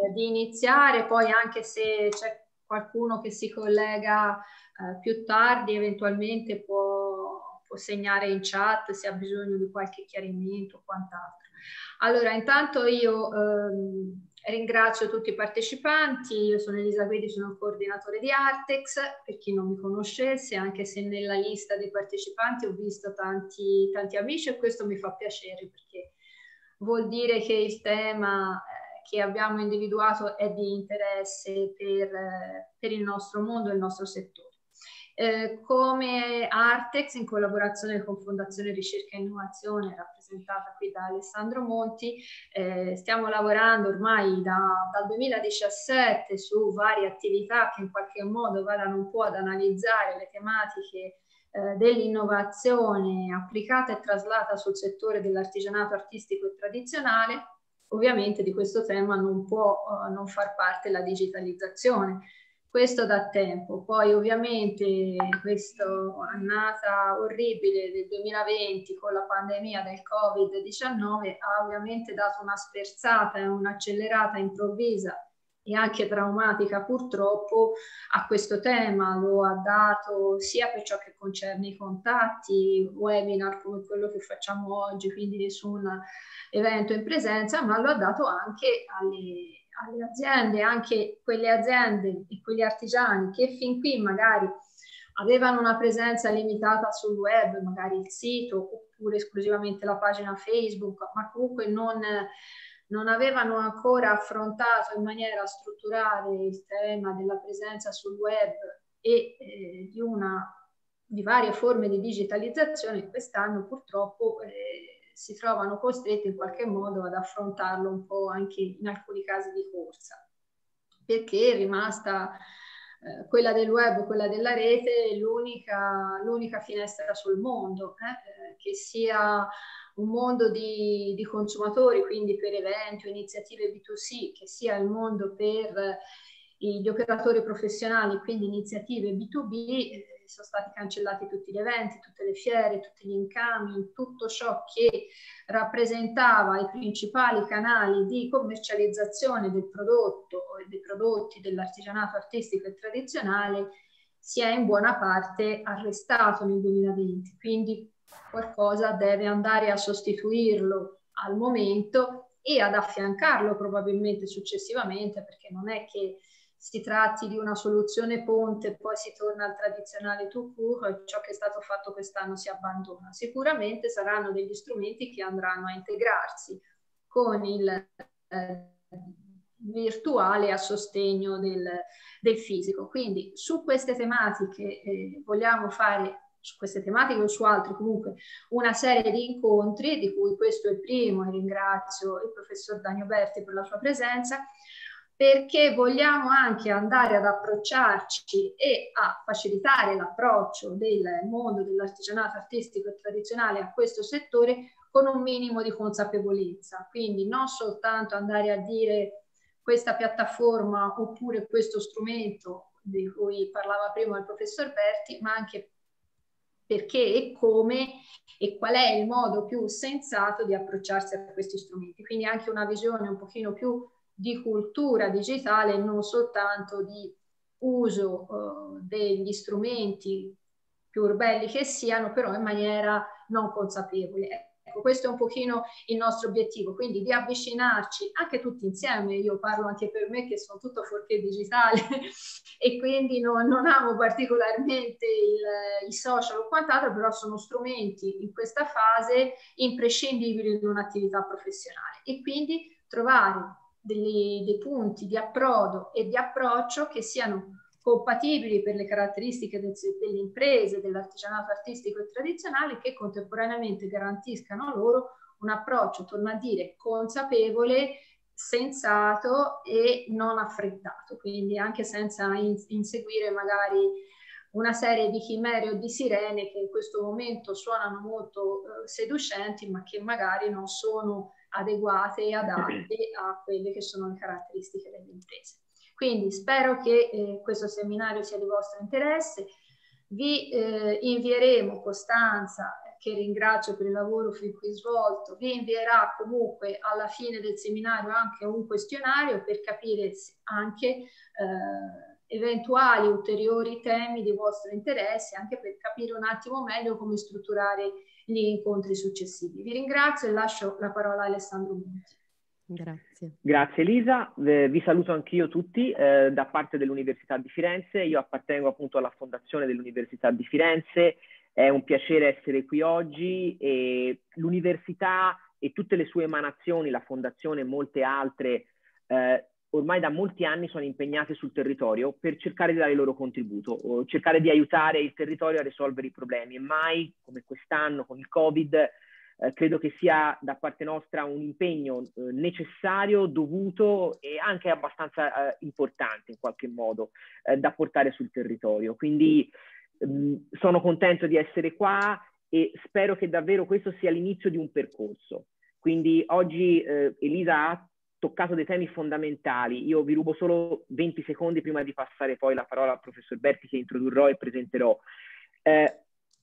Eh, di iniziare, poi anche se c'è qualcuno che si collega eh, più tardi eventualmente può, può, segnare in chat se ha bisogno di qualche chiarimento o quant'altro. Allora, intanto io ehm, ringrazio tutti i partecipanti, io sono Elisa Guidi, sono il coordinatore di Artex, per chi non mi conoscesse, anche se nella lista dei partecipanti ho visto tanti, tanti amici e questo mi fa piacere perché vuol dire che il tema che abbiamo individuato è di interesse per, per il nostro mondo e il nostro settore. Eh, come Artex, in collaborazione con Fondazione Ricerca e Innovazione, rappresentata qui da Alessandro Monti, eh, stiamo lavorando ormai da, dal 2017 su varie attività che in qualche modo vadano un po' ad analizzare le tematiche eh, dell'innovazione applicata e traslata sul settore dell'artigianato artistico e tradizionale Ovviamente di questo tema non può uh, non far parte la digitalizzazione. Questo da tempo. Poi ovviamente questa annata orribile del 2020 con la pandemia del Covid-19 ha ovviamente dato una sferzata e un'accelerata improvvisa e anche traumatica purtroppo a questo tema, lo ha dato sia per ciò che concerne i contatti, webinar come quello che facciamo oggi, quindi nessun evento in presenza, ma lo ha dato anche alle, alle aziende, anche quelle aziende e quegli artigiani che fin qui magari avevano una presenza limitata sul web, magari il sito oppure esclusivamente la pagina Facebook, ma comunque non non avevano ancora affrontato in maniera strutturale il tema della presenza sul web e eh, di, una, di, varie forme di digitalizzazione, quest'anno purtroppo eh, si trovano costretti in qualche modo ad affrontarlo un po' anche in alcuni casi di corsa, perché è rimasta eh, quella del web, quella della rete, l'unica, l'unica finestra sul mondo, eh, eh che sia un mondo di, di consumatori, quindi per eventi o iniziative B2C, che sia il mondo per eh, gli operatori professionali, quindi iniziative B2B, eh, sono stati cancellati tutti gli eventi, tutte le fiere, tutti gli incami, tutto ciò che rappresentava i principali canali di commercializzazione del prodotto e dei prodotti dell'artigianato artistico e tradizionale si è in buona parte arrestato nel 2020. Quindi qualcosa deve andare a sostituirlo al momento e ad affiancarlo probabilmente successivamente, perché non è che si tratti di una soluzione ponte, poi si torna al tradizionale tout court, ciò che è stato fatto quest'anno si abbandona. Sicuramente saranno degli strumenti che andranno a integrarsi con il eh, virtuale a sostegno del, del, fisico. Quindi su queste tematiche eh, vogliamo fare su queste tematiche o su altre, comunque una serie di incontri, di cui questo è il primo e ringrazio il professor Danio Berti per la sua presenza, perché vogliamo anche andare ad approcciarci e a facilitare l'approccio del mondo dell'artigianato artistico e tradizionale a questo settore con un minimo di consapevolezza. Quindi non soltanto andare a dire questa piattaforma oppure questo strumento di cui parlava prima il professor Berti, ma anche perché e come e qual è il modo più sensato di approcciarsi a questi strumenti. Quindi anche una visione un pochino più di cultura digitale, non soltanto di uso eh, degli strumenti più belli che siano, però in maniera non consapevole. Ecco, questo è un pochino il nostro obiettivo, quindi di avvicinarci anche tutti insieme, io parlo anche per me che sono tutto fuorché digitale e quindi non, non amo particolarmente i social o quant'altro, però sono strumenti in questa fase imprescindibili di un'attività professionale e quindi trovare degli, dei punti di approdo e di approccio che siano compatibili per le caratteristiche del, delle imprese, dell'artigianato artistico e tradizionale che contemporaneamente garantiscano loro un approccio, torno a dire, consapevole, sensato e non affrettato, quindi anche senza in, inseguire magari una serie di chimere o di sirene che in questo momento suonano molto eh, seducenti, ma che magari non sono adeguate e adatte a quelle che sono le caratteristiche delle imprese. Quindi spero che eh, questo seminario sia di vostro interesse. Vi eh, invieremo, Costanza, che ringrazio per il lavoro fin qui svolto, vi invierà comunque alla fine del seminario anche un questionario per capire anche eh, eventuali ulteriori temi di vostro interesse, anche per capire un attimo meglio come strutturare gli incontri successivi. Vi ringrazio e lascio la parola a Alessandro Monti. Grazie. Grazie Elisa, eh, vi saluto anch'io tutti eh, da parte dell'Università di Firenze, io appartengo appunto alla fondazione dell'Università di Firenze, è un piacere essere qui oggi e l'università e tutte le sue emanazioni, la fondazione e molte altre, eh, ormai da molti anni sono impegnate sul territorio per cercare di dare il loro contributo, cercare di aiutare il territorio a risolvere i problemi e mai come quest'anno con il Covid eh, credo che sia da parte nostra un impegno eh, necessario, dovuto e anche abbastanza eh, importante in qualche modo eh, da portare sul territorio. Quindi mh, mm, sono contento di essere qua e spero che davvero questo sia l'inizio di un percorso. Quindi oggi eh, Elisa ha toccato dei temi fondamentali. Io vi rubo solo 20 secondi prima di passare poi la parola al professor Berti che introdurrò e presenterò.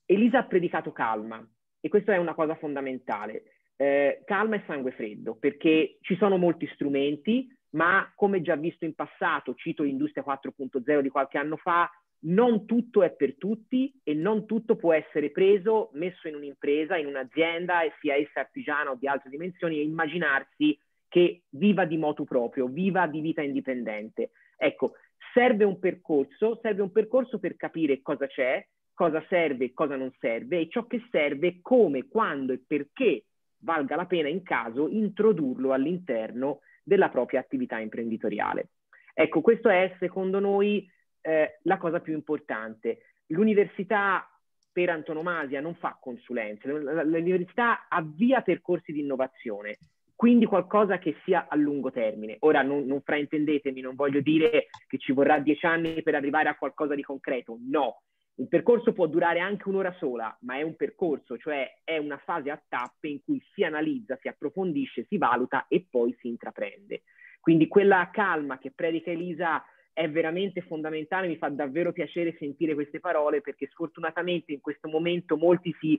Elisa ha predicato calma, e questa è una cosa fondamentale. Eh, calma e sangue freddo, perché ci sono molti strumenti, ma come già visto in passato, cito l'Industria 4.0 di qualche anno fa, non tutto è per tutti e non tutto può essere preso, messo in un'impresa, in un'azienda, sia essa artigiana o di altre dimensioni, e immaginarsi che viva di moto proprio, viva di vita indipendente. Ecco, serve un percorso, serve un percorso per capire cosa c'è, cosa serve e cosa non serve e ciò che serve come, quando e perché valga la pena in caso introdurlo all'interno della propria attività imprenditoriale. Ecco, questo è secondo noi eh, la cosa più importante. L'università per antonomasia non fa consulenze, l'università avvia percorsi di innovazione, quindi qualcosa che sia a lungo termine. Ora non, non fraintendetemi, non voglio dire che ci vorrà dieci anni per arrivare a qualcosa di concreto, no, il percorso può durare anche un'ora sola, ma è un percorso, cioè è una fase a tappe in cui si analizza, si approfondisce, si valuta e poi si intraprende. Quindi quella calma che predica Elisa è veramente fondamentale, mi fa davvero piacere sentire queste parole perché sfortunatamente in questo momento molti si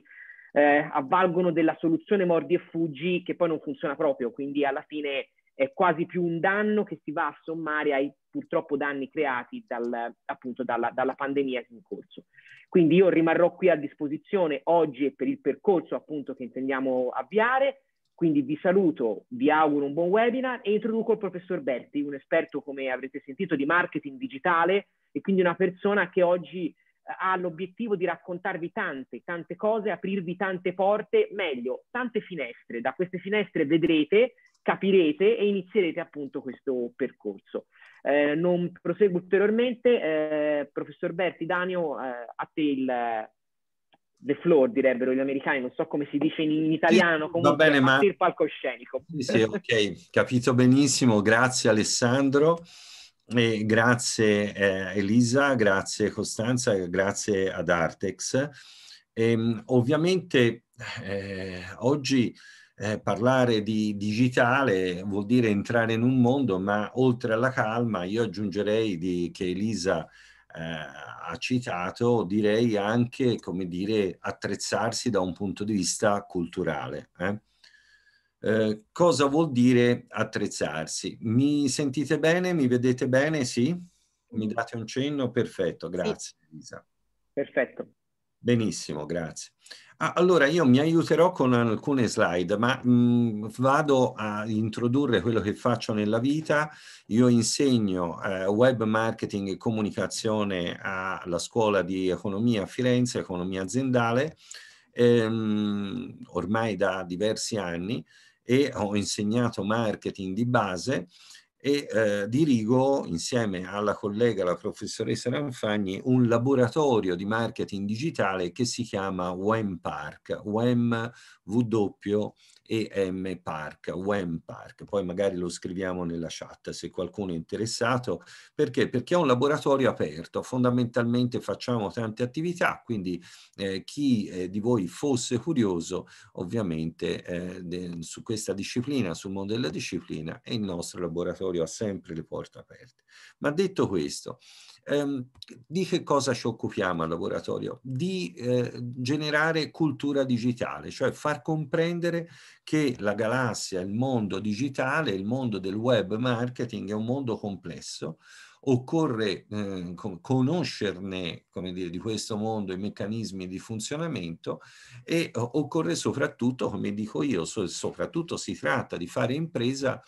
eh, avvalgono della soluzione mordi e fuggi che poi non funziona proprio, quindi alla fine è quasi più un danno che si va a sommare ai purtroppo danni creati dal, appunto dalla, dalla, pandemia in corso. Quindi io rimarrò qui a disposizione oggi e per il percorso appunto che intendiamo avviare, quindi vi saluto, vi auguro un buon webinar e introduco il professor Berti, un esperto come avrete sentito di marketing digitale e quindi una persona che oggi eh, ha l'obiettivo di raccontarvi tante, tante cose, aprirvi tante porte, meglio, tante finestre. Da queste finestre vedrete capirete e inizierete appunto questo percorso. Eh, non proseguo ulteriormente, eh, professor Berti, Danio, eh, a te il the floor direbbero gli americani, non so come si dice in, italiano, comunque Va bene, ma... il palcoscenico. Sì, sì, ok, capito benissimo, grazie Alessandro. E grazie eh, Elisa, grazie Costanza, grazie ad Artex. E, ehm, ovviamente eh, oggi eh, parlare di digitale vuol dire entrare in un mondo, ma oltre alla calma io aggiungerei di, che Elisa eh, ha citato, direi anche, come dire, attrezzarsi da un punto di vista culturale. Eh? Eh, cosa vuol dire attrezzarsi? Mi sentite bene? Mi vedete bene? Sì? Mi date un cenno? Perfetto, grazie sì. Elisa. Perfetto. Benissimo, grazie. Ah, allora io mi aiuterò con alcune slide, ma mh, mhmm, vado a introdurre quello che faccio nella vita. Io insegno eh, web marketing e comunicazione alla scuola di economia a Firenze, economia aziendale, ehm, ormai da diversi anni e ho insegnato marketing di base e eh, dirigo insieme alla collega, la professoressa Ranfagni, un laboratorio di marketing digitale che si chiama WEM Park, WEM W EM Park, WEM Park, poi magari lo scriviamo nella chat se qualcuno è interessato, perché? Perché è un laboratorio aperto, fondamentalmente facciamo tante attività, quindi eh, chi eh, di voi fosse curioso ovviamente eh, de, su questa disciplina, sul mondo della disciplina, e il nostro laboratorio ha sempre le porte aperte. Ma detto questo, Ehm, di che cosa ci occupiamo al laboratorio? Di eh, generare cultura digitale, cioè far comprendere che la galassia, il mondo digitale, il mondo del web marketing è un mondo complesso, occorre eh, conoscerne come dire, di questo mondo i meccanismi di funzionamento e eh, occorre soprattutto, come dico io, soprattutto si tratta di fare impresa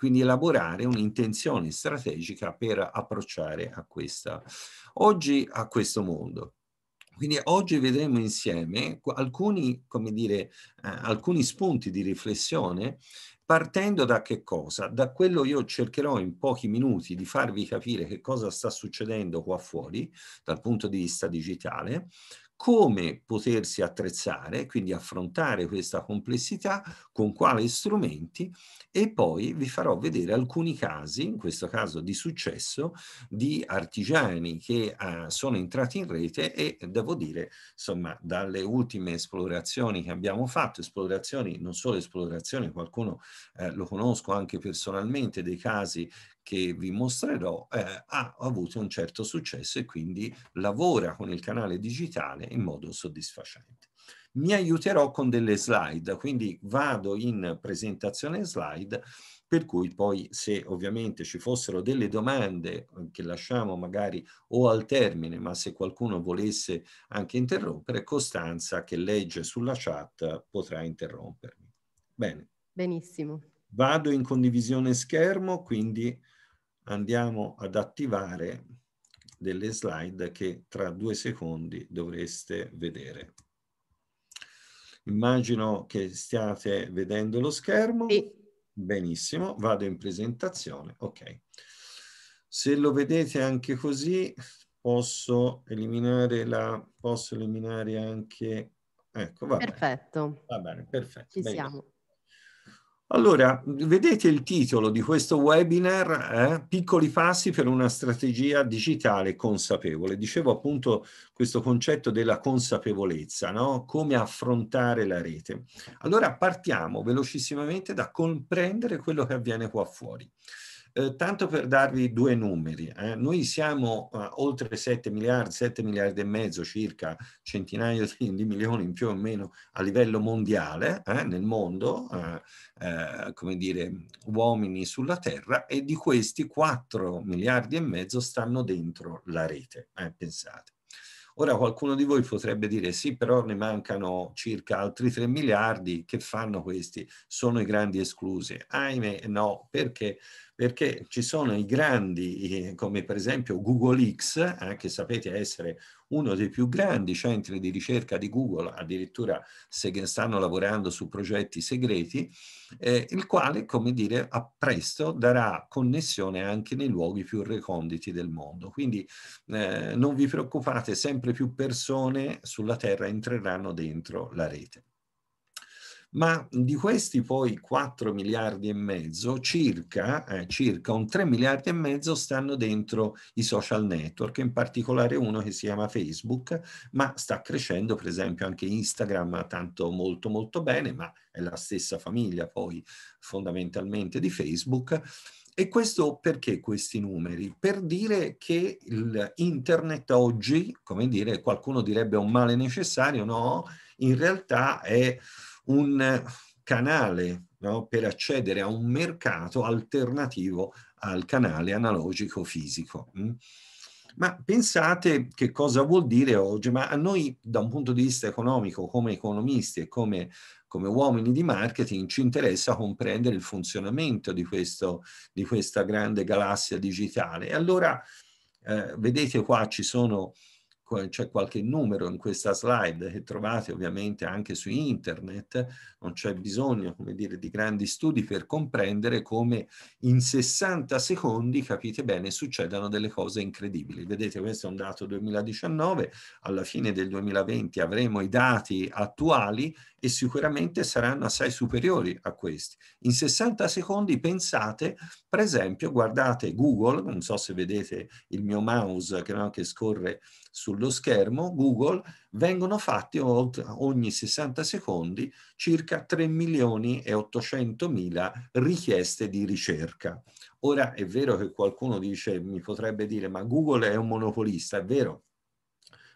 quindi elaborare un'intenzione strategica per approcciare a questa, oggi a questo mondo. Quindi oggi vedremo insieme alcuni, come dire, eh, alcuni spunti di riflessione partendo da che cosa? Da quello io cercherò in pochi minuti di farvi capire che cosa sta succedendo qua fuori dal punto di vista digitale, come potersi attrezzare, quindi affrontare questa complessità, con quali strumenti e poi vi farò vedere alcuni casi, in questo caso di successo, di artigiani che eh, sono entrati in rete e devo dire, insomma, dalle ultime esplorazioni che abbiamo fatto, esplorazioni, non solo esplorazioni, qualcuno eh, lo conosco anche personalmente, dei casi che vi mostrerò eh, ha avuto un certo successo e quindi lavora con il canale digitale in modo soddisfacente. Mi aiuterò con delle slide, quindi vado in presentazione slide per cui poi se ovviamente ci fossero delle domande eh, che lasciamo magari o al termine, ma se qualcuno volesse anche interrompere, Costanza che legge sulla chat potrà interrompermi. Bene. Benissimo. Vado in condivisione schermo, quindi andiamo ad attivare delle slide che tra due secondi dovreste vedere. Immagino che stiate vedendo lo schermo. Sì. Benissimo, vado in presentazione. Ok. Se lo vedete anche così, posso eliminare, la, posso eliminare anche... Ecco, va Perfetto. Bene. Va bene, perfetto. Ci Benissimo. siamo. Allora, vedete il titolo di questo webinar, eh? Piccoli passi per una strategia digitale consapevole. Dicevo appunto questo concetto della consapevolezza, no? come affrontare la rete. Allora partiamo velocissimamente da comprendere quello che avviene qua fuori. Eh, tanto per darvi due numeri, eh, noi siamo eh, oltre 7 miliardi, 7 miliardi e mezzo circa, centinaia di, di milioni più o meno a livello mondiale, eh, nel mondo, eh, come dire, uomini sulla Terra e di questi 4 miliardi e mezzo stanno dentro la rete, pensate. Ora qualcuno di voi potrebbe dire sì, però ne mancano circa altri 3 miliardi, che fanno questi? Sono i grandi esclusi. Ahimè no, perché perché ci sono i grandi, eh, come per esempio Google X, eh, che sapete essere uno dei più grandi centri di ricerca di Google, addirittura se stanno lavorando su progetti segreti, eh, il quale, come dire, a presto darà connessione anche nei luoghi più reconditi del mondo. Quindi eh, non vi preoccupate, sempre più persone sulla Terra entreranno dentro la rete ma di questi poi 4 miliardi e mezzo, circa, eh, circa un 3 miliardi e mezzo stanno dentro i social network, in particolare uno che si chiama Facebook, ma sta crescendo per esempio anche Instagram, tanto molto molto bene, ma è la stessa famiglia poi fondamentalmente di Facebook. E questo perché questi numeri? Per dire che internet oggi, come dire, qualcuno direbbe un male necessario, no, in realtà è un canale no, per accedere a un mercato alternativo al canale analogico fisico. Mm? Ma pensate che cosa vuol dire oggi, ma a noi da un punto di vista economico, come economisti e come, come uomini di marketing, ci interessa comprendere il funzionamento di, questo, di questa grande galassia digitale. E allora, eh, vedete qua ci sono c'è qualche numero in questa slide che trovate ovviamente anche su internet, non c'è bisogno come dire, di grandi studi per comprendere come in 60 secondi, capite bene, succedano delle cose incredibili. Vedete questo è un dato 2019, alla fine del 2020 avremo i dati attuali e sicuramente saranno assai superiori a questi. In 60 secondi pensate, per esempio, guardate Google, non so se vedete il mio mouse che, no, che scorre sullo schermo Google, vengono fatti ogni 60 secondi circa 3 milioni e 800 mila richieste di ricerca. Ora è vero che qualcuno dice, mi potrebbe dire, ma Google è un monopolista, è vero,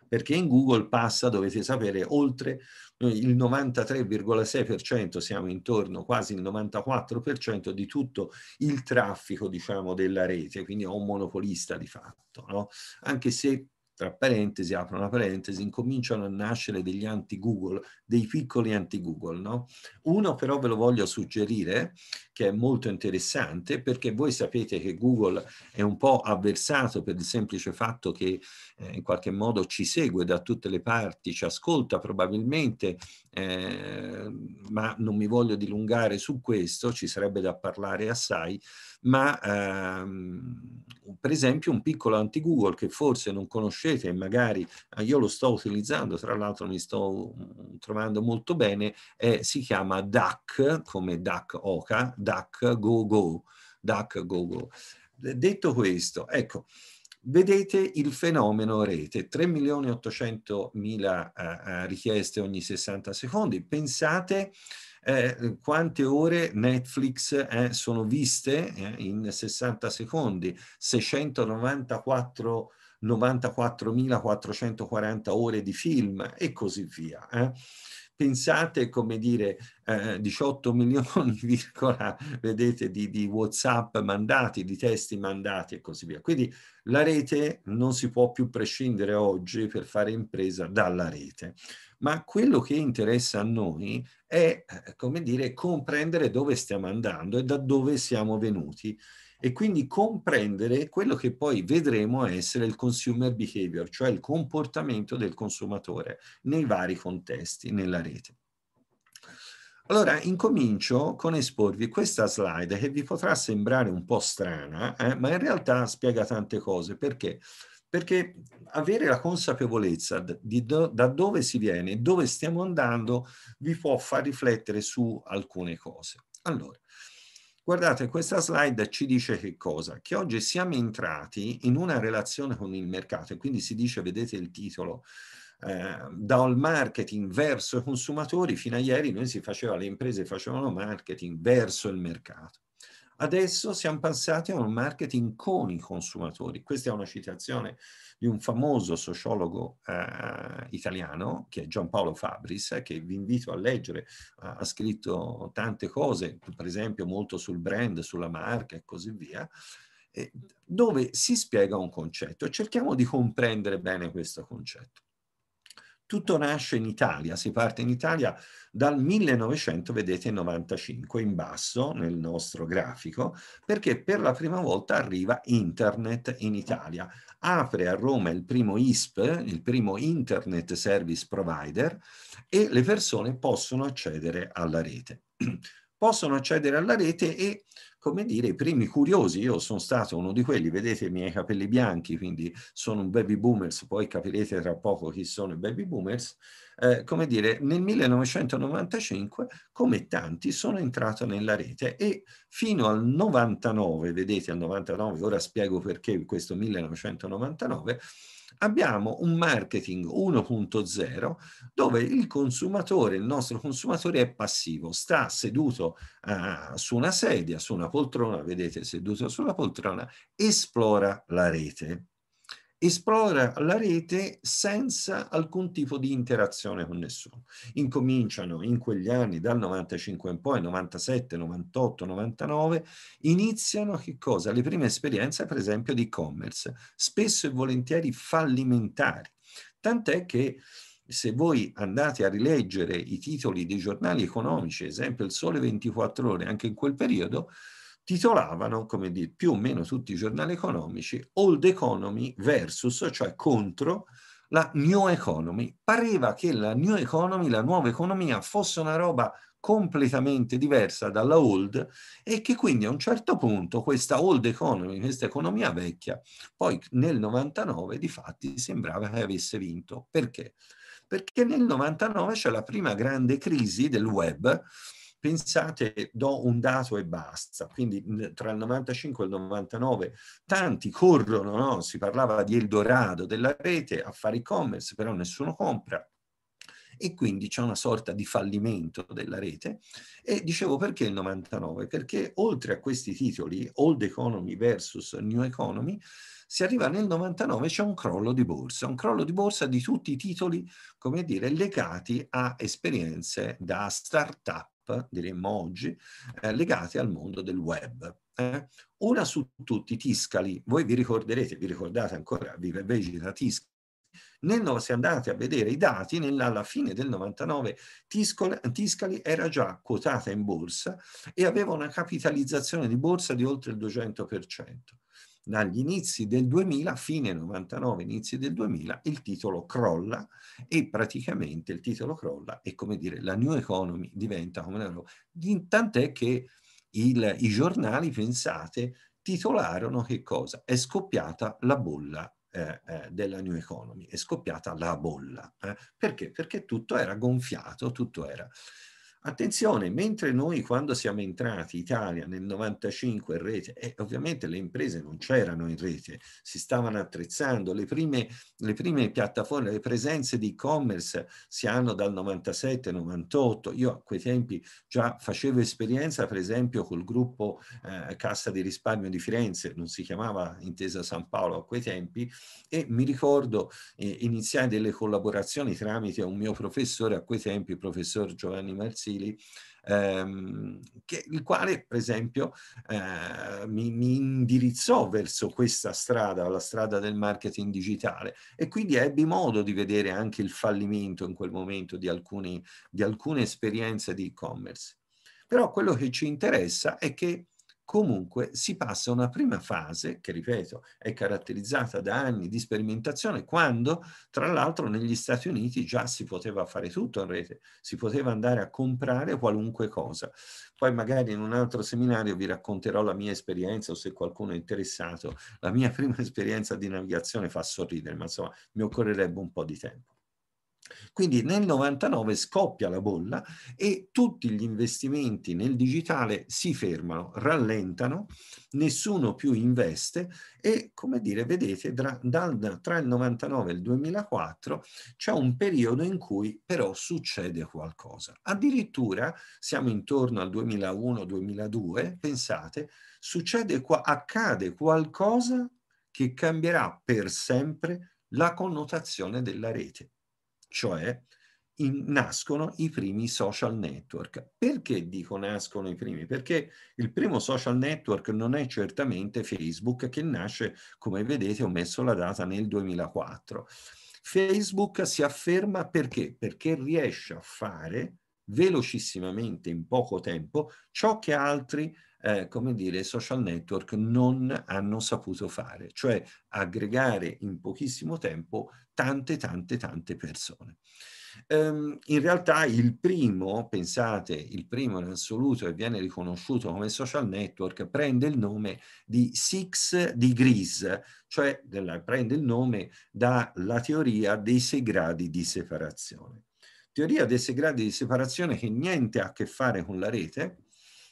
perché in Google passa, dovete sapere, oltre eh, il 93,6%, siamo intorno quasi il 94% di tutto il traffico, diciamo, della rete, quindi è un monopolista di fatto, no? Anche se tra parentesi, apro una parentesi, incominciano a nascere degli anti-Google, dei piccoli anti-Google. No? Uno però ve lo voglio suggerire, che è molto interessante, perché voi sapete che Google è un po' avversato per il semplice fatto che eh, in qualche modo ci segue da tutte le parti, ci ascolta probabilmente, Ehm, ma non mi voglio dilungare su questo, ci sarebbe da parlare assai, ma ehm, per esempio un piccolo anti-Google che forse non conoscete e magari ah, io lo sto utilizzando, tra l'altro mi sto mm, trovando molto bene, eh, si chiama DAC, come DAC OCA, DAC GoGo, DAC GoGo. Detto questo, ecco, Vedete il fenomeno rete, 3 milioni e 800 mila richieste ogni 60 secondi. Pensate eh, quante ore Netflix eh, sono viste eh, in 60 secondi, 694 94.440 ore di film e così via. Eh? Pensate, come dire, eh, 18 milioni, virgola, vedete, di, di WhatsApp mandati, di testi mandati e così via. Quindi la rete non si può più prescindere oggi per fare impresa dalla rete. Ma quello che interessa a noi è, eh, come dire, comprendere dove stiamo andando e da dove siamo venuti e quindi comprendere quello che poi vedremo essere il consumer behavior, cioè il comportamento del consumatore nei vari contesti nella rete. Allora, incomincio con esporvi questa slide che vi potrà sembrare un po' strana, eh, ma in realtà spiega tante cose. Perché? Perché avere la consapevolezza do, da dove si viene dove stiamo andando vi può far riflettere su alcune cose. Allora, Guardate, questa slide ci dice che cosa? Che oggi siamo entrati in una relazione con il mercato e quindi si dice, vedete il titolo, eh, dal marketing verso i consumatori, fino a ieri noi si faceva, le imprese facevano marketing verso il mercato. Adesso siamo passati a un marketing con i consumatori. Questa è una citazione di un famoso sociologo eh, italiano, che è Giampaolo Fabris, che vi invito a leggere, ha scritto tante cose, per esempio molto sul brand, sulla marca e così via, eh, dove si spiega un concetto cerchiamo di comprendere bene questo concetto. Tutto nasce in Italia, si parte in Italia dal 1900, vedete 95 in basso nel nostro grafico, perché per la prima volta arriva internet in Italia. Apre a Roma il primo ISP, il primo Internet Service Provider, e le persone possono accedere alla rete. possono accedere alla rete e come dire, i primi curiosi. Io sono stato uno di quelli, vedete i miei capelli bianchi, quindi sono un baby boomers, poi capirete tra poco chi sono i baby boomers. Eh, come dire, nel 1995, come tanti, sono entrato nella rete e fino al 99, vedete al 99, ora spiego perché questo 1999, abbiamo un marketing 1.0 dove il consumatore, il nostro consumatore è passivo, sta seduto uh, su una sedia, su una poltrona, vedete seduto sulla poltrona, esplora la rete esplora la rete senza alcun tipo di interazione con nessuno. Incominciano in quegli anni, dal 95 in poi, 97, 98, 99, iniziano Le prime esperienze, per esempio, di e-commerce, spesso e volentieri fallimentari. Tant'è che se voi andate a rileggere i titoli dei giornali economici, esempio il Sole 24 ore, anche in quel periodo, titolavano, come dire, più o meno tutti i giornali economici, Old Economy versus, cioè contro, la New Economy. Pareva che la New Economy, la nuova economia, fosse una roba completamente diversa dalla old e che quindi a un certo punto questa old economy, questa economia vecchia, poi nel 99 di fatti sembrava che avesse vinto. Perché? Perché nel 99 c'è la prima grande crisi del web pensate, do un dato e basta. Quindi tra il 95 e il 99 tanti corrono, no? si parlava di Eldorado della rete a fare e-commerce, però nessuno compra e quindi c'è una sorta di fallimento della rete. E dicevo perché il 99? Perché oltre a questi titoli, Old Economy versus New Economy, si arriva nel 99 c'è un crollo di borsa, un crollo di borsa di tutti i titoli, come dire, legati a esperienze da start-up diremmo oggi, eh, legati al mondo del web. Eh. Una su tutti, Tiscali, voi vi ricorderete, vi ricordate ancora, vive e vegeta Tiscali, nel, se andate a vedere i dati, alla fine del 99 Tiscoli, Tiscali era già quotata in borsa e aveva una capitalizzazione di borsa di oltre il 200% dagli inizi del 2000, fine 99, inizi del 2000, il titolo crolla e praticamente il titolo crolla e come dire la new economy diventa come una nuova. Tant'è che il, i giornali, pensate, titolarono che cosa? È scoppiata la bolla eh, eh, della New Economy, è scoppiata la bolla. Eh? Perché? Perché tutto era gonfiato, tutto era Attenzione, mentre noi quando siamo entrati in Italia nel 95 in rete, e ovviamente le imprese non c'erano in rete, si stavano attrezzando, le prime, le prime piattaforme, le presenze di e-commerce si hanno dal 97-98, io a quei tempi già facevo esperienza per esempio col gruppo eh, Cassa di risparmio di Firenze, non si chiamava Intesa San Paolo a quei tempi, e mi ricordo eh, iniziai delle collaborazioni tramite un mio professore a quei tempi, il professor Giovanni Marzini, stili, ehm, che, il quale per esempio eh, mi, mi, indirizzò verso questa strada, la strada del marketing digitale e quindi ebbi modo di vedere anche il fallimento in quel momento di, alcuni, di alcune esperienze di e-commerce. Però quello che ci interessa è che comunque si passa a una prima fase, che ripeto è caratterizzata da anni di sperimentazione, quando tra l'altro negli Stati Uniti già si poteva fare tutto in rete, si poteva andare a comprare qualunque cosa. Poi magari in un altro seminario vi racconterò la mia esperienza o se qualcuno è interessato, la mia prima esperienza di navigazione fa sorridere, ma insomma mi occorrerebbe un po' di tempo. Quindi nel 99 scoppia la bolla e tutti gli investimenti nel digitale si fermano, rallentano, nessuno più investe e come dire, vedete, tra, dal, tra il 99 e il 2004 c'è un periodo in cui però succede qualcosa. Addirittura siamo intorno al 2001-2002, pensate, succede qua, accade qualcosa che cambierà per sempre la connotazione della rete cioè in, nascono i primi social network. Perché dico nascono i primi? Perché il primo social network non è certamente Facebook che nasce, come vedete ho messo la data nel 2004. Facebook si afferma perché? Perché riesce a fare velocissimamente in poco tempo ciò che altri eh, come dire, i social network non hanno saputo fare, cioè aggregare in pochissimo tempo tante, tante, tante persone. Um, in realtà il primo, pensate, il primo in assoluto e viene riconosciuto come social network, prende il nome di Six Degrees, cioè della, prende il nome dalla teoria dei sei gradi di separazione. Teoria dei sei gradi di separazione che niente ha a che fare con la rete,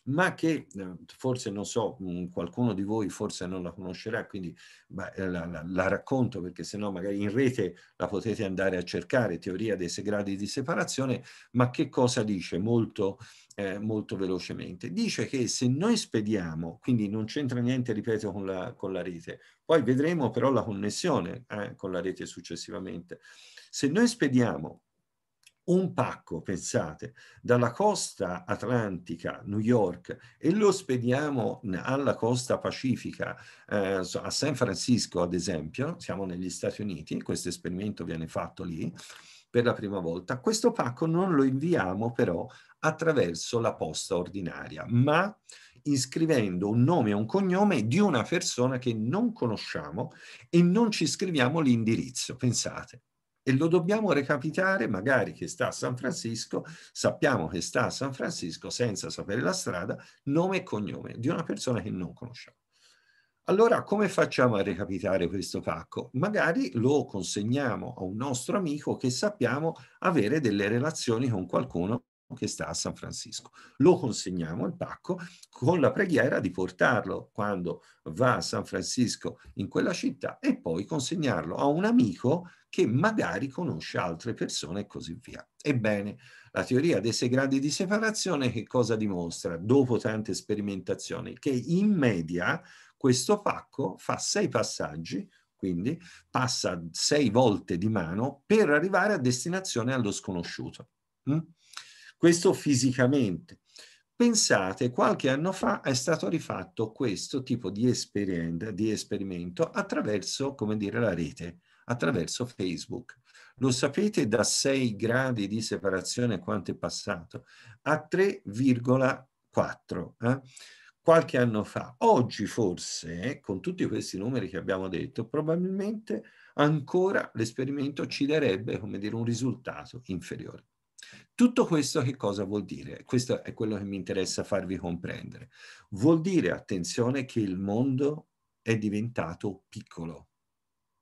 ma che eh, forse non so, mm, qualcuno di voi forse non la conoscerà, quindi beh, eh, la, la, la, racconto perché sennò magari in rete la potete andare a cercare, teoria dei sei di separazione, ma che cosa dice molto, eh, molto velocemente? Dice che se noi spediamo, quindi non c'entra niente, ripeto, con la, con la rete, poi vedremo però la connessione eh, con la rete successivamente, se noi spediamo un pacco, pensate, dalla costa atlantica, New York, e lo spediamo alla costa pacifica, eh, a San Francisco ad esempio, siamo negli Stati Uniti, questo esperimento viene fatto lì per la prima volta, questo pacco non lo inviamo però attraverso la posta ordinaria, ma iscrivendo un nome e un cognome di una persona che non conosciamo e non ci scriviamo l'indirizzo, pensate e lo dobbiamo recapitare magari che sta a San Francisco, sappiamo che sta a San Francisco senza sapere la strada, nome e cognome di una persona che non conosciamo. Allora come facciamo a recapitare questo pacco? Magari lo consegniamo a un nostro amico che sappiamo avere delle relazioni con qualcuno che sta a San Francisco. Lo consegniamo al pacco con la preghiera di portarlo quando va a San Francisco in quella città e poi consegnarlo a un amico che magari conosce altre persone e così via. Ebbene, la teoria dei sei gradi di separazione che cosa dimostra dopo tante sperimentazioni? Che in media questo pacco fa sei passaggi, quindi passa sei volte di mano per arrivare a destinazione allo sconosciuto. Mm? questo fisicamente. Pensate, qualche anno fa è stato rifatto questo tipo di, di esperimento attraverso, come dire, la rete, attraverso Facebook. Lo sapete da 6 gradi di separazione quanto è passato? A 3,4 eh? qualche anno fa. Oggi forse, con tutti questi numeri che abbiamo detto, probabilmente ancora l'esperimento ci darebbe, come dire, un risultato inferiore. Tutto questo che cosa vuol dire? Questo è quello che mi interessa farvi comprendere. Vuol dire, attenzione, che il mondo è diventato piccolo.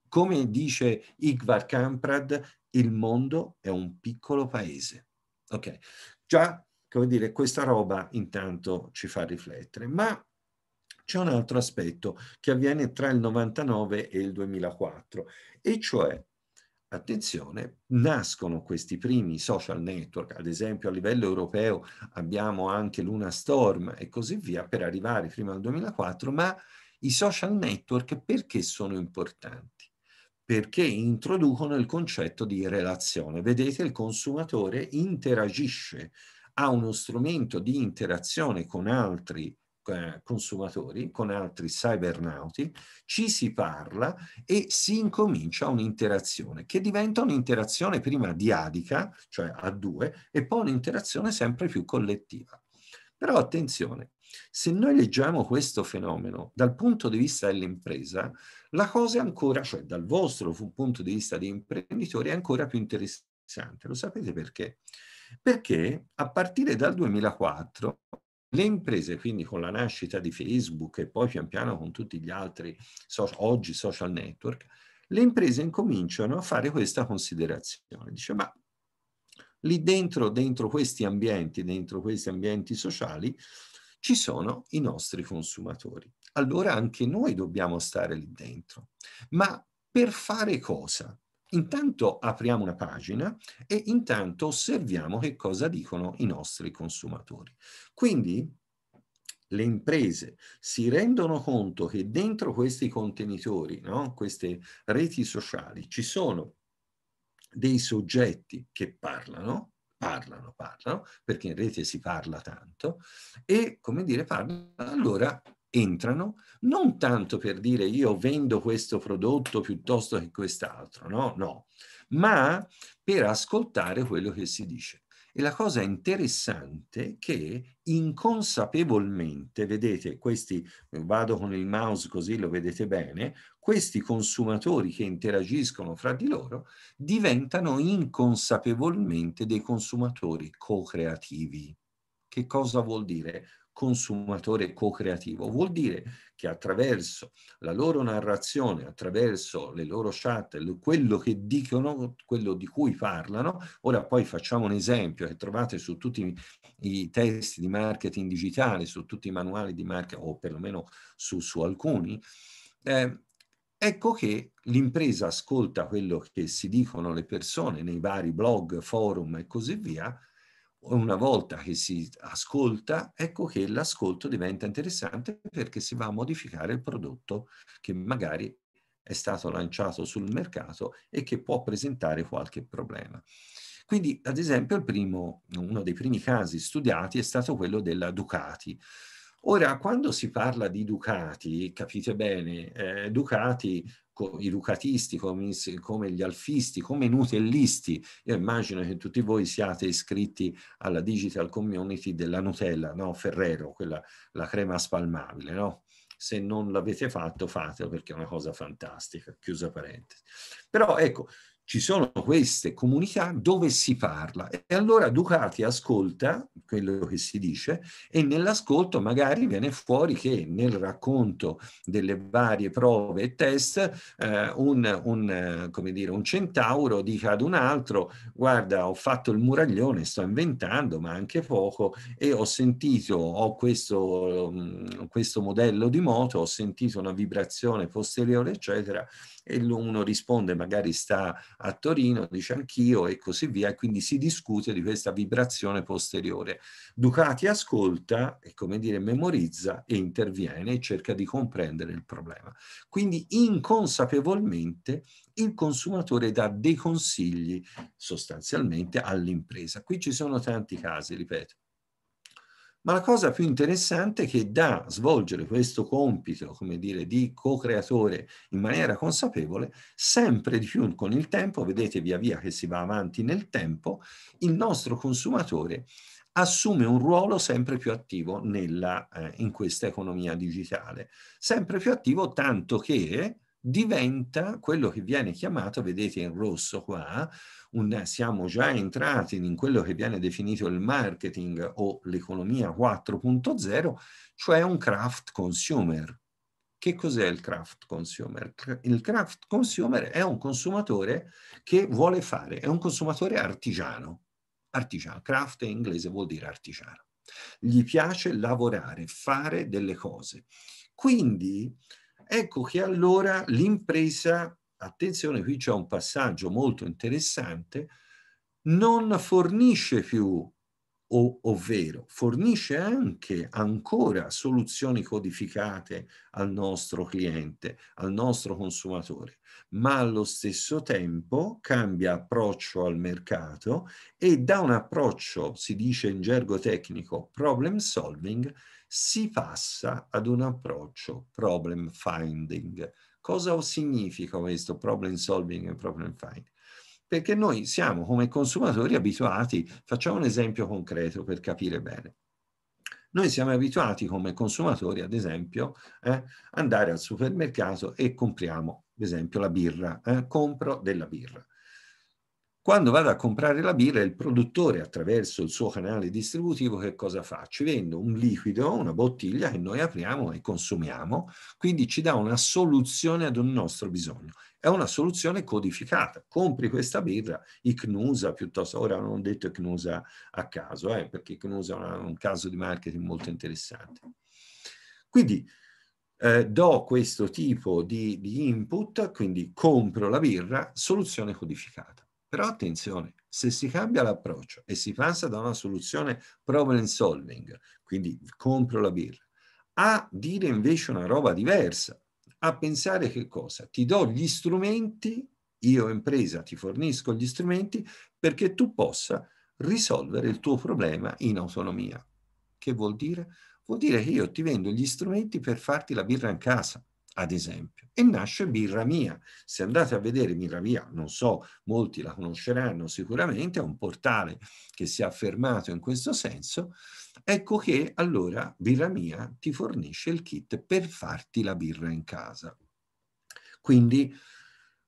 Come dice Igvar Kamprad, il mondo è un piccolo paese. Ok, già, come dire, questa roba intanto ci fa riflettere, ma c'è un altro aspetto che avviene tra il 99 e il 2004, e cioè attenzione, nascono questi primi social network, ad esempio a livello europeo abbiamo anche Luna Storm e così via per arrivare prima al 2004, ma i social network perché sono importanti? Perché introducono il concetto di relazione. Vedete, il consumatore interagisce, ha uno strumento di interazione con altri eh, consumatori, con altri cybernauti, ci si parla e si incomincia un'interazione che diventa un'interazione prima diadica, cioè a due, e poi un'interazione sempre più collettiva. Però attenzione, se noi leggiamo questo fenomeno dal punto di vista dell'impresa, la cosa è ancora, cioè dal vostro punto di vista di imprenditori, è ancora più interessante. Lo sapete perché? Perché a partire dal 2004 le imprese quindi con la nascita di Facebook e poi pian piano con tutti gli altri so- oggi social network, le imprese incominciano a fare questa considerazione. Dice ma lì dentro, dentro questi ambienti, dentro questi ambienti sociali, ci sono i nostri consumatori. Allora anche noi dobbiamo stare lì dentro. Ma per fare cosa? Intanto apriamo una pagina e intanto osserviamo che cosa dicono i nostri consumatori. Quindi le imprese si rendono conto che dentro questi contenitori, no? queste reti sociali, ci sono dei soggetti che parlano, parlano, parlano, perché in rete si parla tanto, e come dire, parlano, allora entrano non tanto per dire io vendo questo prodotto piuttosto che quest'altro, no, no, ma per ascoltare quello che si dice. E la cosa interessante è che inconsapevolmente, vedete, questi, vado con il mouse così lo vedete bene, questi consumatori che interagiscono fra di loro diventano inconsapevolmente dei consumatori co-creativi. Che cosa vuol dire? consumatore co-creativo. Vuol dire che attraverso la loro narrazione, attraverso le loro chat, quello che dicono, quello di cui parlano, ora poi facciamo un esempio che trovate su tutti i testi di marketing digitale, su tutti i manuali di marketing, o perlomeno su, su alcuni, eh, Ecco che l'impresa ascolta quello che si dicono le persone nei vari blog, forum e così via, una volta che si ascolta, ecco che l'ascolto diventa interessante perché si va a modificare il prodotto che magari è stato lanciato sul mercato e che può presentare qualche problema. Quindi, ad esempio, primo, uno dei primi casi studiati è stato quello della Ducati. Ora, quando si parla di Ducati, capite bene, eh, Ducati i lucatisti, come, gli alfisti, come i nutellisti. Io immagino che tutti voi siate iscritti alla digital community della Nutella, no? Ferrero, quella, la crema spalmabile, no? Se non l'avete fatto, fatelo perché è una cosa fantastica, chiusa parentesi. Però ecco, ci sono queste comunità dove si parla e allora Ducati ascolta quello che si dice e nell'ascolto magari viene fuori che nel racconto delle varie prove e test eh, un, un, eh, come dire, un centauro dica ad un altro guarda ho fatto il muraglione, sto inventando ma anche poco e ho sentito, ho questo, mm, questo modello di moto, ho sentito una vibrazione posteriore eccetera e uno risponde magari sta a Torino, dice anch'io e così via, e quindi si discute di questa vibrazione posteriore. Ducati ascolta e come dire memorizza e interviene e cerca di comprendere il problema. Quindi inconsapevolmente il consumatore dà dei consigli sostanzialmente all'impresa. Qui ci sono tanti casi, ripeto. Ma la cosa più interessante è che da svolgere questo compito, come dire, di co-creatore in maniera consapevole, sempre di più con il tempo, vedete via via che si va avanti nel tempo, il nostro consumatore assume un ruolo sempre più attivo nella, eh, in questa economia digitale, sempre più attivo tanto che diventa quello che viene chiamato, vedete in rosso qua, un, siamo già entrati in quello che viene definito il marketing o l'economia 4.0, cioè un craft consumer. Che cos'è il craft consumer? Il craft consumer è un consumatore che vuole fare, è un consumatore artigiano. Artigiano, craft in inglese vuol dire artigiano. Gli piace lavorare, fare delle cose. Quindi Ecco che allora l'impresa, attenzione qui c'è un passaggio molto interessante, non fornisce più, ov ovvero fornisce anche ancora soluzioni codificate al nostro cliente, al nostro consumatore, ma allo stesso tempo cambia approccio al mercato e da un approccio, si dice in gergo tecnico, problem solving, si passa ad un approccio problem finding. Cosa significa questo problem solving e problem finding? Perché noi siamo come consumatori abituati, facciamo un esempio concreto per capire bene. Noi siamo abituati come consumatori, ad esempio, eh, andare al supermercato e compriamo, ad esempio, la birra, eh, compro della birra. Quando vado a comprare la birra, il produttore attraverso il suo canale distributivo che cosa fa? Ci vende un liquido, una bottiglia che noi apriamo e consumiamo, quindi ci dà una soluzione ad un nostro bisogno. È una soluzione codificata. Compri questa birra, Icnusa piuttosto, ora non ho detto Icnusa a caso, eh, perché Icnusa è un caso di marketing molto interessante. Quindi eh, do questo tipo di, di input, quindi compro la birra, soluzione codificata. Però attenzione, se si cambia l'approccio e si passa da una soluzione problem solving, quindi compro la birra, a dire invece una roba diversa, a pensare che cosa? Ti do gli strumenti, io impresa ti fornisco gli strumenti perché tu possa risolvere il tuo problema in autonomia. Che vuol dire? Vuol dire che io ti vendo gli strumenti per farti la birra in casa ad esempio. E nasce Birra Mia. Se andate a vedere Birra Mia, non so, molti la conosceranno sicuramente, è un portale che si è affermato in questo senso. Ecco che allora Birra Mia ti fornisce il kit per farti la birra in casa. Quindi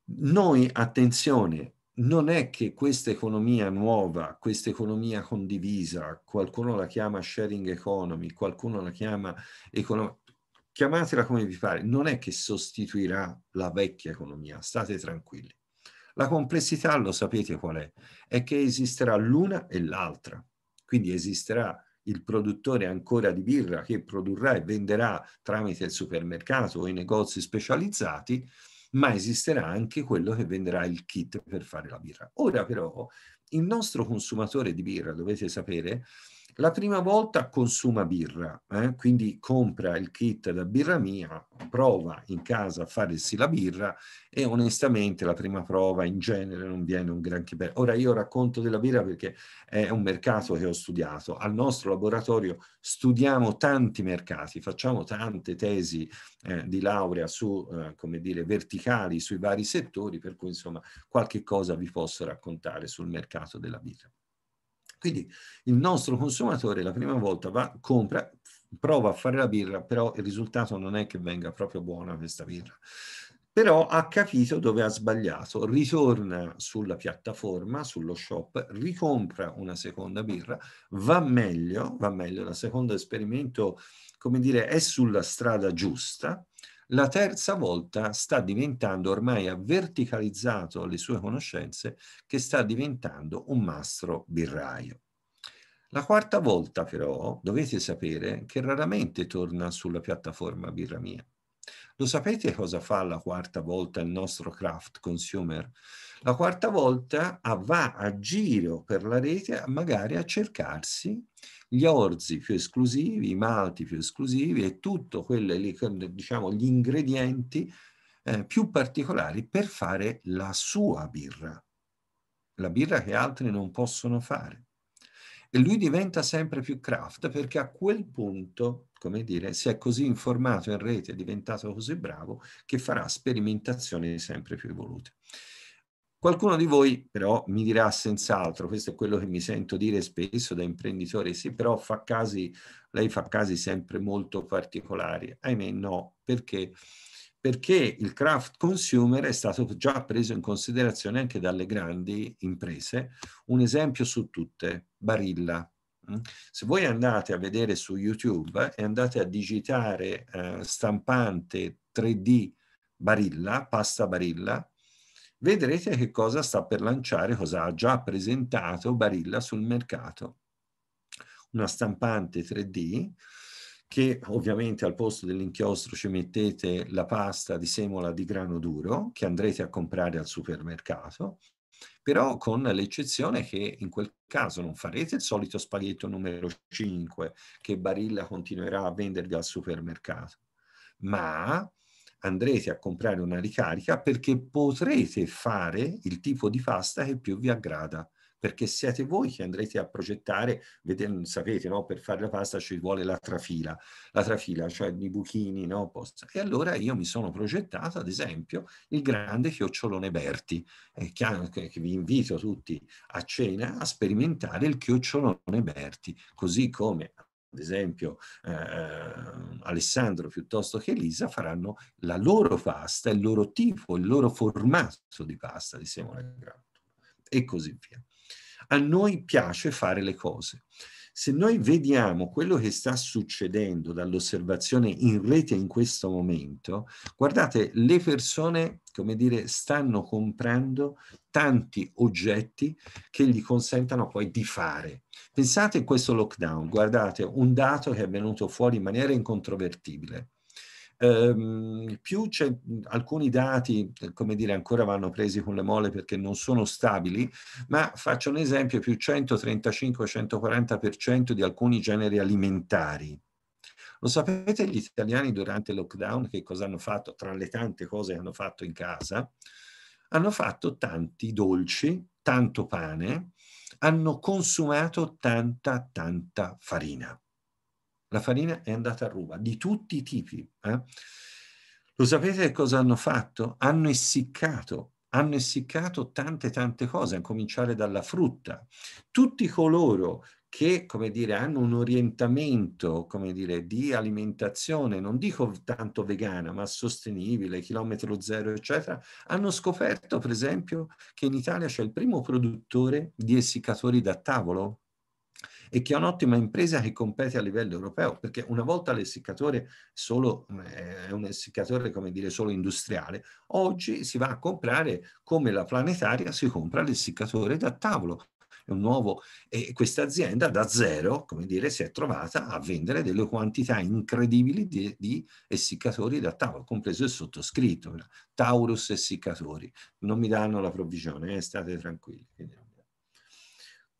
noi, attenzione, non è che questa economia nuova, questa economia condivisa, qualcuno la chiama sharing economy, qualcuno la chiama economia chiamatela come vi pare, non è che sostituirà la vecchia economia, state tranquilli. La complessità lo sapete qual è? È che esisterà l'una e l'altra, quindi esisterà il produttore ancora di birra che produrrà e venderà tramite il supermercato o i negozi specializzati, ma esisterà anche quello che venderà il kit per fare la birra. Ora però il nostro consumatore di birra, dovete sapere, la prima volta consuma birra, eh? quindi compra il kit da birra mia, prova in casa a farsi la birra e onestamente la prima prova in genere non viene un granché bello. Ora io racconto della birra perché è un mercato che ho studiato. Al nostro laboratorio studiamo tanti mercati, facciamo tante tesi eh, di laurea su, eh, come dire, verticali sui vari settori, per cui insomma qualche cosa vi posso raccontare sul mercato della birra. Quindi il nostro consumatore la prima volta va, compra, prova a fare la birra, però il risultato non è che venga proprio buona questa birra. Però ha capito dove ha sbagliato, ritorna sulla piattaforma, sullo shop, ricompra una seconda birra, va meglio, va meglio, la seconda esperimento, come dire, è sulla strada giusta, la terza volta sta diventando ormai ha verticalizzato le sue conoscenze che sta diventando un mastro birraio. La quarta volta però dovete sapere che raramente torna sulla piattaforma Birra Mia. Lo sapete cosa fa la quarta volta il nostro craft consumer? La quarta volta ah, va a giro per la rete magari a cercarsi gli orzi più esclusivi, i malti più esclusivi e tutto tutti diciamo, gli ingredienti eh, più particolari per fare la sua birra, la birra che altri non possono fare. E lui diventa sempre più craft perché a quel punto, come dire, si è così informato in rete, è diventato così bravo che farà sperimentazioni sempre più evolute. Qualcuno di voi però mi dirà senz'altro, questo è quello che mi sento dire spesso da imprenditori, sì però fa casi, lei fa casi sempre molto particolari. Ahimè no, perché? Perché il craft consumer è stato già preso in considerazione anche dalle grandi imprese. Un esempio su tutte, Barilla. Mm? Se voi andate a vedere su YouTube e andate a digitare eh, stampante 3D Barilla, pasta Barilla, vedrete che cosa sta per lanciare, cosa ha già presentato Barilla sul mercato. Una stampante 3D che ovviamente al posto dell'inchiostro ci mettete la pasta di semola di grano duro che andrete a comprare al supermercato, però con l'eccezione che in quel caso non farete il solito spaghetto numero 5 che Barilla continuerà a vendervi al supermercato, ma andrete a comprare una ricarica perché potrete fare il tipo di pasta che più vi aggrada perché siete voi che andrete a progettare, vedete, sapete, no? per fare la pasta ci vuole la trafila, la trafila, cioè i buchini, no? Posta. E allora io mi sono progettato, ad esempio, il grande chiocciolone Berti, eh, che, che, vi invito tutti a cena a sperimentare il chiocciolone Berti, così come ad esempio eh, Alessandro piuttosto che Elisa, faranno la loro pasta, il loro tipo, il loro formato di pasta di semola e grattulo e così via. A noi piace fare le cose. Se noi vediamo quello che sta succedendo dall'osservazione in rete in questo momento, guardate, le persone, come dire, stanno comprando tanti oggetti che gli consentano poi di fare. Pensate a questo lockdown, guardate, un dato che è venuto fuori in maniera incontrovertibile. Ehm, più c'è mhmm, alcuni dati, eh, come dire, ancora vanno presi con le mole perché non sono stabili, ma faccio un esempio, più 135-140% di alcuni generi alimentari. Lo sapete gli italiani durante il lockdown che cosa hanno fatto, tra le tante cose che hanno fatto in casa? Hanno fatto tanti dolci, tanto pane, hanno consumato tanta, tanta farina. La farina è andata a ruba, di tutti i tipi. Eh? Lo sapete cosa hanno fatto? Hanno essiccato, hanno essiccato tante tante cose, a cominciare dalla frutta. Tutti coloro che, come dire, hanno un orientamento, come dire, di alimentazione, non dico tanto vegana, ma sostenibile, chilometro zero, eccetera, hanno scoperto, per esempio, che in Italia c'è il primo produttore di essiccatori da tavolo, e che è un'ottima impresa che compete a livello europeo, perché una volta l'essiccatore solo, eh, è un essiccatore come dire, solo industriale, oggi si va a comprare come la planetaria si compra l'essiccatore da tavolo, un nuovo, e questa azienda da zero, come dire, si è trovata a vendere delle quantità incredibili di, di essiccatori da tavolo, compreso il sottoscritto, Taurus essiccatori. Non mi danno la provvigione, eh, state tranquilli.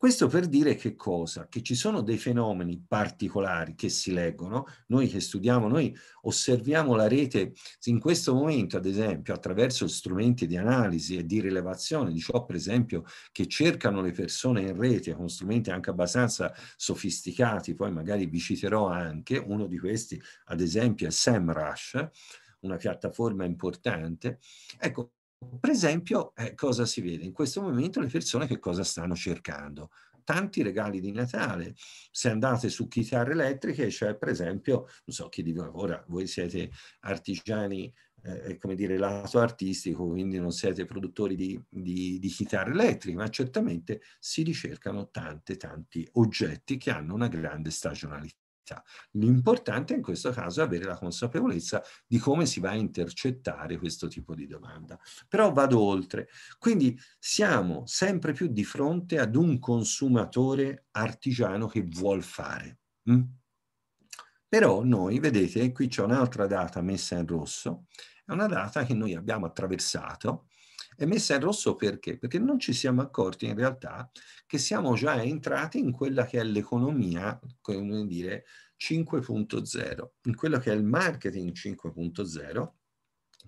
Questo per dire che cosa? Che ci sono dei fenomeni particolari che si leggono, noi che studiamo, noi osserviamo la rete in questo momento, ad esempio, attraverso strumenti di analisi e di rilevazione di ciò, per esempio, che cercano le persone in rete con strumenti anche abbastanza sofisticati, poi magari vi citerò anche, uno di questi, ad esempio, è SEMrush, una piattaforma importante. Ecco, per esempio, eh, cosa si vede? In questo momento le persone che cosa stanno cercando? Tanti regali di Natale. Se andate su chitarre elettriche, cioè per esempio, non so chi di voi ora, voi siete artigiani eh, come dire, lato artistico, quindi non siete produttori di, di, di, chitarre elettriche, ma certamente si ricercano tante, tanti oggetti che hanno una grande stagionalità. Cioè, l'importante in questo caso è avere la consapevolezza di come si va a intercettare questo tipo di domanda. Però vado oltre. Quindi siamo sempre più di fronte ad un consumatore artigiano che vuol fare. Mm? Però noi, vedete, qui c'è un'altra data messa in rosso, è una data che noi abbiamo attraversato è messa in rosso perché? Perché non ci siamo accorti in realtà che siamo già entrati in quella che è l'economia, come dire, 5.0, in quello che è il marketing 5.0,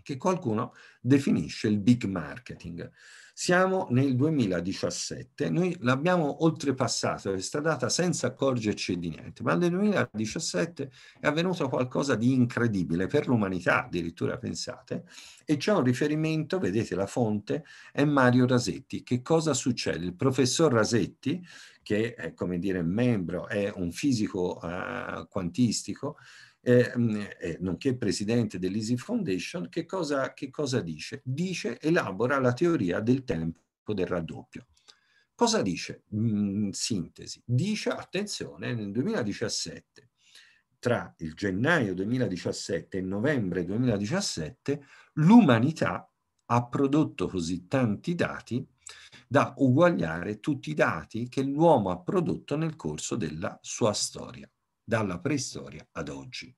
che qualcuno definisce il big marketing. Siamo nel 2017, noi l'abbiamo oltrepassato questa data senza accorgerci di niente, ma nel 2017 è avvenuto qualcosa di incredibile per l'umanità, addirittura pensate, e c'è un riferimento, vedete la fonte, è Mario Rasetti. Che cosa succede? Il professor Rasetti, che è come dire membro, è un fisico eh, quantistico, eh, eh, nonché presidente dell'Easy Foundation, che cosa, che cosa dice? Dice, elabora la teoria del tempo del raddoppio. Cosa dice? In mm, sintesi, dice, attenzione, nel 2017, tra il gennaio 2017 e il novembre 2017, l'umanità ha prodotto così tanti dati da uguagliare tutti i dati che l'uomo ha prodotto nel corso della sua storia dalla preistoria ad oggi.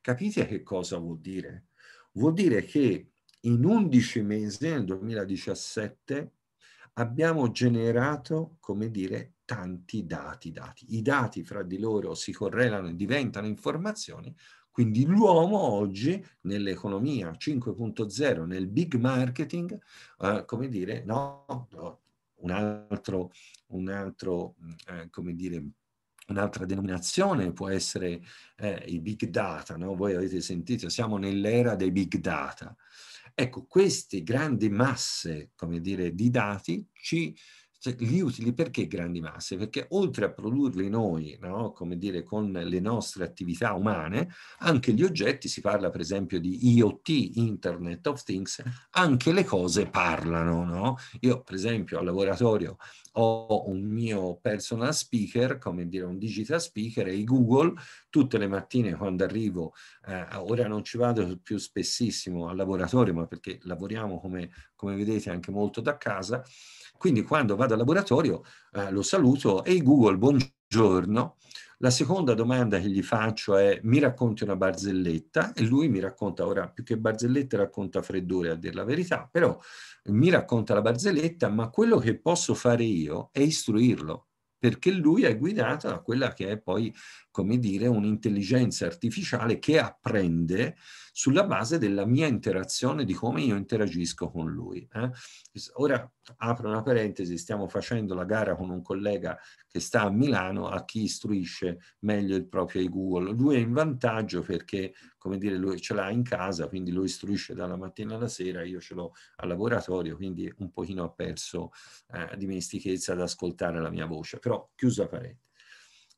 Capite che cosa vuol dire? Vuol dire che in 11 mesi, nel 2017, abbiamo generato, come dire, tanti dati, dati. I dati fra di loro si correlano e diventano informazioni, quindi l'uomo oggi nell'economia 5.0, nel big marketing, eh, come dire, no, no un altro, un altro mm, eh, come dire, Un'altra denominazione può essere eh, i big data, no? voi avete sentito, siamo nell'era dei big data. Ecco, queste grandi masse, come dire, di dati ci gli utili perché grandi masse? Perché oltre a produrli noi, no? come dire, con le nostre attività umane, anche gli oggetti, si parla per esempio di IoT, Internet of Things, anche le cose parlano. No? Io per esempio al laboratorio ho un mio personal speaker, come dire un digital speaker, e Google tutte le mattine quando arrivo, eh, ora non ci vado più spessissimo al laboratorio, ma perché lavoriamo come, come vedete anche molto da casa, quindi quando vado al laboratorio eh, lo saluto e Google buongiorno la seconda domanda che gli faccio è mi racconti una barzelletta e lui mi racconta, ora più che barzellette racconta freddore a dire la verità, però mi racconta la barzelletta, ma quello che posso fare io è istruirlo perché lui è guidato da quella che è poi, come dire, un'intelligenza artificiale che apprende sulla base della mia interazione, di come io interagisco con lui. Eh? Ora apro una parentesi, stiamo facendo la gara con un collega che sta a Milano a chi istruisce meglio il proprio Google. Lui è in vantaggio perché, come dire, lui ce l'ha in casa, quindi lo istruisce dalla mattina alla sera, io ce l'ho al laboratorio, quindi un pochino ha perso eh, dimestichezza ad ascoltare la mia voce. Però chiusa parentesi.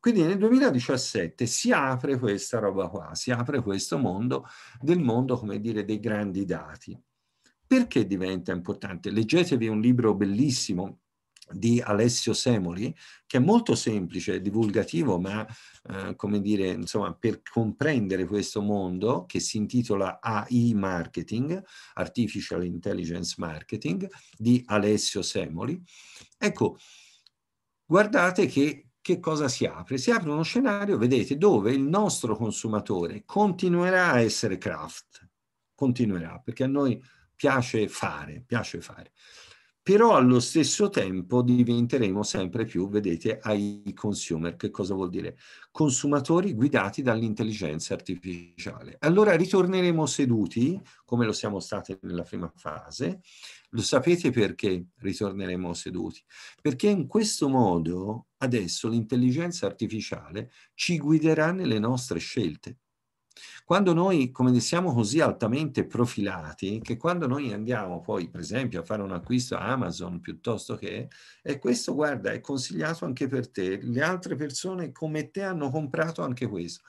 Quindi nel 2017 si apre questa roba qua, si apre questo mondo del mondo, come dire, dei grandi dati. Perché diventa importante? Leggetevi un libro bellissimo di Alessio Semoli, che è molto semplice, divulgativo, ma eh, come dire, insomma, per comprendere questo mondo che si intitola AI Marketing, Artificial Intelligence Marketing, di Alessio Semoli. Ecco, guardate che che cosa si apre? Si apre uno scenario, vedete, dove il nostro consumatore continuerà a essere craft, continuerà, perché a noi piace fare, piace fare. Però allo stesso tempo diventeremo sempre più, vedete, ai consumer. Che cosa vuol dire? Consumatori guidati dall'intelligenza artificiale. Allora ritorneremo seduti, come lo siamo stati nella prima fase. Lo sapete perché ritorneremo seduti? Perché in questo modo adesso l'intelligenza artificiale ci guiderà nelle nostre scelte. Quando noi, come siamo così altamente profilati, che quando noi andiamo poi, per esempio, a fare un acquisto a Amazon piuttosto che, e questo, guarda, è consigliato anche per te, le altre persone come te hanno comprato anche questo.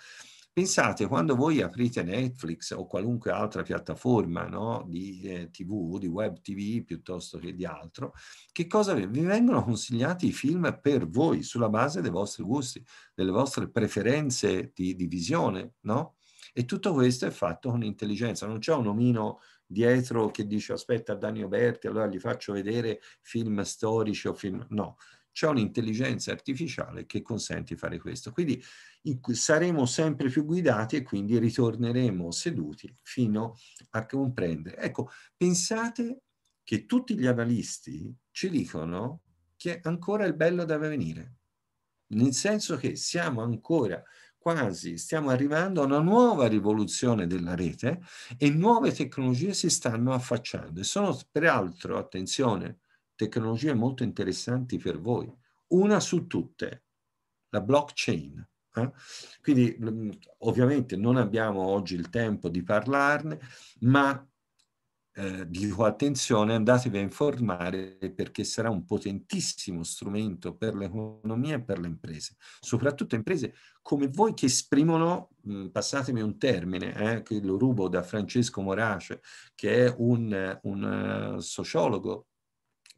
Pensate, quando voi aprite Netflix o qualunque altra piattaforma no, di eh, TV, di web TV piuttosto che di altro, che cosa vi, vi vengono consigliati i film per voi sulla base dei vostri gusti, delle vostre preferenze di, di visione, no? E tutto questo è fatto con intelligenza, non c'è un omino dietro che dice aspetta Danio Berti, allora gli faccio vedere film storici o film... No, c'è un'intelligenza artificiale che consente di fare questo. Quindi saremo sempre più guidati e quindi ritorneremo seduti fino a comprendere. Ecco, pensate che tutti gli analisti ci dicono che ancora il bello deve venire, nel senso che siamo ancora quasi, stiamo arrivando a una nuova rivoluzione della rete e nuove tecnologie si stanno affacciando e sono peraltro, attenzione, tecnologie molto interessanti per voi. Una su tutte, la blockchain. Eh? Quindi mm, ovviamente non abbiamo oggi il tempo di parlarne, ma eh, dico attenzione, andatevi a informare perché sarà un potentissimo strumento per l'economia e per le imprese, soprattutto imprese come voi che esprimono, mh, mm, passatemi un termine, eh, che lo rubo da Francesco Morace, che è un, un uh, sociologo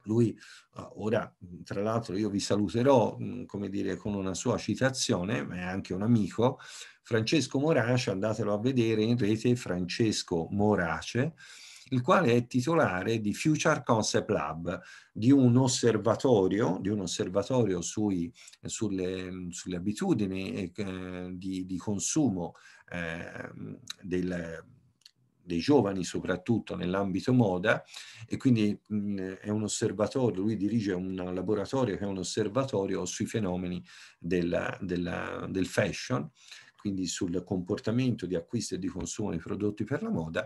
lui eh, ora, tra l'altro, io vi saluterò, come dire, con una sua citazione, ma è anche un amico, Francesco Morace, andatelo a vedere in rete, Francesco Morace, il quale è titolare di Future Concept Lab, di un osservatorio, di un osservatorio sui, sulle, sulle, abitudini eh, di, di, consumo eh, del dei giovani soprattutto nell'ambito moda e quindi mh, mhmm, è un osservatorio, lui dirige un laboratorio che è un osservatorio sui fenomeni della, della, del fashion quindi sul comportamento di acquisto e di consumo di prodotti per la moda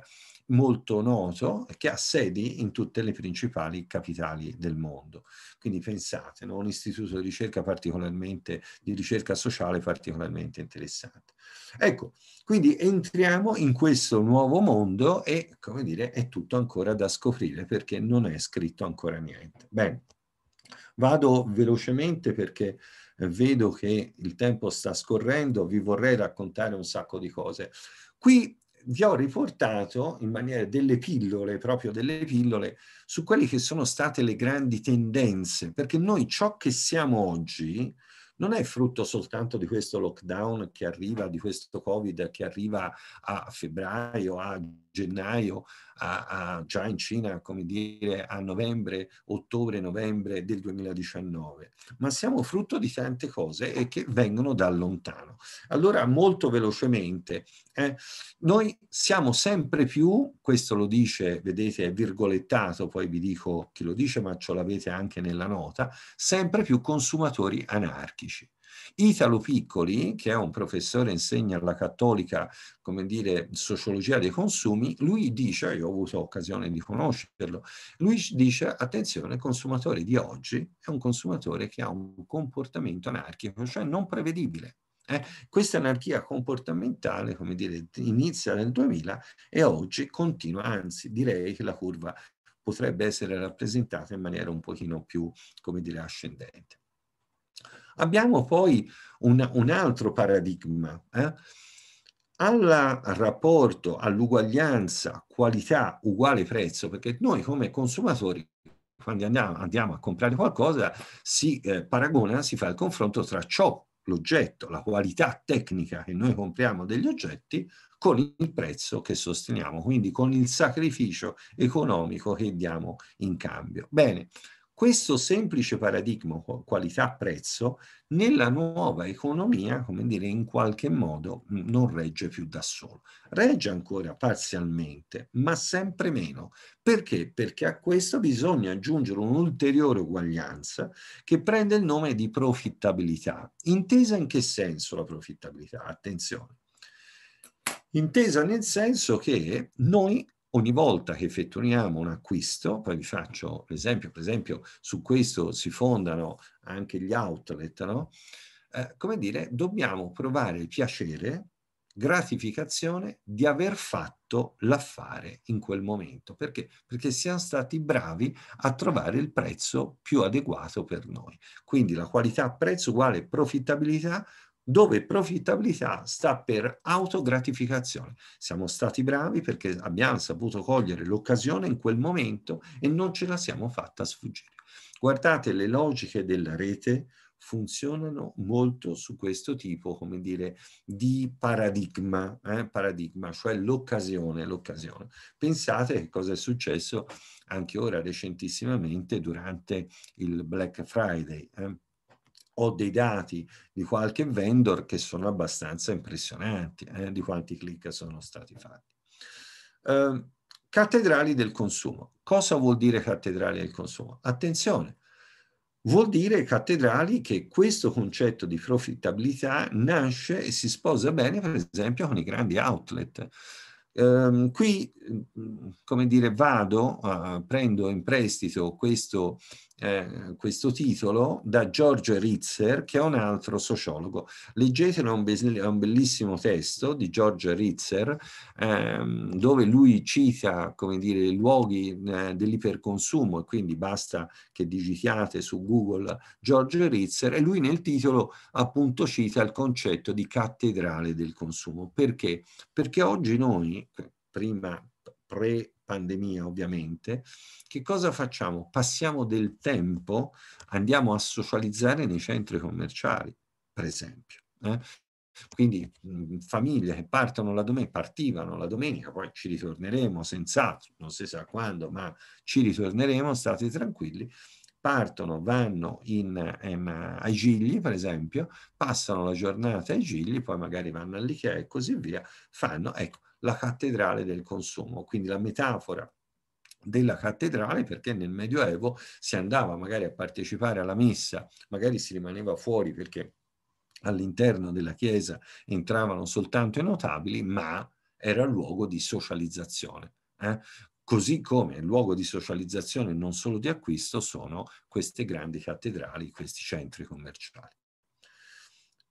molto noto che ha sedi in tutte le principali capitali del mondo. Quindi pensate, no? un istituto di ricerca particolarmente, di ricerca sociale particolarmente interessante. Ecco, quindi entriamo in questo nuovo mondo e, come dire, è tutto ancora da scoprire perché non è scritto ancora niente. Bene, vado velocemente perché vedo che il tempo sta scorrendo, vi vorrei raccontare un sacco di cose. Qui vi ho riportato in maniera delle pillole, proprio delle pillole, su quelle che sono state le grandi tendenze, perché noi ciò che siamo oggi non è frutto soltanto di questo lockdown che arriva, di questo Covid che arriva a febbraio, a gennaio, a, a, già in Cina, come dire, a novembre, ottobre-novembre del 2019, ma siamo frutto di tante cose e che vengono da lontano. Allora, molto velocemente, eh, noi siamo sempre più, questo lo dice, vedete, è virgolettato, poi vi dico chi lo dice, ma ce l'avete anche nella nota, sempre più consumatori anarchici. Italo Piccoli, che è un professore, insegna alla cattolica, come dire, sociologia dei consumi, lui dice, io ho avuto occasione di conoscerlo, lui dice, attenzione, il consumatore di oggi è un consumatore che ha un comportamento anarchico, cioè non prevedibile. Eh, questa anarchia comportamentale, come dire, inizia nel 2000 e oggi continua, anzi direi che la curva potrebbe essere rappresentata in maniera un pochino più, come dire, ascendente. Abbiamo poi un, un altro paradigma. Eh? Al rapporto, all'uguaglianza, qualità uguale prezzo, perché noi come consumatori quando andiamo, andiamo a comprare qualcosa si eh, paragona, si fa il confronto tra ciò, l'oggetto, la qualità tecnica che noi compriamo degli oggetti con il prezzo che sosteniamo, quindi con il sacrificio economico che diamo in cambio. Bene, questo semplice paradigma qualità-prezzo nella nuova economia, come dire, in qualche modo mm, non regge più da solo. Regge ancora parzialmente, ma sempre meno. Perché? Perché a questo bisogna aggiungere un'ulteriore uguaglianza che prende il nome di profittabilità. Intesa in che senso la profittabilità? Attenzione. Intesa nel senso che noi ogni volta che effettuiamo un acquisto, poi vi faccio l'esempio, per esempio su questo si fondano anche gli outlet, no? Eh, come dire, dobbiamo provare il piacere, gratificazione di aver fatto l'affare in quel momento. Perché? Perché siamo stati bravi a trovare il prezzo più adeguato per noi. Quindi la qualità prezzo uguale profittabilità dove profittabilità sta per autogratificazione. Siamo stati bravi perché abbiamo saputo cogliere l'occasione in quel momento e non ce la siamo fatta sfuggire. Guardate, le logiche della rete funzionano molto su questo tipo, come dire, di paradigma, eh? paradigma cioè l'occasione, l'occasione. Pensate che cosa è successo anche ora recentissimamente durante il Black Friday. Eh? ho dei dati di qualche vendor che sono abbastanza impressionanti, eh, di quanti click sono stati fatti. Eh, cattedrali del consumo. Cosa vuol dire cattedrali del consumo? Attenzione, vuol dire cattedrali che questo concetto di profittabilità nasce e si sposa bene, per esempio, con i grandi outlet. Um, qui, mm, come dire, vado, uh, prendo in prestito questo eh, questo titolo da Giorgio Ritzer, che è un altro sociologo. Leggetelo, è un, bellissimo testo di Giorgio Ritzer, ehm, dove lui cita, come dire, i luoghi eh, dell'iperconsumo e quindi basta che digitiate su Google Giorgio Ritzer e lui nel titolo appunto cita il concetto di cattedrale del consumo. Perché? Perché oggi noi, prima pre pandemia ovviamente, che cosa facciamo? Passiamo del tempo, andiamo a socializzare nei centri commerciali, per esempio. Eh? Quindi mh, mm, famiglie che partono la domenica, partivano la domenica, poi ci ritorneremo senz'altro, non si sa quando, ma ci ritorneremo, state tranquilli, partono, vanno in, in, ehm, ai Gigli, per esempio, passano la giornata ai Gigli, poi magari vanno all'Ikea e così via, fanno, ecco, la cattedrale del consumo, quindi la metafora della cattedrale perché nel Medioevo si andava magari a partecipare alla messa, magari si rimaneva fuori perché all'interno della chiesa entravano soltanto i notabili, ma era luogo di socializzazione. Eh? Così come luogo di socializzazione non solo di acquisto sono queste grandi cattedrali, questi centri commerciali.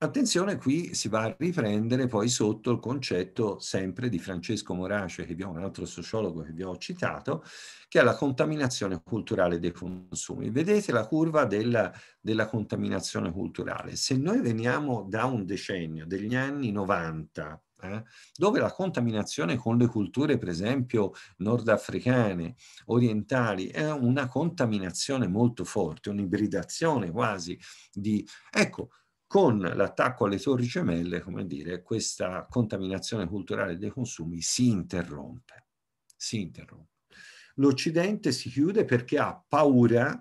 Attenzione, qui si va a riprendere poi sotto il concetto sempre di Francesco Morace, che abbiamo un altro sociologo che vi ho citato, che è la contaminazione culturale dei consumi. Vedete la curva della, della contaminazione culturale. Se noi veniamo da un decennio, degli anni 90, eh, dove la contaminazione con le culture, per esempio, nordafricane, orientali, è una contaminazione molto forte, un'ibridazione quasi di... Ecco, con l'attacco alle torri gemelle, come dire, questa contaminazione culturale dei consumi si interrompe. Si interrompe. L'Occidente si chiude perché ha paura,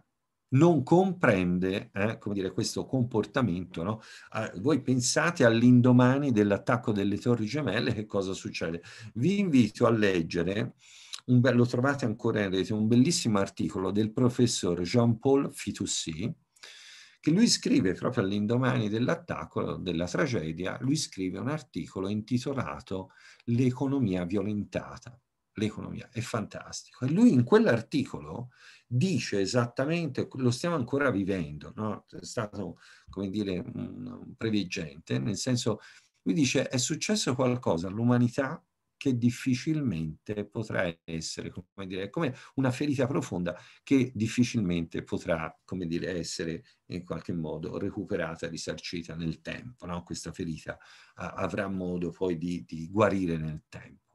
non comprende eh, dire, questo comportamento. No? Eh, voi pensate all'indomani dell'attacco delle torri gemelle, che cosa succede? Vi invito a leggere, un, lo trovate ancora in rete, un bellissimo articolo del professor Jean-Paul Fitoussi, che lui scrive proprio all'indomani dell'attacco, della tragedia, lui scrive un articolo intitolato L'economia violentata. L'economia è fantastico. E lui in quell'articolo dice esattamente, lo stiamo ancora vivendo, no? è stato come dire un, un nel senso lui dice è successo qualcosa all'umanità che difficilmente potrà essere, come dire, come una ferita profonda che difficilmente potrà, come dire, essere in qualche modo recuperata, risarcita nel tempo. No? Questa ferita uh, avrà modo poi di, di guarire nel tempo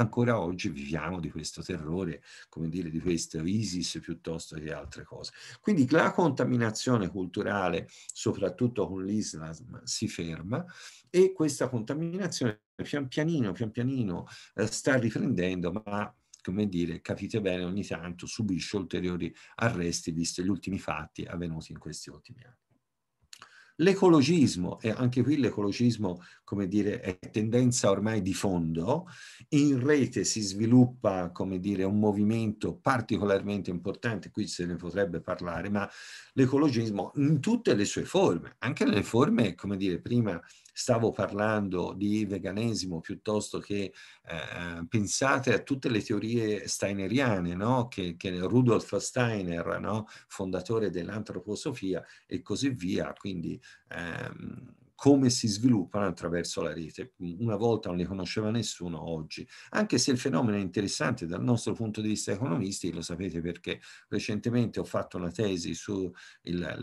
ancora oggi viviamo di questo terrore, come dire, di questo ISIS piuttosto che altre cose. Quindi la contaminazione culturale, soprattutto con l'Islam, si ferma e questa contaminazione pian pianino, pian pianino eh, sta riprendendo, ma come dire, capite bene, ogni tanto subisce ulteriori arresti, visto gli ultimi fatti avvenuti in questi ultimi anni. L'ecologismo, e anche qui l'ecologismo, come dire, è tendenza ormai di fondo, in rete si sviluppa, come dire, un movimento particolarmente importante, qui se ne potrebbe parlare, ma l'ecologismo in tutte le sue forme, anche nelle forme, come dire, prima stavo parlando di veganesimo piuttosto che eh, pensate a tutte le teorie steineriane, no? che, che, Rudolf Steiner, no? fondatore dell'antroposofia e così via, quindi ehm, come si sviluppano attraverso la rete. Una volta non li conosceva nessuno, oggi. Anche se il fenomeno è interessante dal nostro punto di vista economisti, lo sapete perché recentemente ho fatto una tesi sul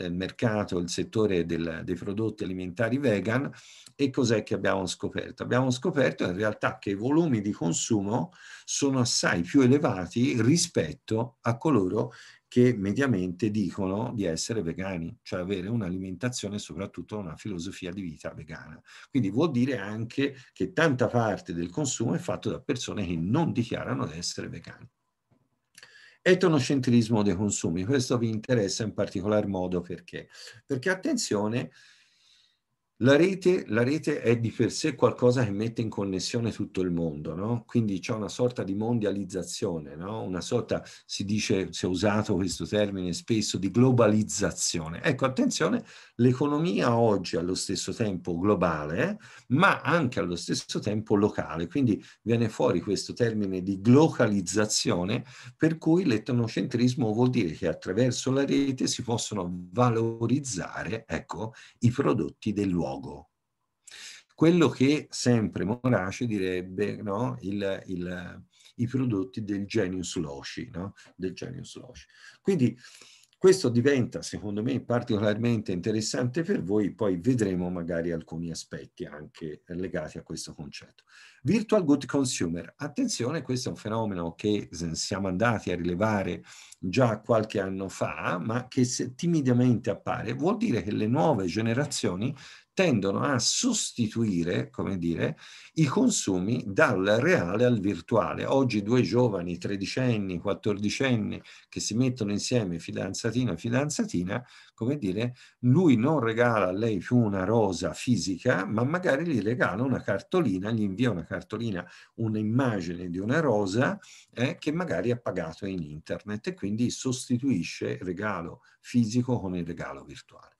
mercato, il settore del, dei prodotti alimentari vegan e cos'è che abbiamo scoperto? Abbiamo scoperto in realtà che i volumi di consumo sono assai più elevati rispetto a coloro che mediamente dicono di essere vegani, cioè avere un'alimentazione e soprattutto una filosofia di vita vegana. Quindi vuol dire anche che tanta parte del consumo è fatto da persone che non dichiarano di essere vegani. Etnocentrismo dei consumi, questo vi interessa in particolar modo perché? Perché attenzione, la rete, la rete, è di per sé qualcosa che mette in connessione tutto il mondo, no? quindi c'è una sorta di mondializzazione, no? una sorta, si dice, si è usato questo termine spesso, di globalizzazione. Ecco, attenzione, l'economia oggi è allo stesso tempo globale, ma anche allo stesso tempo locale, quindi viene fuori questo termine di glocalizzazione, per cui l'etnocentrismo vuol dire che attraverso la rete si possono valorizzare ecco, i prodotti dell'uomo luogo. Quello che sempre Morace direbbe no? il, il, i prodotti del genius loci. No? Del genius loci. Quindi questo diventa, secondo me, particolarmente interessante per voi, poi vedremo magari alcuni aspetti anche legati a questo concetto. Virtual good consumer. Attenzione, questo è un fenomeno che siamo andati a rilevare già qualche anno fa, ma che timidamente appare. Vuol dire che le nuove generazioni tendono a sostituire, come dire, i consumi dal reale al virtuale. Oggi due giovani, tredicenni, quattordicenni, che si mettono insieme, fidanzatino e fidanzatina, come dire, lui non regala a lei più una rosa fisica, ma magari gli regala una cartolina, gli invia una cartolina, un'immagine di una rosa eh, che magari ha pagato in internet e quindi sostituisce il regalo fisico con il regalo virtuale.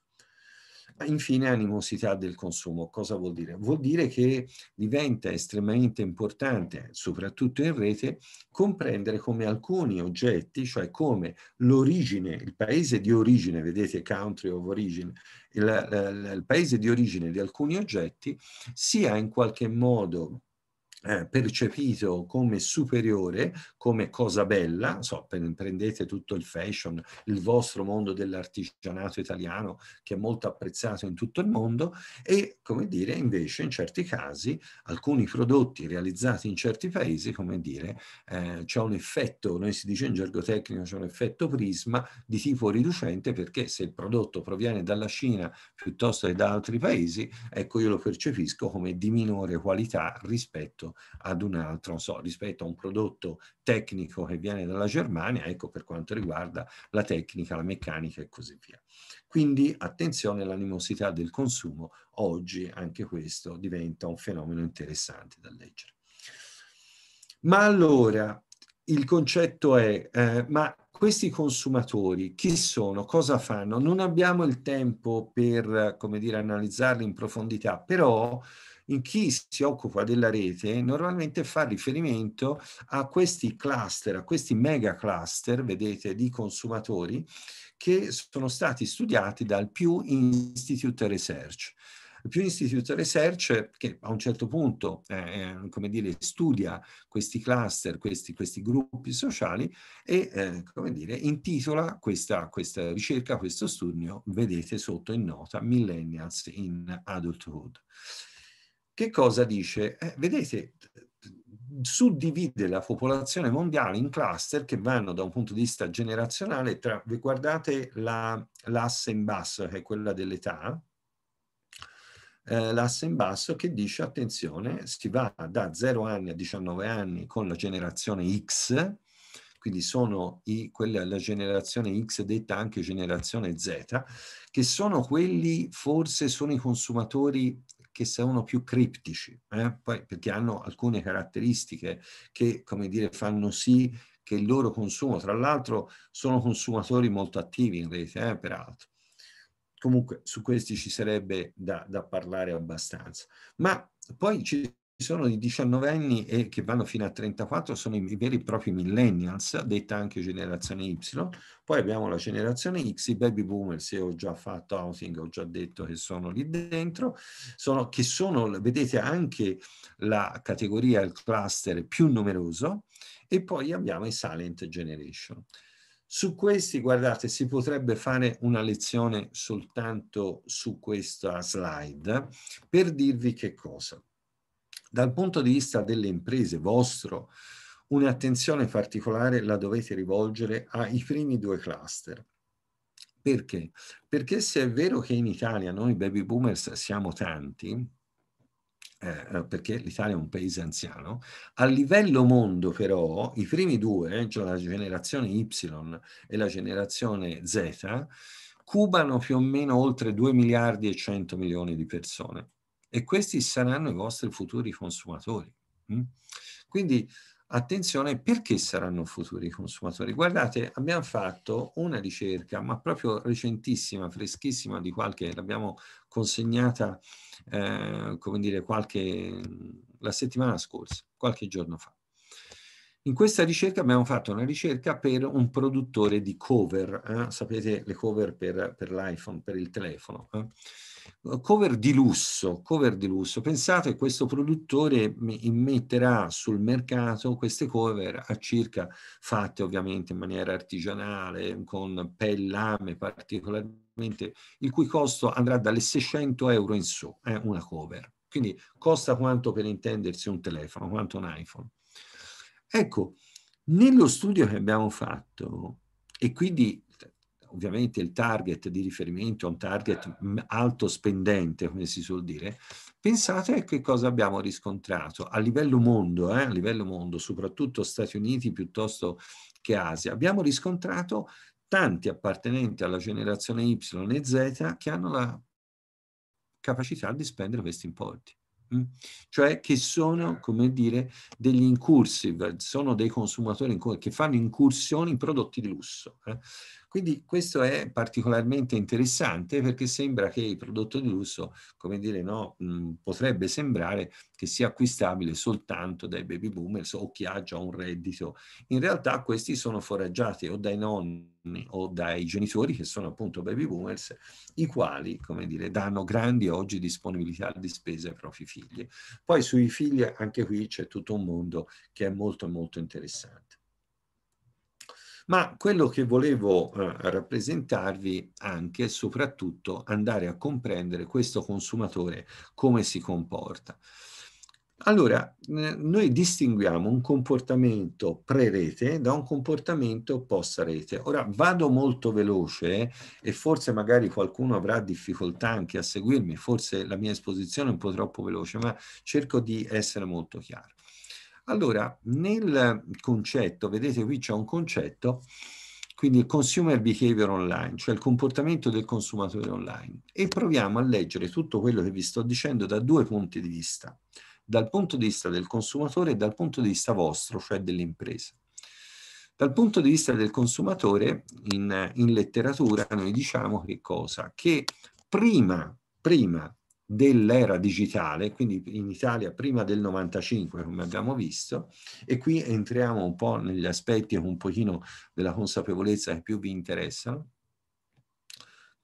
Infine animosità del consumo. Cosa vuol dire? Vuol dire che diventa estremamente importante, soprattutto in rete, comprendere come alcuni oggetti, cioè come l'origine, il paese di origine, vedete country of origin, il, il paese di origine di alcuni oggetti sia in qualche modo eh, percepito come superiore, come cosa bella, so, prendete tutto il fashion, il vostro mondo dell'artigianato italiano che è molto apprezzato in tutto il mondo e come dire invece in certi casi alcuni prodotti realizzati in certi paesi, come dire, eh, c'è un effetto, noi si dice in gergo tecnico c'è un effetto prisma di tipo riducente perché se il prodotto proviene dalla Cina piuttosto che da altri paesi, ecco io lo percepisco come di minore qualità rispetto rispetto ad un altro, so, rispetto a un prodotto tecnico che viene dalla Germania, ecco per quanto riguarda la tecnica, la meccanica e così via. Quindi attenzione all'animosità del consumo, oggi anche questo diventa un fenomeno interessante da leggere. Ma allora il concetto è, eh, ma questi consumatori chi sono, cosa fanno? Non abbiamo il tempo per, come dire, analizzarli in profondità, però in chi si occupa della rete normalmente fa riferimento a questi cluster, a questi mega cluster, vedete, di consumatori che sono stati studiati dal Pew Institute Research. Il Pew Institute Research, che a un certo punto eh, eh, come dire, studia questi cluster, questi, questi gruppi sociali e eh, come dire, intitola questa, questa ricerca, questo studio, vedete sotto in nota, Millennials in Adulthood che cosa dice? Eh, vedete, suddivide la popolazione mondiale in cluster che vanno da un punto di vista generazionale tra, guardate la, l'asse in basso che è quella dell'età, eh, l'asse in basso che dice attenzione si va da 0 anni a 19 anni con la generazione X, quindi sono i, quella, la generazione X detta anche generazione Z, che sono quelli forse sono i consumatori che sono più criptici, eh? Poi, perché hanno alcune caratteristiche che, come dire, fanno sì che il loro consumo, tra l'altro sono consumatori molto attivi in rete, eh, peraltro. Comunque su questi ci sarebbe da, da parlare abbastanza. Ma poi ci sono i anni e che vanno fino a 34 sono i veri e propri millennials, detta anche generazione Y. Poi abbiamo la generazione X, i baby boomers, e ho già fatto outing, ho già detto che sono lì dentro, sono, che sono, vedete, anche la categoria, il cluster più numeroso, e poi abbiamo i silent generation. Su questi, guardate, si potrebbe fare una lezione soltanto su questa slide per dirvi che cosa. Dal punto di vista delle imprese vostro, un'attenzione particolare la dovete rivolgere ai primi due cluster. Perché? Perché se è vero che in Italia noi baby boomers siamo tanti, eh, eh perché l'Italia è un paese anziano, a livello mondo però i primi due, eh, cioè la generazione Y e la generazione Z, cubano più o meno oltre 2 miliardi e 100 milioni di persone e questi saranno i vostri futuri consumatori. Mm? Quindi attenzione perché saranno futuri consumatori. Guardate, abbiamo fatto una ricerca, ma proprio recentissima, freschissima, di qualche, l'abbiamo consegnata, eh, come dire, qualche, la settimana scorsa, qualche giorno fa. In questa ricerca abbiamo fatto una ricerca per un produttore di cover, eh? sapete le cover per, per l'iPhone, per il telefono. Eh? Eh, cover di lusso, cover di lusso. Pensate questo produttore immetterà sul mercato queste cover a circa fatte ovviamente in maniera artigianale, con pellame particolarmente, il cui costo andrà dalle 600 euro in su, eh, una cover. Quindi costa quanto per intendersi un telefono, quanto un iPhone. Ecco, nello studio che abbiamo fatto, e quindi ovviamente il target di riferimento è un target alto spendente, come si suol dire, pensate a che cosa abbiamo riscontrato a livello mondo, eh, a livello mondo soprattutto Stati Uniti piuttosto che Asia, abbiamo riscontrato tanti appartenenti alla generazione Y e Z che hanno la capacità di spendere questi importi. Mm? cioè che sono, come dire, degli incursive, sono dei consumatori che fanno incursioni in prodotti di lusso. Eh? Quindi questo è particolarmente interessante perché sembra che il prodotto di lusso, come dire, no, mm, potrebbe sembrare che sia acquistabile soltanto dai baby boomers o chi ha già un reddito. In realtà questi sono foraggiati o dai nonni o dai genitori che sono appunto baby boomers, i quali, come dire, danno grandi oggi disponibilità di spesa ai propri figli. Poi sui figli anche qui c'è tutto un mondo che è molto molto interessante. Ma quello che volevo eh, rappresentarvi anche e soprattutto andare a comprendere questo consumatore come si comporta. Allora, noi distinguiamo un comportamento pre-rete da un comportamento post-rete. Ora vado molto veloce e forse magari qualcuno avrà difficoltà anche a seguirmi, forse la mia esposizione è un po' troppo veloce, ma cerco di essere molto chiaro. Allora, nel concetto, vedete qui c'è un concetto, quindi il consumer behavior online, cioè il comportamento del consumatore online. E proviamo a leggere tutto quello che vi sto dicendo da due punti di vista, dal punto di vista del consumatore e dal punto di vista vostro, cioè dell'impresa. Dal punto di vista del consumatore, in, in letteratura, noi diciamo che cosa? Che prima, prima dell'era digitale, quindi in Italia prima del 95 come abbiamo visto, e qui entriamo un po' negli aspetti un pochino della consapevolezza che più vi interessano,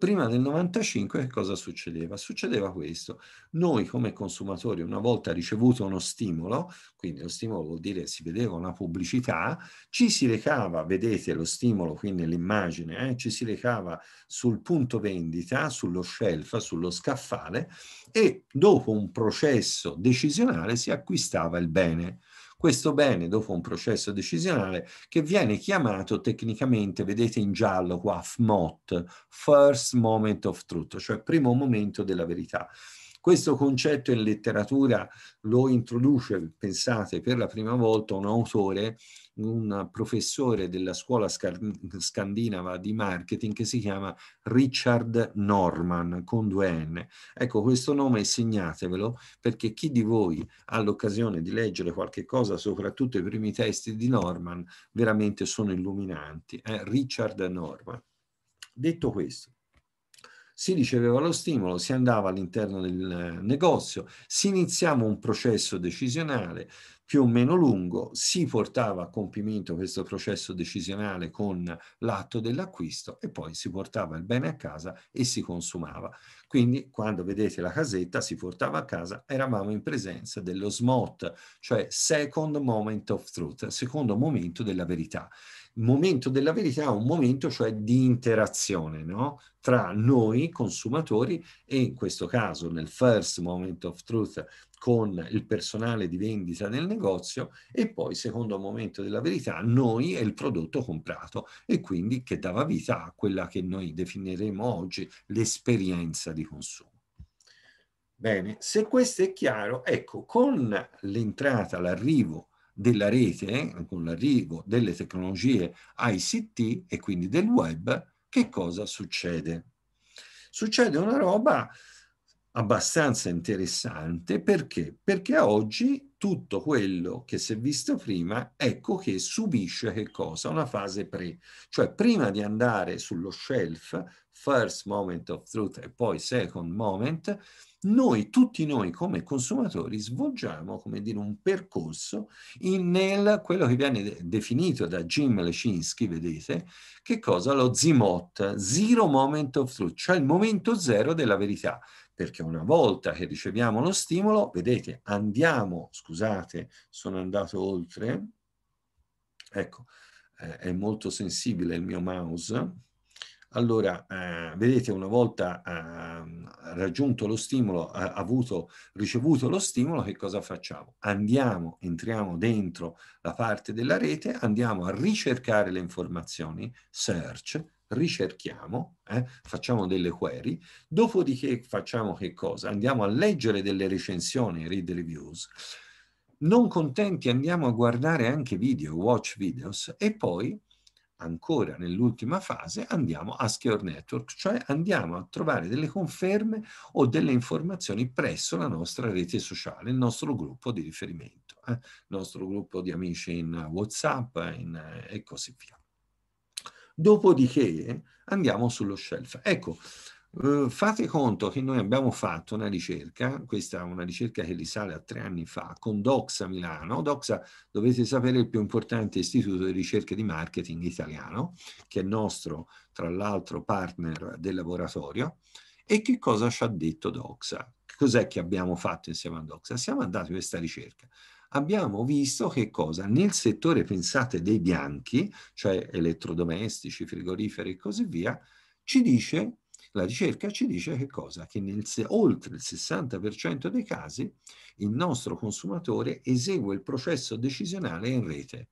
prima del 95 che cosa succedeva? Succedeva questo. Noi come consumatori una volta ricevuto uno stimolo, quindi lo stimolo vuol dire si vedeva una pubblicità, ci si recava, vedete lo stimolo qui nell'immagine, eh, ci si recava sul punto vendita, sullo shelf, sullo scaffale e dopo un processo decisionale si acquistava il bene. Questo bene dopo un processo decisionale che viene chiamato tecnicamente, vedete in giallo qua, FMOT, First Moment of Truth, cioè primo momento della verità. Questo concetto in letteratura lo introduce, pensate, per la prima volta un autore, un professore della scuola scandinava di marketing che si chiama Richard Norman con due N. Ecco, questo nome segnatevelo perché chi di voi ha l'occasione di leggere qualche cosa, soprattutto i primi testi di Norman, veramente sono illuminanti. Eh? Richard Norman. Detto questo, si riceveva lo stimolo, si andava all'interno del negozio, si iniziava un processo decisionale più o meno lungo, si portava a compimento questo processo decisionale con l'atto dell'acquisto e poi si portava il bene a casa e si consumava. Quindi quando vedete la casetta si portava a casa, eravamo in presenza dello SMOT, cioè Second Moment of Truth, secondo momento della verità. Il momento della verità è un momento cioè di interazione no? tra noi consumatori e in questo caso nel first moment of truth con il personale di vendita del negozio e poi secondo momento della verità noi e il prodotto comprato e quindi che dava vita a quella che noi definiremo oggi l'esperienza di consumo. Bene, se questo è chiaro, ecco, con l'entrata, l'arrivo della rete, con l'arrivo delle tecnologie ICT e quindi del web, che cosa succede? Succede una roba abbastanza interessante perché? Perché oggi tutto quello che si è visto prima, ecco che subisce che cosa? Una fase pre. Cioè prima di andare sullo shelf, first moment of truth e poi second moment, noi, tutti noi come consumatori, svolgiamo, come dire, un percorso in, nel, quello che viene definito da Jim Lecinski, vedete, che cosa? Lo ZMOT, Zero Moment of Truth, cioè il momento zero della verità perché una volta che riceviamo lo stimolo, vedete, andiamo, scusate, sono andato oltre, ecco, eh, è molto sensibile il mio mouse, allora, eh, vedete, una volta eh, raggiunto lo stimolo, avuto, ricevuto lo stimolo, che cosa facciamo? Andiamo, entriamo dentro la parte della rete, andiamo a ricercare le informazioni, search, ricerchiamo, eh, facciamo delle query, dopodiché facciamo che cosa? Andiamo a leggere delle recensioni, read reviews, non contenti andiamo a guardare anche video, watch videos e poi ancora nell'ultima fase andiamo a Skior Network, cioè andiamo a trovare delle conferme o delle informazioni presso la nostra rete sociale, il nostro gruppo di riferimento, eh, il nostro gruppo di amici in WhatsApp in, eh, e così via. Dopodiché andiamo sullo shelf. Ecco, eh, fate conto che noi abbiamo fatto una ricerca, questa è una ricerca che risale a tre anni fa, con Doxa Milano. Doxa, dovete sapere, è il più importante istituto di ricerca di marketing italiano, che è nostro, tra l'altro, partner del laboratorio. E che cosa ci ha detto Doxa? Cos'è che abbiamo fatto insieme a Doxa? Siamo andati a questa ricerca abbiamo visto che cosa? Nel settore, pensate, dei bianchi, cioè elettrodomestici, frigoriferi e così via, ci dice, la ricerca ci dice che cosa? Che nel, oltre il 60% dei casi il nostro consumatore esegue il processo decisionale in rete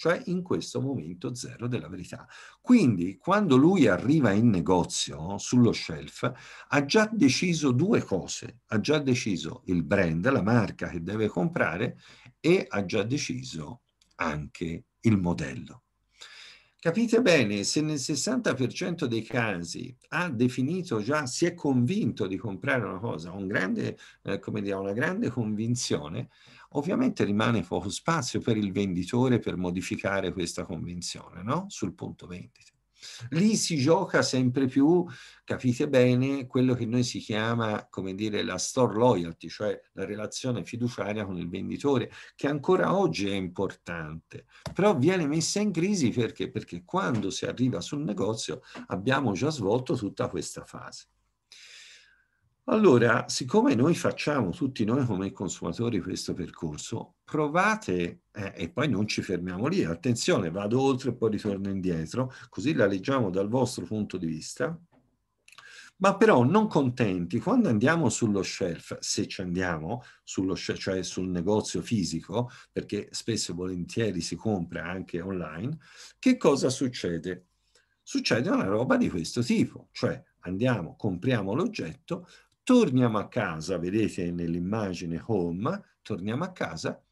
cioè in questo momento zero della verità. Quindi quando lui arriva in negozio, sullo shelf, ha già deciso due cose, ha già deciso il brand, la marca che deve comprare e ha già deciso anche il modello. Capite bene, se nel 60% dei casi ha definito già, si è convinto di comprare una cosa, un grande, eh, come dire, una grande convinzione, ovviamente rimane poco spazio per il venditore per modificare questa convinzione no? sul punto vendita. Lì si gioca sempre più, capite bene, quello che noi si chiama, come dire, la store loyalty, cioè la relazione fiduciaria con il venditore, che ancora oggi è importante, però viene messa in crisi perché? Perché quando si arriva sul negozio abbiamo già svolto tutta questa fase. Allora, siccome noi facciamo, tutti noi come consumatori, questo percorso, provate eh, e poi non ci fermiamo lì. Attenzione, vado oltre e poi ritorno indietro, così la leggiamo dal vostro punto di vista. Ma però non contenti, quando andiamo sullo shelf, se ci andiamo, shelf, cioè sul negozio fisico, perché spesso e volentieri si compra anche online, che cosa succede? Succede una roba di questo tipo, cioè andiamo, compriamo l'oggetto, torniamo a casa, vedete nell'immagine home, torniamo a casa,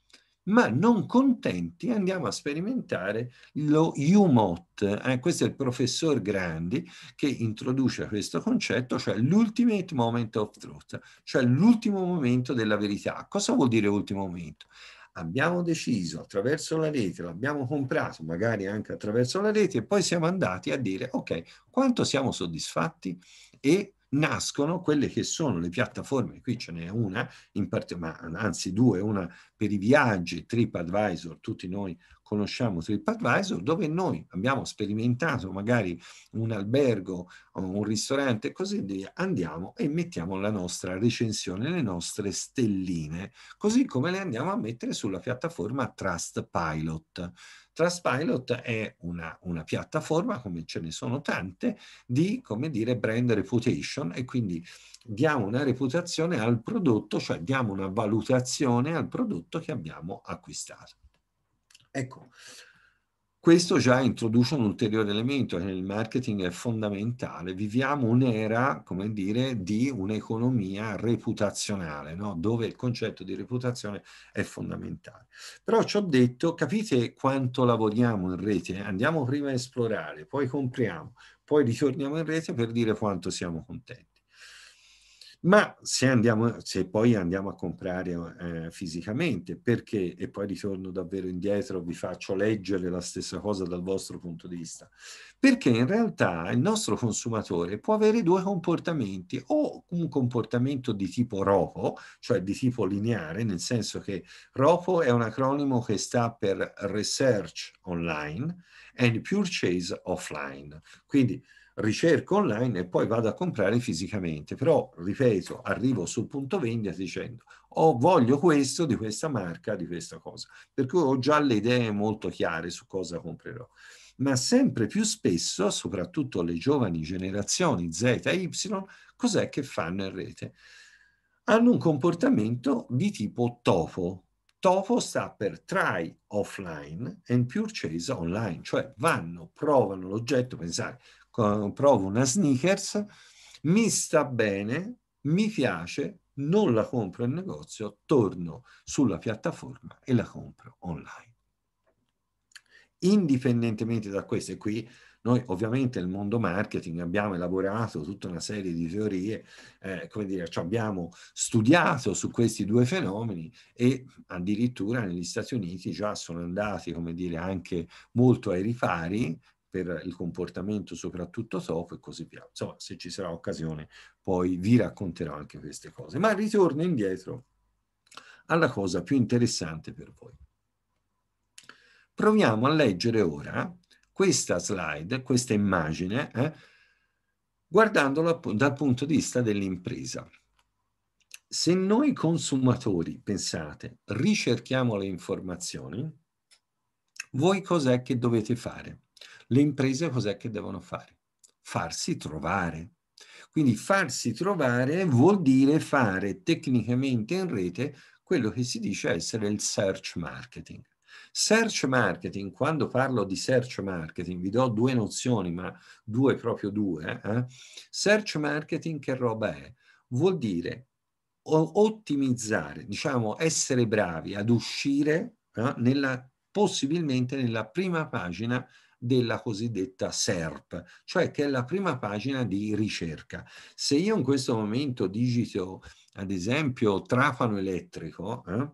ma non contenti andiamo a sperimentare lo UMOT. Eh, questo è il professor Grandi che introduce questo concetto, cioè l'ultimate moment of truth, cioè l'ultimo momento della verità. Cosa vuol dire ultimo momento? Abbiamo deciso attraverso la rete, l'abbiamo comprato magari anche attraverso la rete e poi siamo andati a dire ok, quanto siamo soddisfatti e nascono quelle che sono le piattaforme, qui ce n'è una, parte, ma anzi due, una per i viaggi, TripAdvisor, tutti noi conosciamo TripAdvisor, dove noi abbiamo sperimentato magari un albergo, un ristorante così andiamo e mettiamo la nostra recensione, le nostre stelline, così come le andiamo a mettere sulla piattaforma Trustpilot. Trustpilot è una, una, piattaforma, come ce ne sono tante, di come dire, brand reputation e quindi diamo una reputazione al prodotto, cioè diamo una valutazione al prodotto che abbiamo acquistato. Ecco, questo già introduce un ulteriore elemento, eh, il marketing è fondamentale. Viviamo un'era, come dire, di un'economia reputazionale, no? dove il concetto di reputazione è fondamentale. Però ci ho detto, capite quanto lavoriamo in rete? Andiamo prima a esplorare, poi compriamo, poi ritorniamo in rete per dire quanto siamo contenti ma se, andiamo, se poi andiamo a comprare eh, fisicamente, perché, e poi ritorno davvero indietro, vi faccio leggere la stessa cosa dal vostro punto di vista, perché in realtà il nostro consumatore può avere due comportamenti, o un comportamento di tipo ROPO, cioè di tipo lineare, nel senso che ROPO è un acronimo che sta per Research Online and Purchase Offline, quindi ricerco online e poi vado a comprare fisicamente. Però, ripeto, arrivo sul punto vendita dicendo ho oh, voglio questo di questa marca, di questa cosa. Per cui ho già le idee molto chiare su cosa comprerò. Ma sempre più spesso, soprattutto le giovani generazioni Z e Y, cos'è che fanno in rete? Hanno un comportamento di tipo topo, TOFO sta per try offline and purchase online, cioè vanno, provano l'oggetto, pensare, provo una sneakers, mi sta bene, mi piace, non la compro in negozio, torno sulla piattaforma e la compro online. Indipendentemente da queste qui noi ovviamente nel mondo marketing abbiamo elaborato tutta una serie di teorie, eh, come dire, cioè abbiamo studiato su questi due fenomeni e addirittura negli Stati Uniti già sono andati, come dire, anche molto ai ripari per il comportamento soprattutto dopo e così via. Insomma, se ci sarà occasione poi vi racconterò anche queste cose. Ma ritorno indietro alla cosa più interessante per voi. Proviamo a leggere ora questa slide, questa immagine, eh, guardandola dal punto di vista dell'impresa. Se noi consumatori, pensate, ricerchiamo le informazioni, voi cos'è che dovete fare? le imprese cos'è che devono fare? Farsi trovare. Quindi farsi trovare vuol dire fare tecnicamente in rete quello che si dice essere il search marketing. Search marketing, quando parlo di search marketing, vi do due nozioni, ma due proprio due. Eh? Search marketing che roba è? Vuol dire ottimizzare, diciamo essere bravi ad uscire eh, nella, possibilmente nella prima pagina della cosiddetta SERP, cioè che è la prima pagina di ricerca. Se io in questo momento digito, ad esempio, trafano elettrico, eh,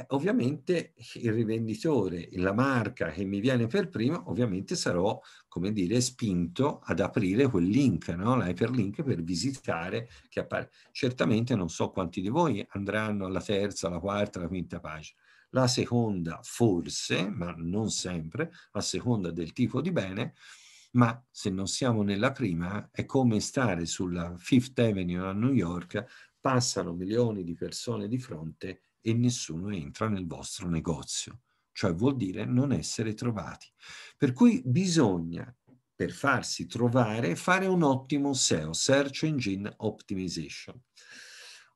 eh ovviamente il rivenditore, la marca che mi viene per prima, ovviamente sarò, come dire, spinto ad aprire quel link, no? l'hyperlink per visitare che appare. Certamente non so quanti di voi andranno alla terza, alla quarta, alla quinta pagina la seconda forse, ma non sempre, a seconda del tipo di bene, ma se non siamo nella prima è come stare sulla Fifth Avenue a New York, passano milioni di persone di fronte e nessuno entra nel vostro negozio, cioè vuol dire non essere trovati. Per cui bisogna, per farsi trovare, fare un ottimo SEO, Search Engine Optimization.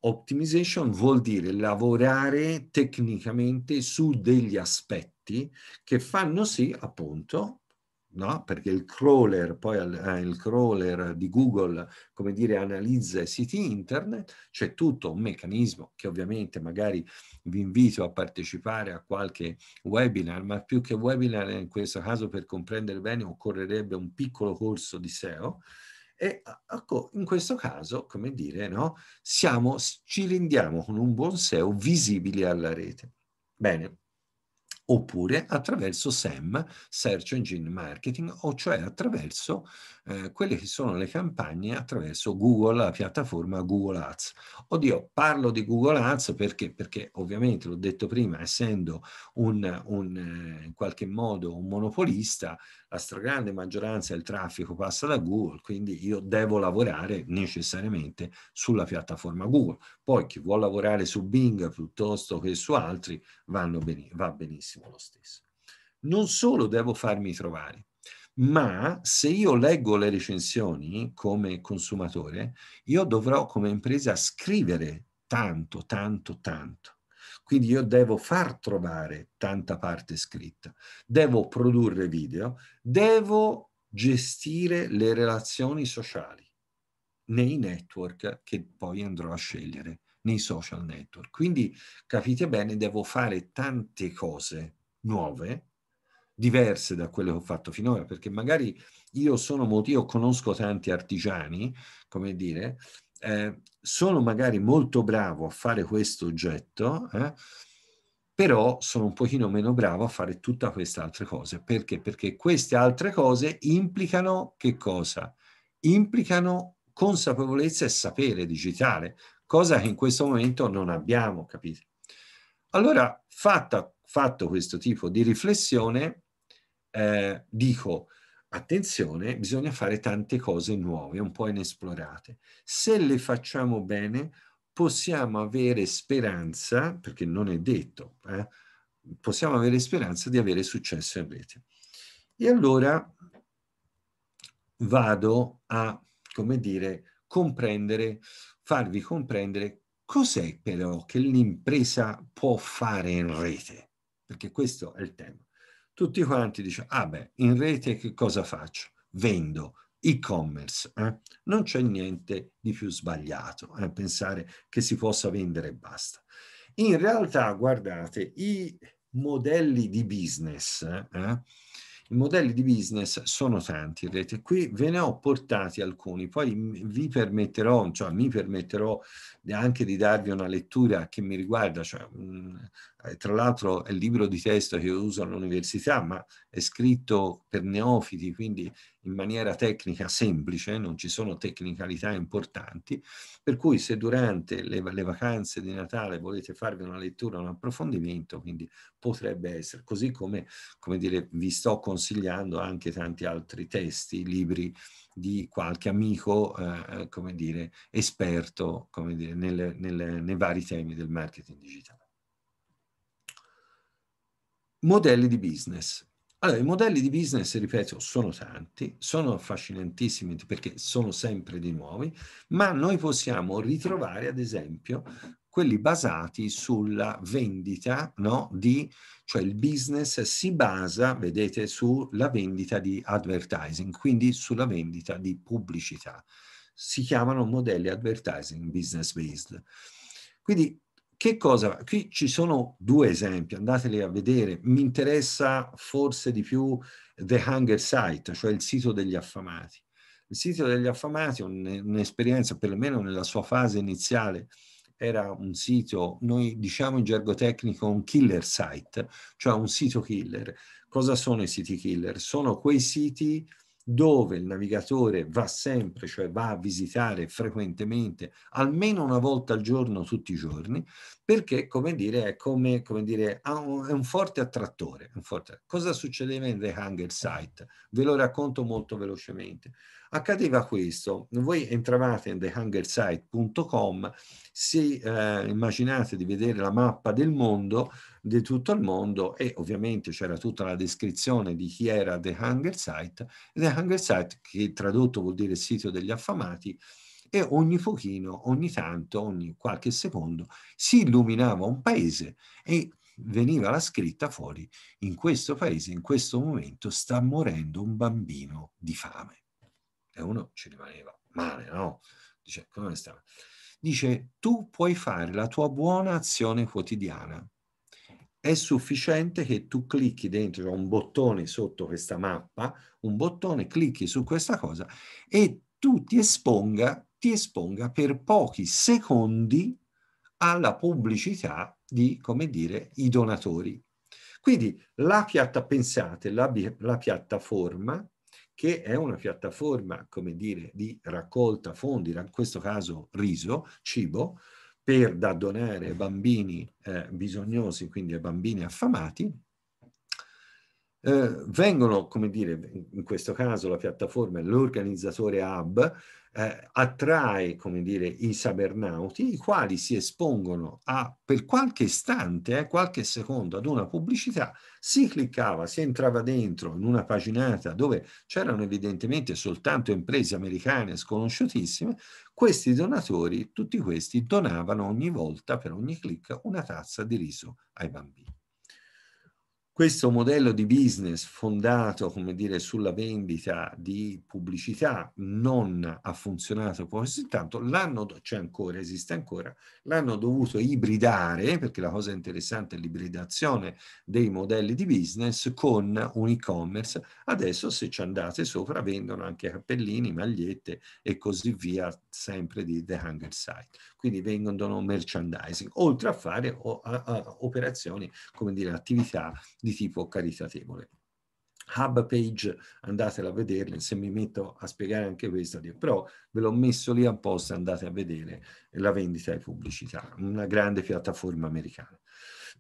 Optimization vuol dire lavorare tecnicamente su degli aspetti che fanno sì, appunto, no? perché il crawler, poi eh, il crawler di Google, come dire, analizza i siti internet, c'è tutto un meccanismo che ovviamente magari vi invito a partecipare a qualche webinar, ma più che webinar in questo caso per comprendere bene occorrerebbe un piccolo corso di SEO, e ecco, in questo caso, come dire, no? Siamo, ci rendiamo con un buon SEO visibili alla rete. Bene. Oppure attraverso SEM, Search Engine Marketing, o cioè attraverso eh, quelle che sono le campagne attraverso Google, la piattaforma Google Ads. Oddio, parlo di Google Ads perché, perché ovviamente, l'ho detto prima, essendo un, un, eh, in qualche modo un monopolista, la stragrande maggioranza del traffico passa da Google, quindi io devo lavorare necessariamente sulla piattaforma Google. Poi chi vuole lavorare su Bing piuttosto che su altri ben, va benissimo lo stesso. Non solo devo farmi trovare, ma se io leggo le recensioni come consumatore, io dovrò come impresa scrivere tanto, tanto, tanto quindi io devo far trovare tanta parte scritta, devo produrre video, devo gestire le relazioni sociali nei network che poi andrò a scegliere, nei social network. Quindi capite bene, devo fare tante cose nuove, diverse da quelle che ho fatto finora, perché magari io sono motivo, conosco tanti artigiani, come dire, eh, sono magari molto bravo a fare questo oggetto, eh, però sono un pochino meno bravo a fare tutte queste altre cose. Perché? Perché queste altre cose implicano che cosa? Implicano consapevolezza e sapere digitale, cosa che in questo momento non abbiamo, capito? Allora, fatta, fatto questo tipo di riflessione, eh, dico, attenzione, bisogna fare tante cose nuove, un po' inesplorate. Se le facciamo bene, possiamo avere speranza, perché non è detto, eh, possiamo avere speranza di avere successo in rete. E allora vado a, come dire, comprendere, farvi comprendere cos'è però che l'impresa può fare in rete, perché questo è il tema tutti quanti dicono, ah beh, in rete che cosa faccio? Vendo e-commerce. Eh? Non c'è niente di più sbagliato eh? pensare che si possa vendere e basta. In realtà, guardate, i modelli di business eh? I modelli di business sono tanti in rete, qui ve ne ho portati alcuni, poi vi permetterò, cioè mi permetterò anche di darvi una lettura che mi riguarda, cioè, eh, tra l'altro è il libro di testo che io uso all'università, ma è scritto per neofiti, quindi in maniera tecnica semplice, non ci sono tecnicalità importanti, per cui se durante le, le vacanze di Natale volete farvi una lettura, un approfondimento, quindi potrebbe essere, così come, come dire, vi sto consigliando anche tanti altri testi, libri di qualche amico, eh, come dire, esperto, come dire, nelle, nelle, nei vari temi del marketing digitale. Modelli di business. Allora, i modelli di business, ripeto, sono tanti, sono affascinantissimi perché sono sempre di nuovi, ma noi possiamo ritrovare, ad esempio, quelli basati sulla vendita, no? Di, cioè il business si basa, vedete, sulla vendita di advertising, quindi sulla vendita di pubblicità. Si chiamano modelli advertising business based. Quindi che cosa? Qui ci sono due esempi, andateli a vedere. Mi interessa forse di più The Hunger Site, cioè il sito degli affamati. Il sito degli affamati, un'esperienza perlomeno nella sua fase iniziale, era un sito, noi diciamo in gergo tecnico un killer site, cioè un sito killer. Cosa sono i siti killer? Sono quei siti dove il navigatore va sempre, cioè va a visitare frequentemente, almeno una volta al giorno, tutti i giorni, perché, come dire, è come, come dire, un, è un forte attrattore. Un forte... Cosa succedeva in The Hunger Site? Ve lo racconto molto velocemente accadeva questo. Voi entravate in thehungersite.com, se eh, immaginate di vedere la mappa del mondo, di tutto il mondo, e ovviamente c'era tutta la descrizione di chi era The Hunger Site, The Hunger Site, che tradotto vuol dire sito degli affamati, e ogni pochino, ogni tanto, ogni qualche secondo, si illuminava un paese e veniva la scritta fuori, in questo paese, in questo momento, sta morendo un bambino di fame. E uno ci rimaneva male, no? Dice, come sta? Dice, tu puoi fare la tua buona azione quotidiana. È sufficiente che tu clicchi dentro un bottone sotto questa mappa, un bottone, clicchi su questa cosa e tu ti esponga, ti esponga per pochi secondi alla pubblicità di, come dire, i donatori. Quindi la piatta, pensate, la, la piattaforma che è una piattaforma, come dire, di raccolta fondi, in questo caso riso, cibo, per da donare ai bambini eh, bisognosi, quindi ai bambini affamati, eh, vengono, come dire, in questo caso la piattaforma è l'organizzatore hub, eh, attrae, come dire, i sabernauti, i quali si espongono a, per qualche istante, eh, qualche secondo, ad una pubblicità, si cliccava, si entrava dentro in una paginata dove c'erano evidentemente soltanto imprese americane sconosciutissime, questi donatori, tutti questi, donavano ogni volta, per ogni clic, una tazza di riso ai bambini questo modello di business fondato, come dire, sulla vendita di pubblicità non ha funzionato così tanto, l'hanno, c'è ancora, esiste ancora, l'hanno dovuto ibridare, perché la cosa interessante è l'ibridazione dei modelli di business con un e-commerce. Adesso se ci andate sopra vendono anche cappellini, magliette e così via, sempre di The Hunger Site quindi vengono merchandising, oltre a fare o, a, a, operazioni, come dire, attività di tipo caritatevole. Hub page, andatela a vederla, se mi metto a spiegare anche questo, però ve l'ho messo lì apposta, andate a vedere la vendita e pubblicità, una grande piattaforma americana.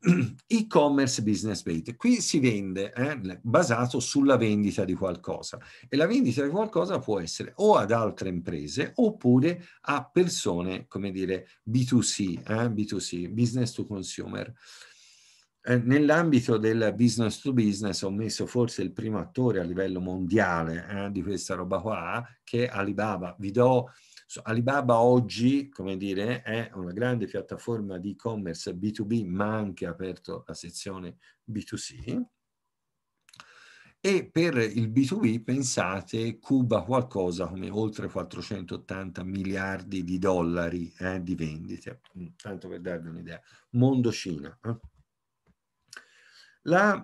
e-commerce business based. Qui si vende eh, basato sulla vendita di qualcosa e la vendita di qualcosa può essere o ad altre imprese oppure a persone, come dire, B2C, eh, B2C business to consumer. Eh, nell'ambito del business to business ho messo forse il primo attore a livello mondiale eh, di questa roba qua, che è Alibaba. Vi do Alibaba oggi, come dire, è una grande piattaforma di e-commerce B2B, ma ha anche aperto la sezione B2C. E per il B2B pensate cuba qualcosa come oltre 480 miliardi di dollari eh, di vendite, mm, tanto per darvi un'idea. Mondo Cina. Eh. La,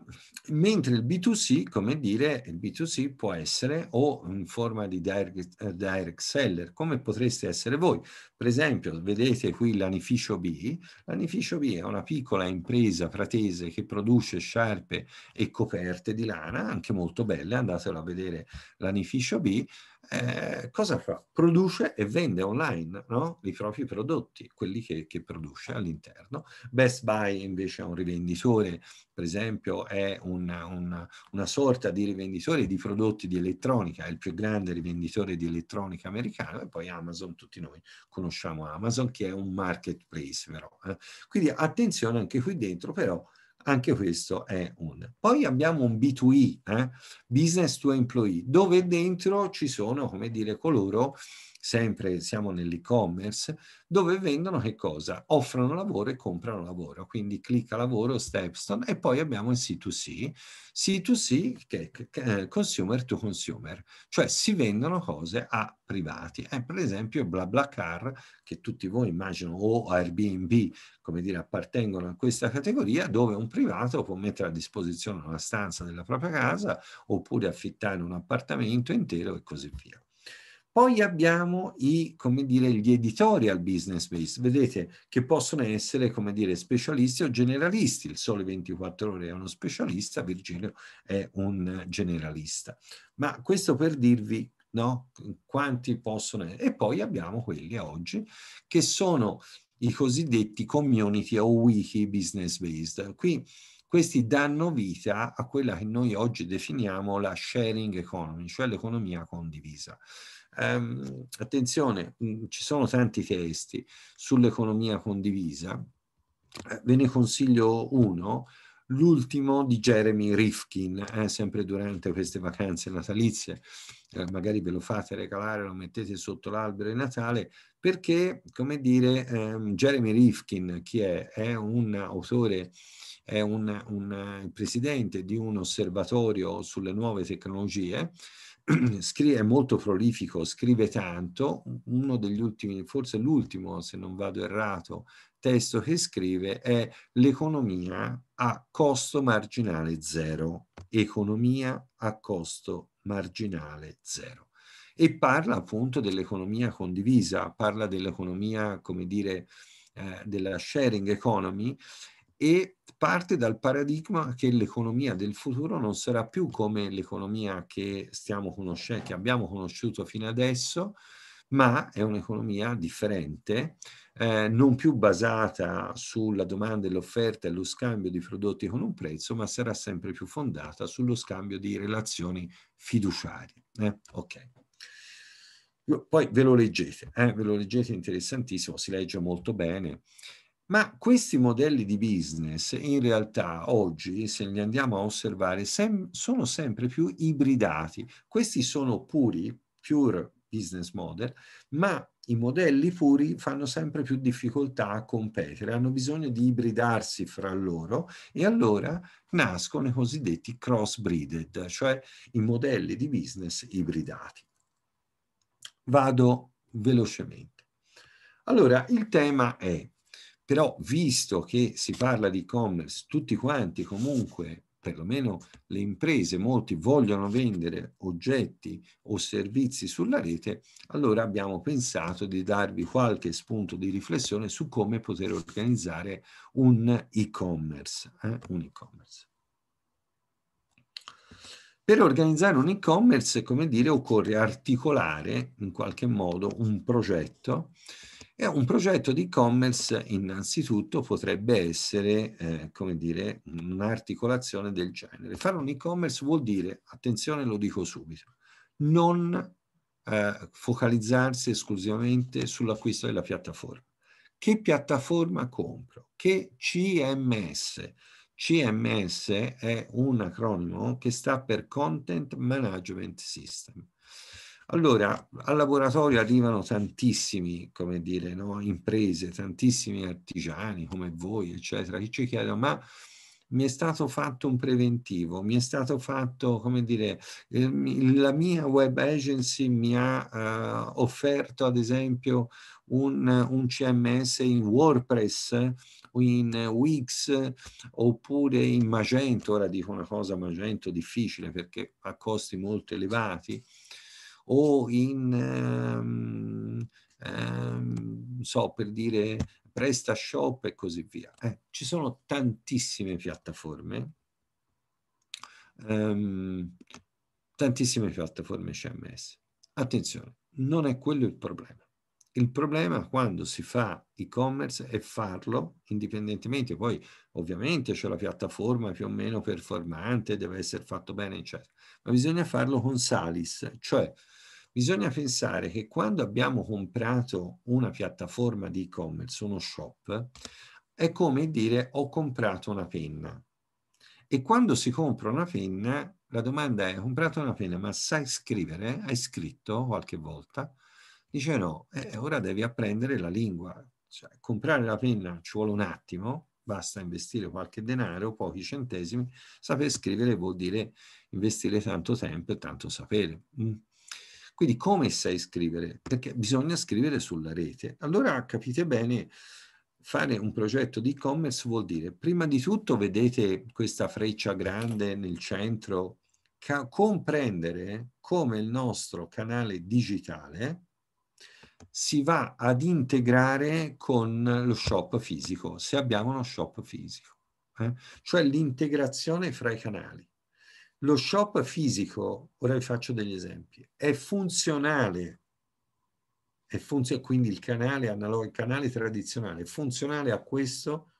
mentre il B2C, come dire, il B2C può essere o in forma di direct, eh, direct, seller, come potreste essere voi. Per esempio, vedete qui l'anificio B. L'anificio B è una piccola impresa fratese che produce sciarpe e coperte di lana, anche molto belle, andatelo a vedere l'anificio B, eh, cosa fa? Produce e vende online no? i propri prodotti, quelli che, che produce all'interno. Best Buy invece è un rivenditore, per esempio, è una, una, una, sorta di rivenditore di prodotti di elettronica, è il più grande rivenditore di elettronica americano e poi Amazon, tutti noi conosciamo Amazon che è un marketplace però. Eh? Quindi attenzione anche qui dentro però anche questo è un. Poi abbiamo un B2E, eh? business to employee, dove dentro ci sono, come dire, coloro sempre siamo nell'e-commerce, dove vendono che cosa? Offrono lavoro e comprano lavoro, quindi clicca lavoro, Stepstone e poi abbiamo il C2C, C2C che è eh, consumer to consumer, cioè si vendono cose a privati, eh, per esempio BlaBlaCar che tutti voi immagino o Airbnb come dire appartengono a questa categoria dove un privato può mettere a disposizione una stanza della propria casa oppure affittare un appartamento intero e così via. Poi abbiamo i, come dire, gli editorial business base, vedete, che possono essere, come dire, specialisti o generalisti. Il Sole 24 Ore è uno specialista, Virgilio è un generalista. Ma questo per dirvi no, quanti possono essere. E poi abbiamo quelli oggi che sono i cosiddetti community o wiki business based. Qui questi danno vita a quella che noi oggi definiamo la sharing economy, cioè l'economia condivisa. Um, attenzione, mh, mm, ci sono tanti testi sull'economia condivisa, eh, ve ne consiglio uno, l'ultimo di Jeremy Rifkin, eh, sempre durante queste vacanze natalizie, eh, magari ve lo fate regalare, lo mettete sotto l'albero di Natale, perché, come dire, ehm, Jeremy Rifkin, chi è? È un autore è un, un, il eh, presidente di un osservatorio sulle nuove tecnologie scrive, è molto prolifico, scrive tanto, uno degli ultimi, forse l'ultimo se non vado errato, testo che scrive è l'economia a costo marginale zero, economia a costo marginale zero. E parla appunto dell'economia condivisa, parla dell'economia, come dire, eh, della sharing economy e parte dal paradigma che l'economia del futuro non sarà più come l'economia che, stiamo conoscendo, che abbiamo conosciuto fino adesso, ma è un'economia differente, eh, non più basata sulla domanda e l'offerta e lo scambio di prodotti con un prezzo, ma sarà sempre più fondata sullo scambio di relazioni fiduciarie. Eh? Okay. Poi ve lo leggete, eh? ve lo leggete interessantissimo, si legge molto bene. Ma questi modelli di business in realtà oggi, se li andiamo a osservare, sem- sono sempre più ibridati. Questi sono puri, pure business model, ma i modelli puri fanno sempre più difficoltà a competere, hanno bisogno di ibridarsi fra loro e allora nascono i cosiddetti cross-breeded, cioè i modelli di business ibridati. Vado velocemente. Allora, il tema è però visto che si parla di e-commerce, tutti quanti comunque, perlomeno le imprese, molti vogliono vendere oggetti o servizi sulla rete, allora abbiamo pensato di darvi qualche spunto di riflessione su come poter organizzare un e-commerce. Eh? Un e-commerce. Per organizzare un e-commerce, come dire, occorre articolare in qualche modo un progetto e un progetto di e-commerce innanzitutto potrebbe essere, eh, come dire, un'articolazione del genere. Fare un e-commerce vuol dire, attenzione lo dico subito, non eh, focalizzarsi esclusivamente sull'acquisto della piattaforma. Che piattaforma compro? Che CMS? CMS è un acronimo che sta per Content Management System allora, al laboratorio arrivano tantissimi, come dire, no, imprese, tantissimi artigiani come voi, eccetera, che ci chiedono, ma mi è stato fatto un preventivo, mi è stato fatto, come dire, ehm, la mia web agency mi ha uh, offerto ad esempio un, un, CMS in WordPress in Wix oppure in Magento, ora dico una cosa Magento difficile perché ha costi molto elevati, o in, ehm, ehm, so, per dire, PrestaShop e così via. Eh, ci sono tantissime piattaforme, ehm, tantissime piattaforme CMS. Attenzione, non è quello il problema. Il problema quando si fa e-commerce è farlo indipendentemente, poi ovviamente c'è la piattaforma più o meno performante, deve essere fatto bene, eccetera, ma bisogna farlo con Salis, cioè Bisogna pensare che quando abbiamo comprato una piattaforma di e-commerce, uno shop, è come dire ho comprato una penna. E quando si compra una penna, la domanda è: ho comprato una penna, ma sai scrivere? Hai scritto qualche volta? Dice no, eh, ora devi apprendere la lingua. Cioè, comprare la penna ci vuole un attimo, basta investire qualche denaro, pochi centesimi. Sapere scrivere vuol dire investire tanto tempo e tanto sapere. Mm. Quindi come sai scrivere? Perché bisogna scrivere sulla rete. Allora capite bene, fare un progetto di e-commerce vuol dire, prima di tutto vedete questa freccia grande nel centro, comprendere come il nostro canale digitale si va ad integrare con lo shop fisico, se abbiamo uno shop fisico, eh? cioè l'integrazione fra i canali. Lo shop fisico, ora vi faccio degli esempi, è funzionale, è funzio- quindi il canale, analogo, il canale tradizionale è funzionale a questo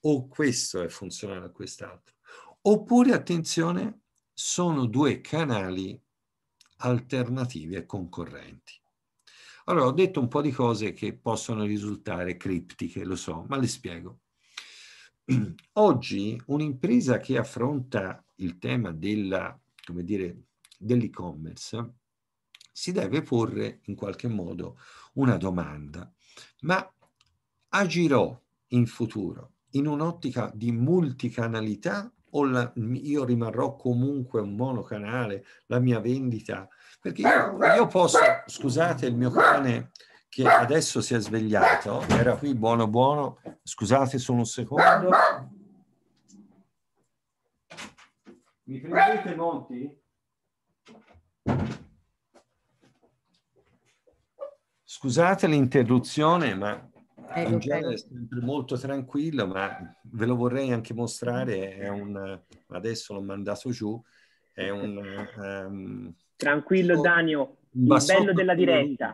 o questo è funzionale a quest'altro. Oppure, attenzione, sono due canali alternativi e concorrenti. Allora, ho detto un po' di cose che possono risultare criptiche, lo so, ma le spiego. Oggi un'impresa che affronta il tema dell'e-commerce si deve porre in qualche modo una domanda, ma agirò in futuro in un'ottica di multicanalità o la, io rimarrò comunque un monocanale, la mia vendita, perché io posso, scusate il mio cane che adesso si è svegliato, era qui buono buono, scusate solo un secondo. Mi prendete Monti? Scusate l'interruzione, ma eh, Angela è sempre molto tranquillo, ma ve lo vorrei anche mostrare. Un, adesso l'ho mandato giù. È un um, tranquillo, oh, Danio. Il bello della diretta.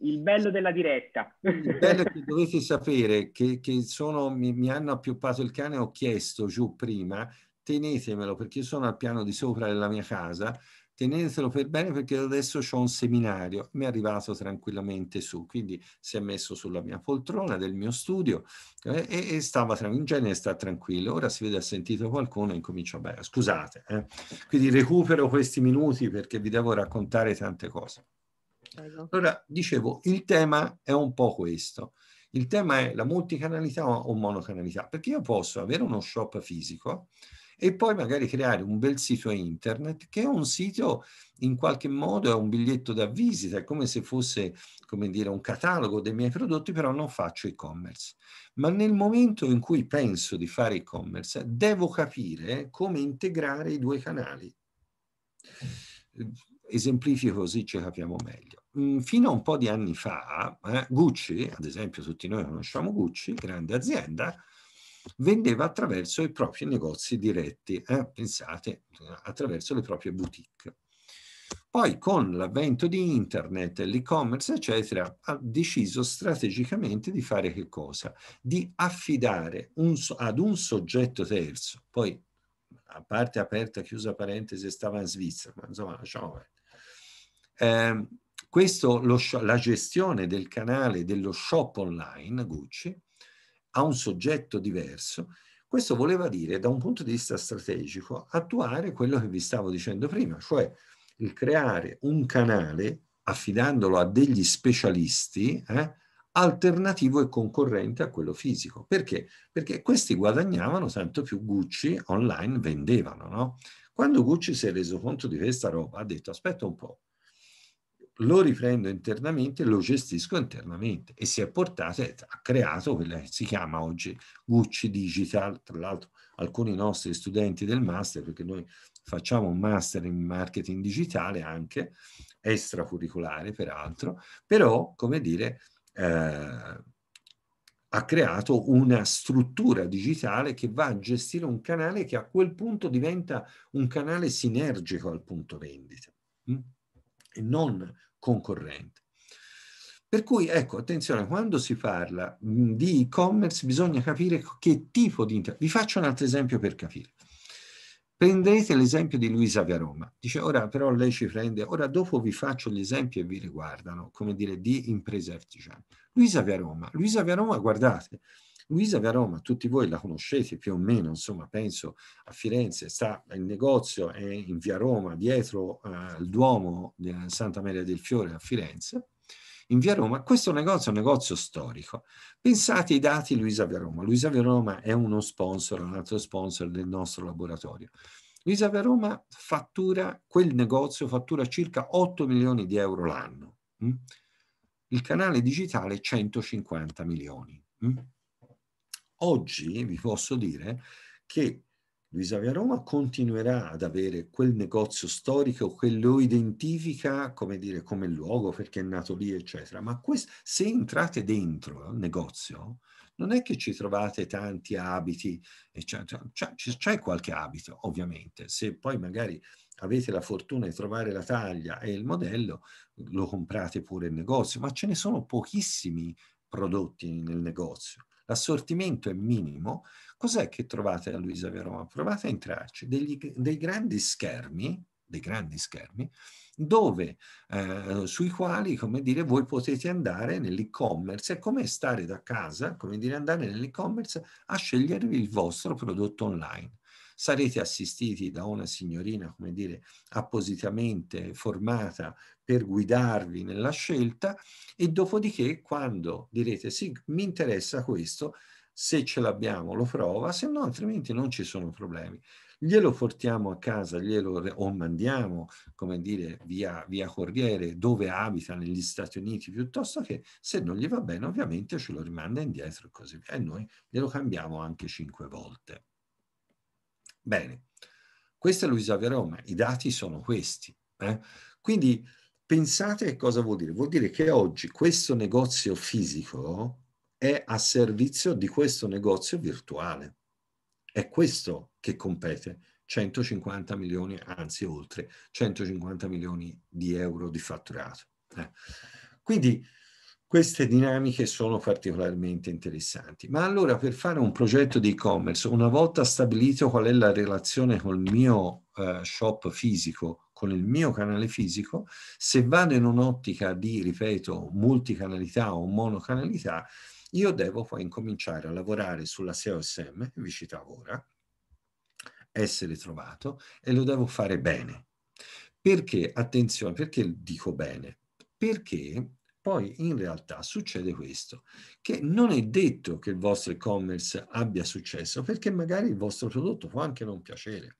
Il bello della diretta. Il bello che dovete sapere che, che sono, mi, mi hanno appioppato il cane, ho chiesto giù prima tenetemelo perché io sono al piano di sopra della mia casa, tenetelo per bene perché adesso ho un seminario, mi è arrivato tranquillamente su, quindi si è messo sulla mia poltrona del mio studio eh, e, e, stava in genere sta tranquillo, ora si vede ha sentito qualcuno e incomincia, a bere, scusate, eh. quindi recupero questi minuti perché vi devo raccontare tante cose. Allora, dicevo, il tema è un po' questo. Il tema è la multicanalità o monocanalità, perché io posso avere uno shop fisico, e poi magari creare un bel sito internet che è un sito in qualche modo è un biglietto da visita, è come se fosse come dire, un catalogo dei miei prodotti, però non faccio e-commerce. Ma nel momento in cui penso di fare e-commerce, devo capire come integrare i due canali. Esemplifico così ci capiamo meglio. Mm, fino a un po' di anni fa, eh, Gucci, ad esempio tutti noi conosciamo Gucci, grande azienda, vendeva attraverso i propri negozi diretti, eh? pensate, attraverso le proprie boutique. Poi con l'avvento di internet, l'e-commerce, eccetera, ha deciso strategicamente di fare che cosa? Di affidare un, ad un soggetto terzo, poi a parte aperta, chiusa parentesi, stava in Svizzera, ma insomma lasciamo perdere. Eh, questo, lo, la gestione del canale dello shop online Gucci a un soggetto diverso, questo voleva dire, da un punto di vista strategico, attuare quello che vi stavo dicendo prima, cioè il creare un canale, affidandolo a degli specialisti, eh, alternativo e concorrente a quello fisico. Perché? Perché questi guadagnavano, tanto più Gucci online vendevano, no? Quando Gucci si è reso conto di questa roba, ha detto, aspetta un po', lo riprendo internamente, e lo gestisco internamente e si è portato, ha creato quella che si chiama oggi Gucci Digital, tra l'altro alcuni nostri studenti del master, perché noi facciamo un master in marketing digitale anche, extracurriculare peraltro, però come dire eh, ha creato una struttura digitale che va a gestire un canale che a quel punto diventa un canale sinergico al punto vendita mm? e non concorrente. Per cui, ecco, attenzione, quando si parla di e-commerce bisogna capire che tipo di... Inter... Vi faccio un altro esempio per capire. Prendete l'esempio di Luisa Garoma. Dice, ora però lei ci prende, ora dopo vi faccio gli esempi e vi riguardano, come dire, di imprese artigiane. Luisa Garoma, Luisa Garoma, guardate, Luisa Garoma, tutti voi la conoscete più o meno, insomma, penso a Firenze, sta il negozio è in via Roma, dietro eh, il Duomo di eh, Santa Maria del Fiore a Firenze in via Roma. Questo negozio è un negozio storico. Pensate ai dati Luisa Via Roma. Luisa Via Roma è uno sponsor, un altro sponsor del nostro laboratorio. Luisa Via Roma fattura, quel negozio fattura circa 8 milioni di euro l'anno. Mm? Il canale digitale 150 milioni. Mm? Oggi vi posso dire che Luisa Via Roma continuerà ad avere quel negozio storico che lo identifica come, dire, come luogo perché è nato lì, eccetera. Ma questo, se entrate dentro al negozio, non è che ci trovate tanti abiti, eccetera. C'è, c'è qualche abito, ovviamente. Se poi magari avete la fortuna di trovare la taglia e il modello, lo comprate pure il negozio, ma ce ne sono pochissimi prodotti nel negozio l'assortimento è minimo, cos'è che trovate a Luisa Veroma? Provate a entrarci, degli, dei grandi schermi, dei grandi schermi, dove, eh, sui quali, come dire, voi potete andare nell'e-commerce, è come stare da casa, come dire, andare nell'e-commerce a scegliervi il vostro prodotto online sarete assistiti da una signorina, come dire, appositamente formata per guidarvi nella scelta e dopodiché quando direte sì, mi interessa questo, se ce l'abbiamo lo prova, se no altrimenti non ci sono problemi. Glielo portiamo a casa, glielo o mandiamo, come dire, via, via corriere dove abita negli Stati Uniti, piuttosto che se non gli va bene ovviamente ce lo rimanda indietro e così via. E noi glielo cambiamo anche cinque volte. Bene, questa è Luisa Veroma, i dati sono questi. Eh? Quindi pensate che cosa vuol dire? Vuol dire che oggi questo negozio fisico è a servizio di questo negozio virtuale. È questo che compete. 150 milioni, anzi oltre 150 milioni di euro di fatturato. Eh. Quindi queste dinamiche sono particolarmente interessanti. Ma allora per fare un progetto di e-commerce, una volta stabilito qual è la relazione col mio eh, shop fisico, con il mio canale fisico, se vado in un'ottica di, ripeto, multicanalità o monocanalità, io devo poi incominciare a lavorare sulla SEOSM, vi citavo ora, essere trovato e lo devo fare bene. Perché, attenzione, perché dico bene? Perché poi in realtà succede questo, che non è detto che il vostro e-commerce abbia successo, perché magari il vostro prodotto può anche non piacere.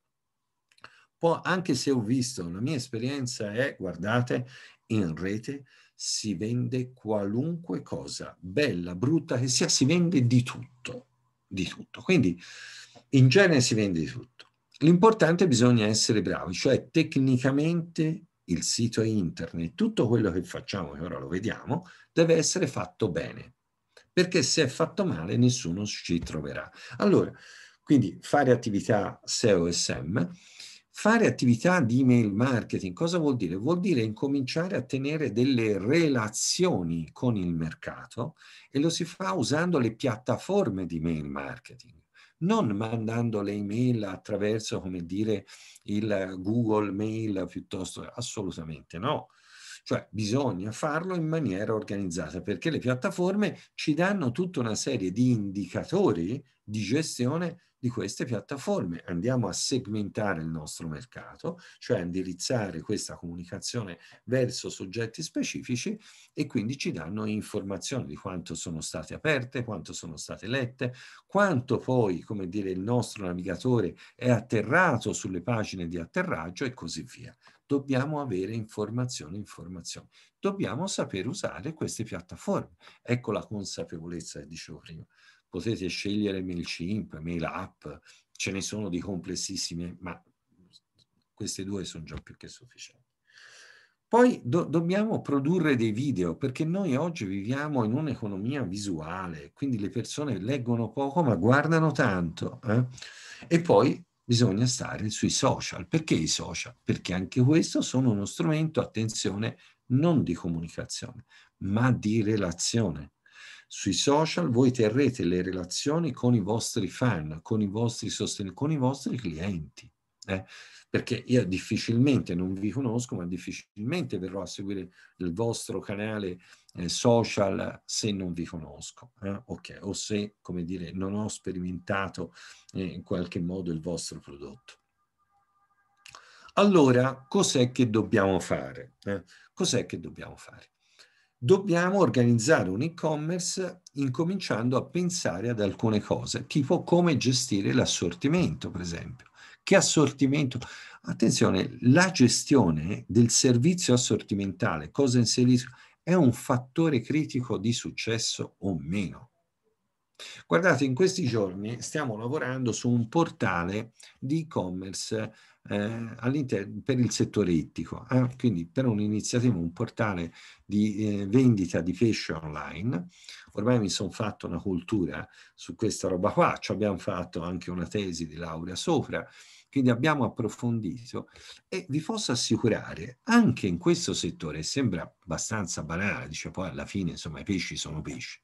Può, anche se ho visto, la mia esperienza è, guardate, in rete si vende qualunque cosa, bella, brutta che sia, si vende di tutto, di tutto. Quindi in genere si vende di tutto. L'importante bisogna essere bravi, cioè tecnicamente il sito internet, tutto quello che facciamo, che ora lo vediamo, deve essere fatto bene, perché se è fatto male nessuno ci troverà. Allora, quindi fare attività SEO e SEM, Fare attività di email marketing cosa vuol dire? Vuol dire incominciare a tenere delle relazioni con il mercato e lo si fa usando le piattaforme di email marketing non mandando le email attraverso, come dire, il Google Mail piuttosto, assolutamente no. Cioè bisogna farlo in maniera organizzata perché le piattaforme ci danno tutta una serie di indicatori di gestione di queste piattaforme. Andiamo a segmentare il nostro mercato, cioè a indirizzare questa comunicazione verso soggetti specifici e quindi ci danno informazioni di quanto sono state aperte, quanto sono state lette, quanto poi, come dire, il nostro navigatore è atterrato sulle pagine di atterraggio e così via dobbiamo avere informazioni, informazioni. Dobbiamo saper usare queste piattaforme. Ecco la consapevolezza che dicevo prima potete scegliere Mail 5, App, ce ne sono di complessissime, ma queste due sono già più che sufficienti. Poi do dobbiamo produrre dei video perché noi oggi viviamo in un'economia visuale, quindi le persone leggono poco ma guardano tanto. Eh? E poi bisogna stare sui social. Perché i social? Perché anche questo sono uno strumento, attenzione, non di comunicazione, ma di relazione sui social voi terrete le relazioni con i vostri fan, con i vostri sostenitori, con i vostri clienti. Eh? Perché io difficilmente, non vi conosco, ma difficilmente verrò a seguire il vostro canale eh, social se non vi conosco. Eh? Okay. O se, come dire, non ho sperimentato eh, in qualche modo il vostro prodotto. Allora, cos'è che dobbiamo fare? Eh, cos'è che dobbiamo fare? dobbiamo organizzare un e-commerce incominciando a pensare ad alcune cose, tipo come gestire l'assortimento, per esempio. Che assortimento? Attenzione, la gestione del servizio assortimentale, cosa inserisco, è un fattore critico di successo o meno. Guardate, in questi giorni stiamo lavorando su un portale di e-commerce eh, per il settore ittico, eh, quindi per un'iniziativa, un portale di eh, vendita di pesce online. Ormai mi sono fatto una cultura su questa roba qua, ci abbiamo fatto anche una tesi di laurea sopra, quindi abbiamo approfondito e vi posso assicurare, anche in questo settore, sembra abbastanza banale, dice poi alla fine insomma i pesci sono pesci,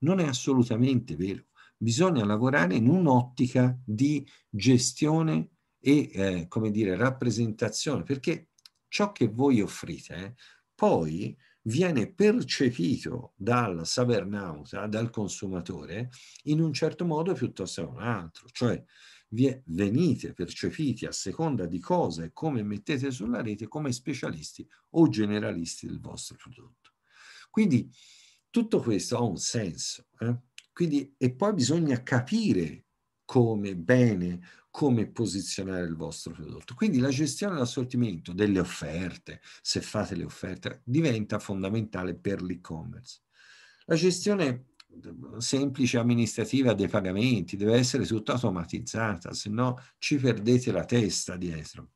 non è assolutamente vero. Bisogna lavorare in un'ottica di gestione e eh, come dire rappresentazione, perché ciò che voi offrite eh, poi viene percepito dal sabernauta, dal consumatore, in un certo modo piuttosto che un altro, cioè venite percepiti a seconda di cosa e come mettete sulla rete come specialisti o generalisti del vostro prodotto. Quindi tutto questo ha un senso. Eh? Quindi, e poi bisogna capire come bene, come posizionare il vostro prodotto. Quindi la gestione dell'assortimento, delle offerte, se fate le offerte, diventa fondamentale per l'e-commerce. La gestione eh, semplice amministrativa dei pagamenti deve essere tutta automatizzata, se no ci perdete la testa dietro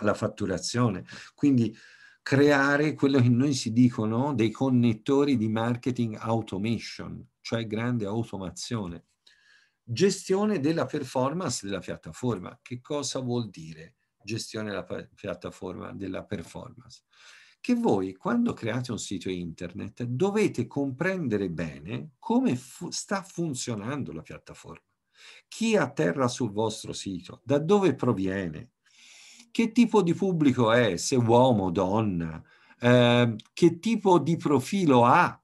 alla fatturazione. Quindi creare quello che noi si dicono dei connettori di marketing automation, cioè grande automazione Gestione della performance della piattaforma. Che cosa vuol dire gestione della piattaforma della performance? Che voi, quando create un sito internet, dovete comprendere bene come fu sta funzionando la piattaforma. Chi atterra sul vostro sito? Da dove proviene? Che tipo di pubblico è? Se uomo, o donna? Eh, che tipo di profilo ha?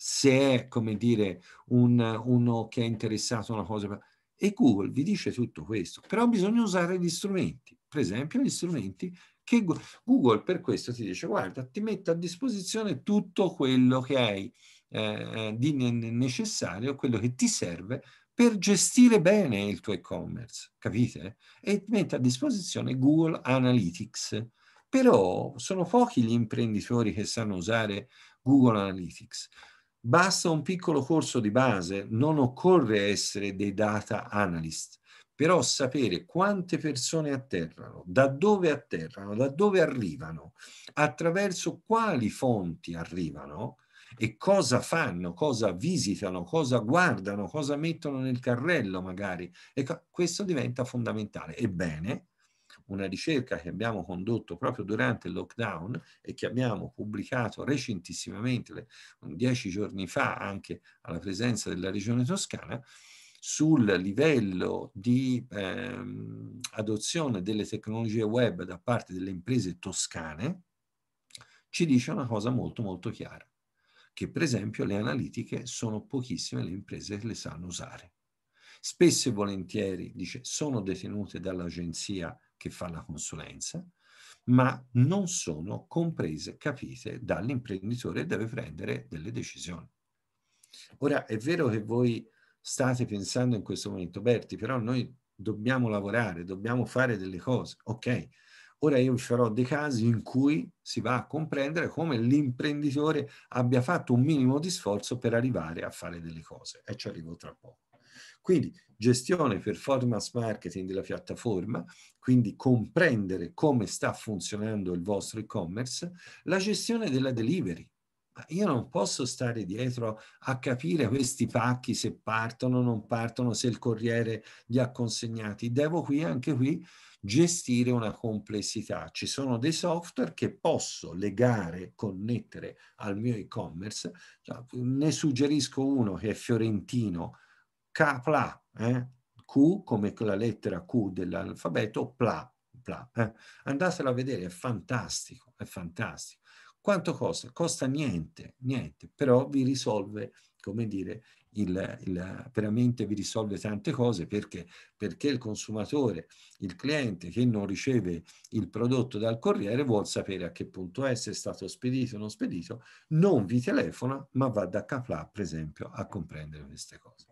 se è, come dire, un, uno che è interessato a una cosa. E Google vi dice tutto questo, però bisogna usare gli strumenti, per esempio gli strumenti che Google per questo ti dice, guarda, ti metto a disposizione tutto quello che hai eh, eh di necessario, quello che ti serve per gestire bene il tuo e-commerce, capite? E ti mette a disposizione Google Analytics. Però sono pochi gli imprenditori che sanno usare Google Analytics. Basta un piccolo corso di base, non occorre essere dei data analyst, però sapere quante persone atterrano, da dove atterrano, da dove arrivano, attraverso quali fonti arrivano e cosa fanno, cosa visitano, cosa guardano, cosa mettono nel carrello magari. E ecco, questo diventa fondamentale. Ebbene, una ricerca che abbiamo condotto proprio durante il lockdown e che abbiamo pubblicato recentissimamente, dieci giorni fa, anche alla presenza della Regione Toscana, sul livello di ehm, adozione delle tecnologie web da parte delle imprese toscane, ci dice una cosa molto molto chiara, che per esempio le analitiche sono pochissime le imprese che le sanno usare. Spesso e volentieri, dice, sono detenute dall'agenzia che fa la consulenza, ma non sono comprese, capite dall'imprenditore e deve prendere delle decisioni. Ora è vero che voi state pensando in questo momento, Berti, però noi dobbiamo lavorare, dobbiamo fare delle cose. Ok, ora io vi farò dei casi in cui si va a comprendere come l'imprenditore abbia fatto un minimo di sforzo per arrivare a fare delle cose e ci arrivo tra poco. Quindi gestione performance marketing della piattaforma, quindi comprendere come sta funzionando il vostro e-commerce, la gestione della delivery. io non posso stare dietro a capire questi pacchi se partono, o non partono, se il corriere li ha consegnati. Devo qui, anche qui, gestire una complessità. Ci sono dei software che posso legare, connettere al mio e-commerce. Ne suggerisco uno che è fiorentino, Capla, eh? Q come la lettera Q dell'alfabeto, pla, pla. Eh? Andatelo a vedere, è fantastico, è fantastico. Quanto costa? Costa niente, niente, però vi risolve, come dire, il, il, veramente vi risolve tante cose perché? perché il consumatore, il cliente che non riceve il prodotto dal corriere vuol sapere a che punto è, se è stato spedito o non spedito, non vi telefona ma va da Capla per esempio a comprendere queste cose.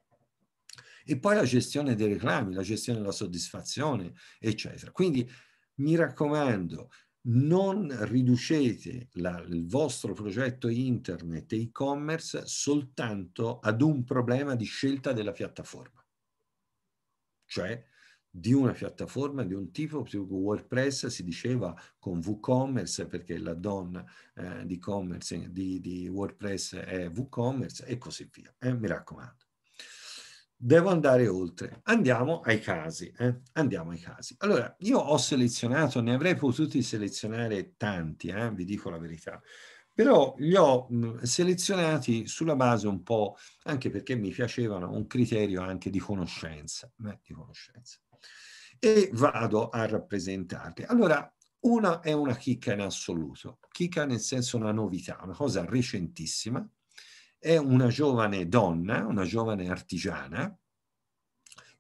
E poi la gestione dei reclami, la gestione della soddisfazione, eccetera. Quindi mi raccomando, non riducete la, il vostro progetto internet e e-commerce soltanto ad un problema di scelta della piattaforma, cioè di una piattaforma di un tipo, WordPress si diceva con WooCommerce perché la donna eh, di, di, di, WordPress è WooCommerce e così via. Eh, mi raccomando devo andare oltre. Andiamo ai casi. Eh? Andiamo ai casi. Allora, io ho selezionato, ne avrei potuti selezionare tanti, eh? vi dico la verità, però li ho mm, selezionati sulla base un po', anche perché mi piacevano, un criterio anche di conoscenza. Eh? Di conoscenza. E vado a rappresentarli. Allora, una è una chicca in assoluto, chicca nel senso una novità, una cosa recentissima, è una giovane donna, una giovane artigiana.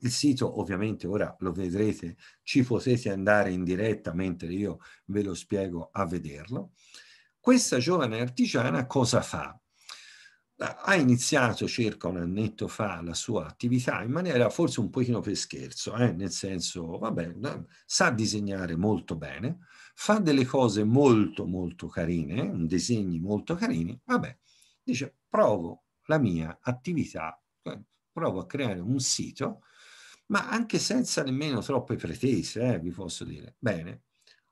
Il sito ovviamente ora lo vedrete, ci potete andare in diretta mentre io ve lo spiego a vederlo. Questa giovane artigiana cosa fa? ha iniziato circa un annetto fa la sua attività in maniera forse un pochino per scherzo, eh? nel senso, vabbè, sa disegnare molto bene, fa delle cose molto molto carine, eh, disegni molto carini, vabbè, dice provo la mia attività, eh, provo a creare un sito, ma anche senza nemmeno troppe pretese, eh, vi posso dire. Bene,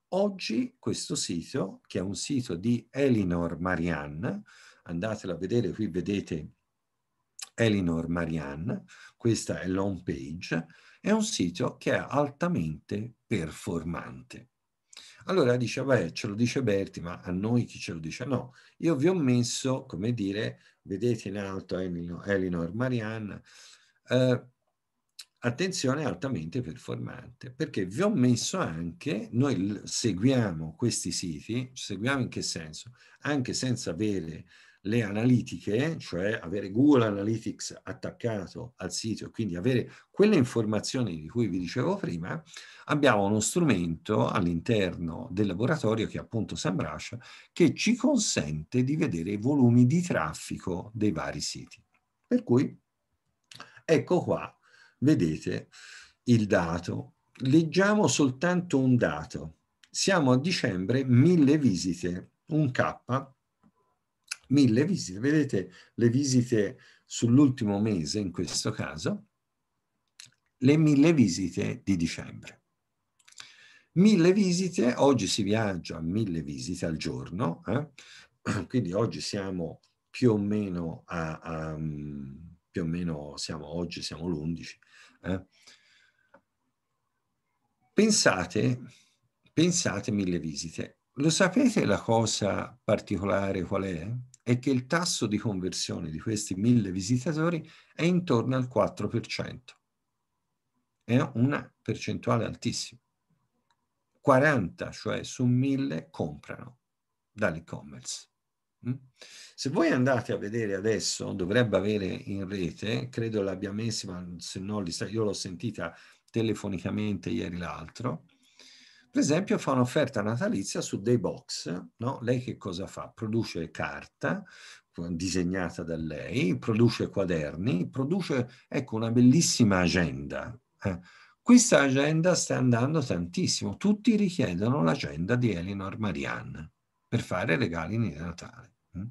oggi questo sito, che è un sito di Elinor Marianne, andatelo a vedere, qui vedete Elinor Marianne, questa è l'home page, è un sito che è altamente performante. Allora dice, vabbè, ce lo dice Berti, ma a noi chi ce lo dice? No, io vi ho messo, come dire, vedete in alto Elinor Marianna, eh, attenzione altamente performante, perché vi ho messo anche, noi seguiamo questi siti, seguiamo in che senso? Anche senza avere le analitiche, cioè avere Google Analytics attaccato al sito e quindi avere quelle informazioni di cui vi dicevo prima, abbiamo uno strumento all'interno del laboratorio che è appunto Sambrascia che ci consente di vedere i volumi di traffico dei vari siti. Per cui ecco qua, vedete il dato. Leggiamo soltanto un dato. Siamo a dicembre, mille visite, un K mille visite. Vedete le visite sull'ultimo mese, in questo caso, le mille visite di dicembre. Mille visite, oggi si viaggia a mille visite al giorno, eh? quindi oggi siamo più o meno a, a mm, più o meno siamo oggi, siamo l'11. Eh? Pensate, pensate mille visite. Lo sapete la cosa particolare qual è? è che il tasso di conversione di questi mille visitatori è intorno al 4%. È una percentuale altissima. 40, cioè su 1000, comprano dall'e-commerce. Mm? Se voi andate a vedere adesso, dovrebbe avere in rete, credo l'abbia messa, ma se no io l'ho sentita telefonicamente ieri l'altro, per esempio fa un'offerta natalizia su dei box, no? lei che cosa fa? Produce carta disegnata da lei, produce quaderni, produce ecco, una bellissima agenda. Eh. Questa agenda sta andando tantissimo, tutti richiedono l'agenda di Elinor Marianne per fare regali di Natale. Mm.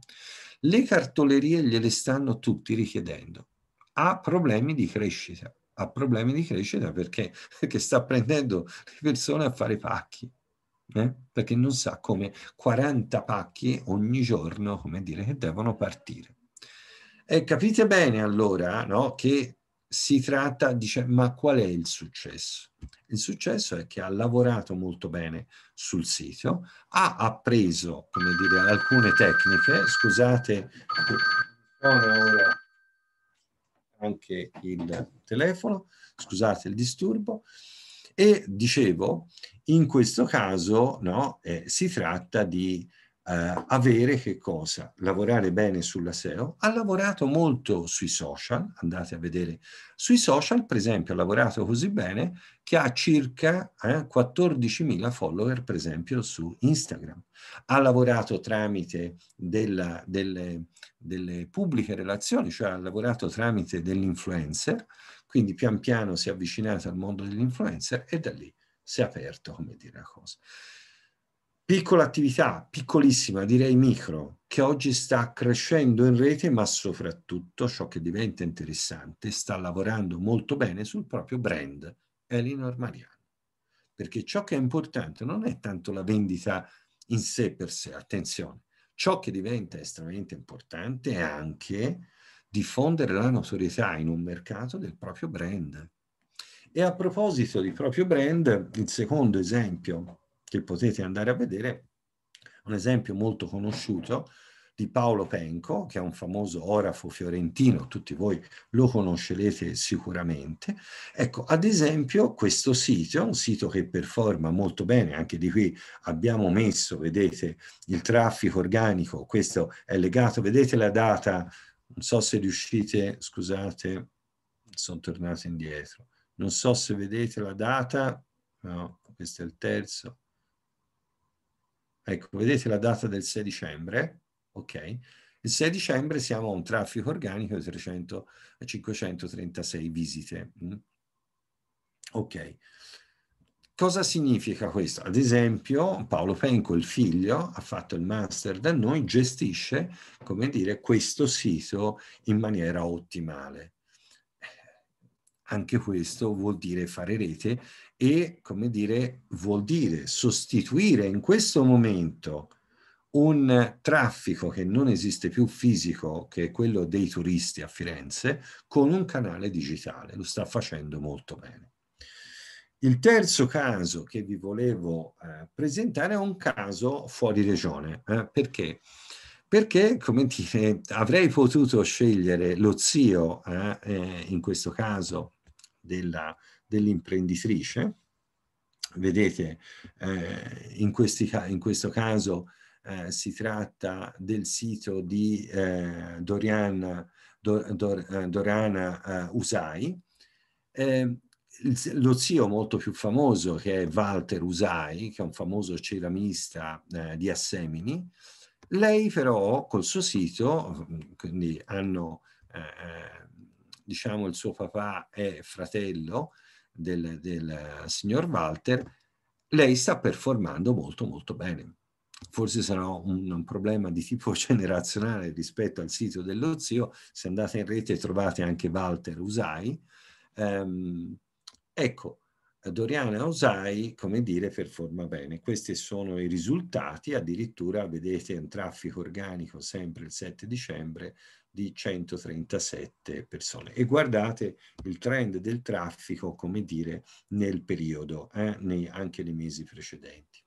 Le cartolerie gliele stanno tutti richiedendo. Ha problemi di crescita ha problemi di crescita perché, perché sta prendendo le persone a fare pacchi. Eh? Perché non sa come 40 pacchi ogni giorno, come dire, che devono partire. E capite bene allora no, che si tratta, dice, ma qual è il successo? Il successo è che ha lavorato molto bene sul sito, ha appreso, come dire, alcune tecniche, scusate, eh, sono ora anche il telefono, scusate il disturbo, e dicevo, in questo caso no, eh, si tratta di eh, avere che cosa? Lavorare bene sulla SEO, ha lavorato molto sui social, andate a vedere, sui social per esempio ha lavorato così bene che ha circa eh, 14.000 follower per esempio su Instagram, ha lavorato tramite della, delle, delle pubbliche relazioni, cioè ha lavorato tramite dell'influencer, quindi pian piano si è avvicinato al mondo dell'influencer e da lì si è aperto, come dire la cosa piccola attività, piccolissima, direi micro, che oggi sta crescendo in rete, ma soprattutto ciò che diventa interessante, sta lavorando molto bene sul proprio brand Elinor Mariano. Perché ciò che è importante non è tanto la vendita in sé per sé, attenzione, ciò che diventa estremamente importante è anche diffondere la notorietà in un mercato del proprio brand. E a proposito di proprio brand, il secondo esempio che potete andare a vedere, un esempio molto conosciuto di Paolo Penco, che è un famoso orafo fiorentino, tutti voi lo conoscerete sicuramente. Ecco, ad esempio, questo sito un sito che performa molto bene, anche di qui abbiamo messo, vedete, il traffico organico, questo è legato, vedete la data, non so se riuscite, scusate, sono tornato indietro, non so se vedete la data, no, questo è il terzo, Ecco, vedete la data del 6 dicembre, ok? Il 6 dicembre siamo a un traffico organico di 300, 536 visite. Mm? Ok. Cosa significa questo? Ad esempio, Paolo Penco, il figlio, ha fatto il master da noi, gestisce, come dire, questo sito in maniera ottimale. Anche questo vuol dire fare rete e, come dire, vuol dire sostituire in questo momento un traffico che non esiste più fisico, che è quello dei turisti a Firenze, con un canale digitale. Lo sta facendo molto bene. Il terzo caso che vi volevo eh, presentare è un caso fuori regione. Eh, perché? Perché, come dire, avrei potuto scegliere lo zio, eh, eh in questo caso, della, eh, dell'imprenditrice. Vedete, eh, in, questi, in, questo caso eh, si tratta del sito di eh, Doriana, Dor, Dor, eh, Dorana eh, Usai. Ehm, lo zio molto più famoso che è Walter Usai, che è un famoso ceramista eh, di Assemini, lei però col suo sito, quindi hanno, diciamo il suo papà è fratello, del, del signor Walter, lei sta performando molto molto bene. Forse sarà un, un, problema di tipo generazionale rispetto al sito dello zio, se andate in rete trovate anche Walter Usai. Um, ecco, Doriana Usai, come dire, performa bene. Questi sono i risultati, addirittura vedete un traffico organico sempre il 7 dicembre di 137 persone. E guardate il trend del traffico, come dire, nel periodo, eh, nei, anche nei mesi precedenti.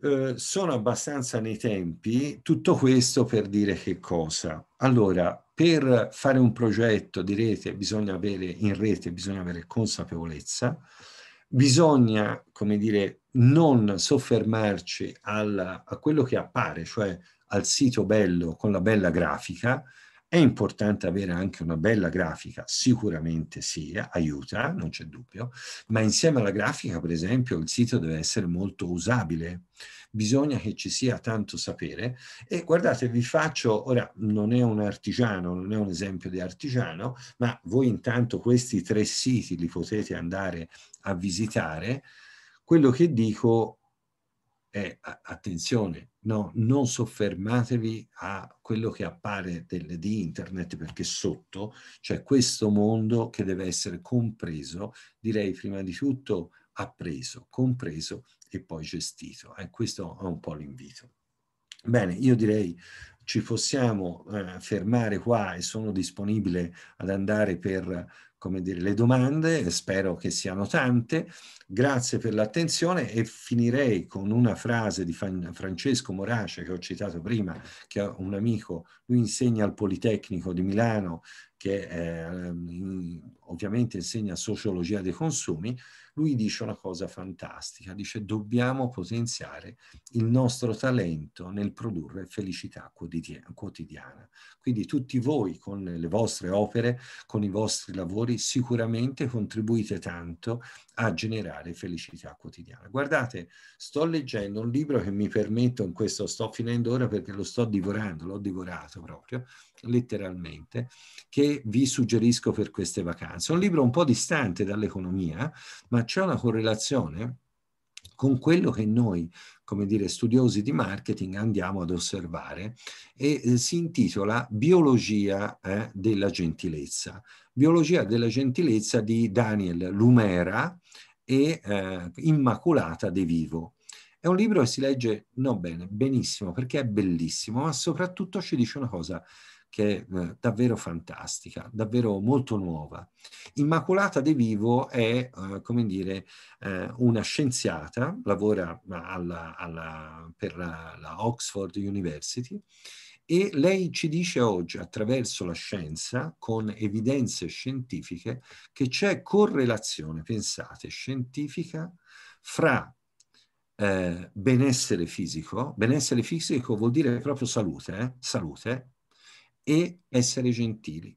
Eh, sono abbastanza nei tempi, tutto questo per dire che cosa? Allora, per fare un progetto di rete bisogna avere in rete bisogna avere consapevolezza, bisogna, come dire, non soffermarci alla, a quello che appare, cioè al sito bello con la bella grafica, è importante avere anche una bella grafica, sicuramente sì, aiuta, non c'è dubbio, ma insieme alla grafica, per esempio, il sito deve essere molto usabile, bisogna che ci sia tanto sapere e guardate, vi faccio, ora non è un artigiano, non è un esempio di artigiano, ma voi intanto questi tre siti li potete andare a visitare, quello che dico è, attenzione, No, non soffermatevi a quello che appare del, di internet perché sotto c'è questo mondo che deve essere compreso, direi prima di tutto appreso, compreso e poi gestito. Eh, questo è un po' l'invito. Bene, io direi ci possiamo eh, fermare qua e sono disponibile ad andare per come dire, le domande, spero che siano tante. Grazie per l'attenzione e finirei con una frase di Francesco Morace che ho citato prima, che è un amico, lui insegna al Politecnico di Milano che eh, ovviamente insegna sociologia dei consumi, lui dice una cosa fantastica, dice dobbiamo potenziare il nostro talento nel produrre felicità quotidiana. Quindi tutti voi con le vostre opere, con i vostri lavori, sicuramente contribuite tanto a generare felicità quotidiana. Guardate, sto leggendo un libro che mi permetto, in questo sto finendo ora perché lo sto divorando, l'ho divorato proprio, letteralmente, che vi suggerisco per queste vacanze. un libro un po' distante dall'economia, ma c'è una correlazione con quello che noi, come dire, studiosi di marketing andiamo ad osservare e eh, si intitola Biologia eh, della gentilezza. Biologia della gentilezza di Daniel Lumera e eh, Immacolata De Vivo. È un libro che si legge, no bene, benissimo, perché è bellissimo, ma soprattutto ci dice una cosa che è eh, davvero fantastica, davvero molto nuova. Immacolata De Vivo è, eh, come dire, eh, una scienziata, lavora alla, alla, per la, la Oxford University e lei ci dice oggi, attraverso la scienza, con evidenze scientifiche, che c'è correlazione, pensate, scientifica fra eh, benessere fisico, benessere fisico vuol dire proprio salute, eh? salute e essere gentili.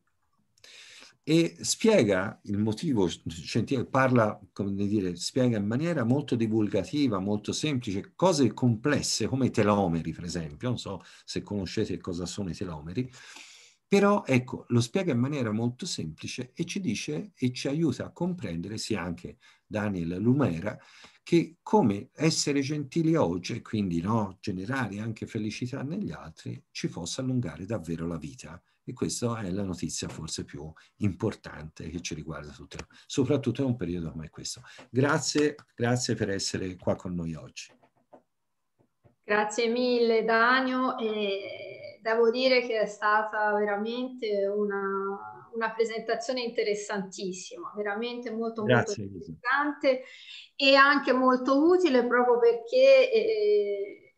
E spiega il motivo, gentile, parla, come dire, spiega in maniera molto divulgativa, molto semplice, cose complesse come i telomeri, per esempio, non so se conoscete cosa sono i telomeri, però ecco, lo spiega in maniera molto semplice e ci dice e ci aiuta a comprendere sia anche Daniel Lumera, che come essere gentili oggi, e quindi no, generare anche felicità negli altri, ci possa allungare davvero la vita. E questa è la notizia forse più importante che ci riguarda tutti, soprattutto in un periodo come questo. Grazie, grazie per essere qua con noi oggi. Grazie mille Danio e devo dire che è stata veramente una una presentazione interessantissima, veramente molto, Grazie, molto interessante e anche molto utile proprio perché eh,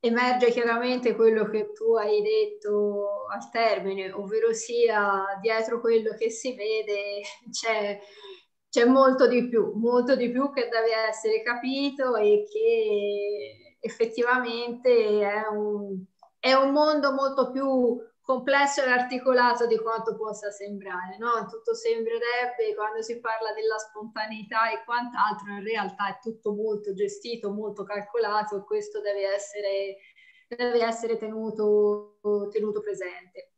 emerge chiaramente quello che tu hai detto al termine, ovvero sia dietro quello che si vede c'è c'è molto di più, molto di più che deve essere capito e che effettivamente è un, è un mondo molto più complesso e articolato di quanto possa sembrare, no? Tutto sembrerebbe quando si parla della spontaneità e quant'altro, in realtà è tutto molto gestito, molto calcolato e questo deve essere, deve essere tenuto, tenuto presente.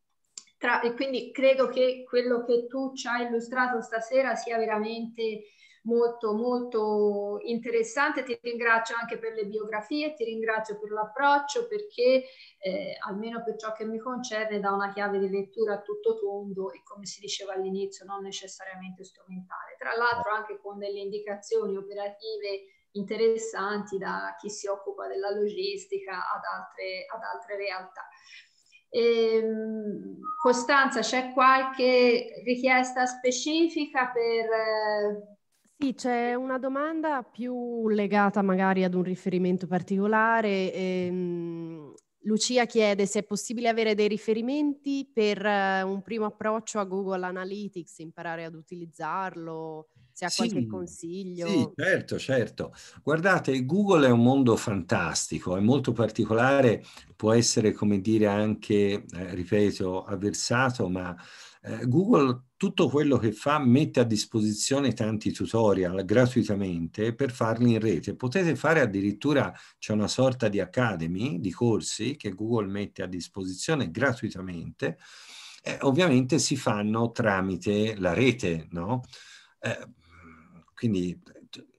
Tra, e quindi credo che quello che tu ci hai illustrato stasera sia veramente molto molto interessante, ti ringrazio anche per le biografie, ti ringrazio per l'approccio perché eh, almeno per ciò che mi concerne dà una chiave di lettura a tutto tondo e come si diceva all'inizio non necessariamente strumentale, tra l'altro anche con delle indicazioni operative interessanti da chi si occupa della logistica ad altre, ad altre realtà. Ehm, Costanza, c'è qualche richiesta specifica per... Eh, sì, c'è una domanda più legata magari ad un riferimento particolare. Ehm, Lucia chiede se è possibile avere dei riferimenti per eh, un primo approccio a Google Analytics, imparare ad utilizzarlo, se ha sì, qualche consiglio. Sì, certo, certo. Guardate, Google è un mondo fantastico, è molto particolare, può essere, come dire, anche, eh, ripeto, avversato, ma eh, Google tutto quello che fa mette a disposizione tanti tutorial gratuitamente per farli in rete. Potete fare addirittura, c'è una sorta di academy di corsi che Google mette a disposizione gratuitamente. Eh, ovviamente si fanno tramite la rete, no? Eh, quindi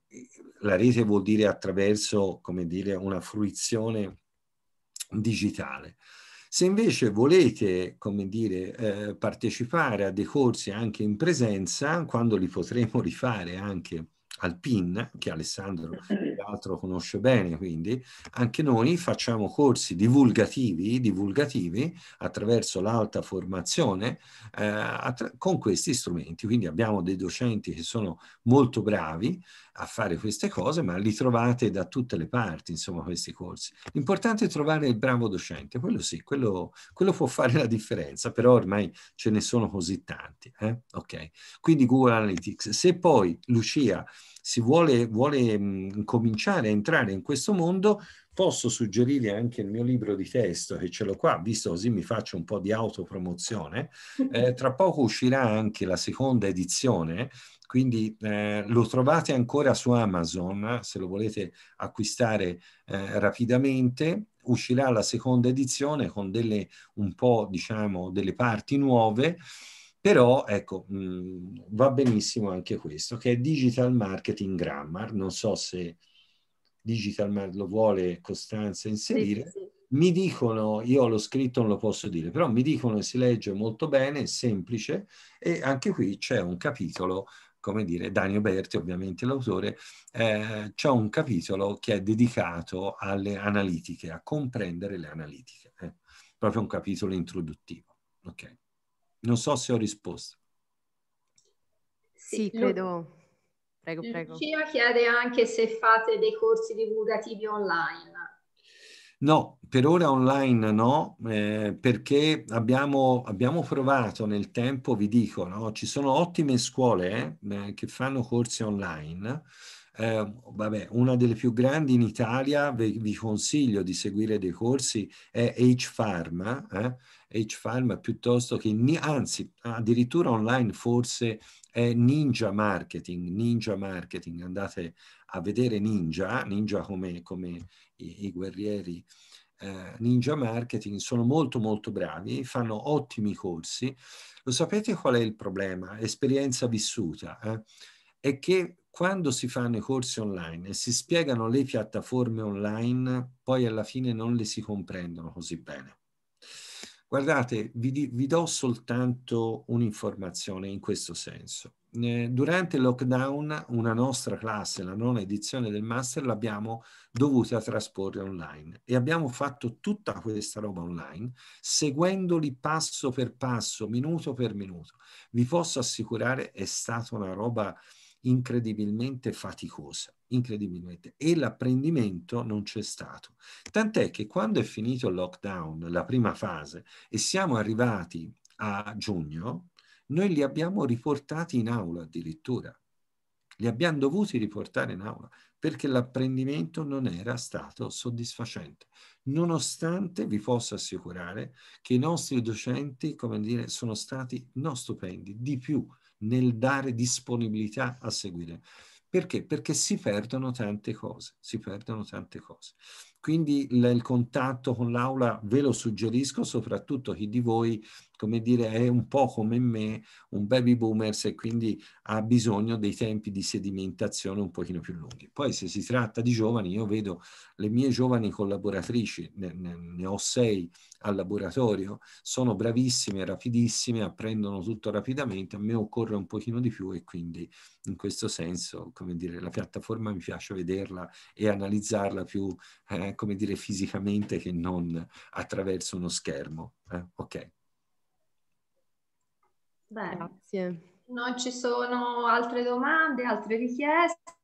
eh, la rete vuol dire attraverso, come dire, una fruizione digitale. Se invece volete, come dire, eh, partecipare a dei corsi anche in presenza, quando li potremo rifare anche al PIN, che Alessandro eh, l'altro conosce bene, quindi anche noi facciamo corsi divulgativi, divulgativi attraverso l'alta formazione eh, attra con questi strumenti, quindi abbiamo dei docenti che sono molto bravi a fare queste cose, ma li trovate da tutte le parti, insomma, questi corsi. L'importante è trovare il bravo docente, quello sì, quello, quello, può fare la differenza, però ormai ce ne sono così tanti. Eh? Ok, quindi Google Analytics. Se poi Lucia si vuole, vuole mh, cominciare a entrare in questo mondo, posso suggerire anche il mio libro di testo, che ce l'ho qua, visto così mi faccio un po' di autopromozione. Eh, tra poco uscirà anche la seconda edizione, quindi eh, lo trovate ancora su Amazon, se lo volete acquistare eh, rapidamente. Uscirà la seconda edizione con delle, un po', diciamo, delle parti nuove però ecco, mh, mm, va benissimo anche questo, che è Digital Marketing Grammar, non so se Digital Marketing lo vuole Costanza inserire. sì, sì. Mi dicono, io l'ho scritto, non lo posso dire, però mi dicono che si legge molto bene, è semplice e anche qui c'è un capitolo come dire, Danio Berti, ovviamente l'autore, eh, c'è un capitolo che è dedicato alle analitiche, a comprendere le analitiche. Eh? Proprio un capitolo introduttivo. Okay. Non so se ho risposto. Sì, credo. Prego, prego. Lucia chiede anche se fate dei corsi divulgativi online. No, per ora online no, eh, perché abbiamo, abbiamo, provato nel tempo, vi dico, no? ci sono ottime scuole eh, che fanno corsi online, eh, vabbè, una delle più grandi in Italia, vi, consiglio di seguire dei corsi, è H-Pharma, eh? H-Pharma piuttosto che, anzi, addirittura online forse è Ninja Marketing, Ninja Marketing, andate a vedere Ninja, Ninja come, come i, i guerrieri eh, Ninja Marketing, sono molto molto bravi, fanno ottimi corsi. Lo sapete qual è il problema? Esperienza vissuta. Eh? È che quando si fanno i corsi online e si spiegano le piattaforme online, poi alla fine non le si comprendono così bene. Guardate, vi, vi do soltanto un'informazione in questo senso. Eh, durante il lockdown una nostra classe, la nona edizione del master, l'abbiamo dovuta trasporre online e abbiamo fatto tutta questa roba online seguendoli passo per passo, minuto per minuto. Vi posso assicurare è stata una roba incredibilmente faticosa, incredibilmente, e l'apprendimento non c'è stato. Tant'è che quando è finito il lockdown, la prima fase, e siamo arrivati a giugno, noi li abbiamo riportati in aula addirittura, li abbiamo dovuti riportare in aula perché l'apprendimento non era stato soddisfacente, nonostante vi posso assicurare che i nostri docenti, come dire, sono stati non stupendi, di più, nel dare disponibilità a seguire. Perché? Perché si perdono tante cose, si perdono tante cose. Quindi il, contatto con l'aula ve lo suggerisco, soprattutto chi di voi come dire, è un po' come me, un baby boomers e quindi ha bisogno dei tempi di sedimentazione un pochino più lunghi. Poi se si tratta di giovani, io vedo le mie giovani collaboratrici, ne, ne, ne ho sei al laboratorio, sono bravissime, rapidissime, apprendono tutto rapidamente, a me occorre un pochino di più e quindi in questo senso, come dire, la piattaforma mi piace vederla e analizzarla più, eh, come dire, fisicamente che non attraverso uno schermo. Eh? Ok. Bene. Grazie. Non ci sono altre domande, altre richieste.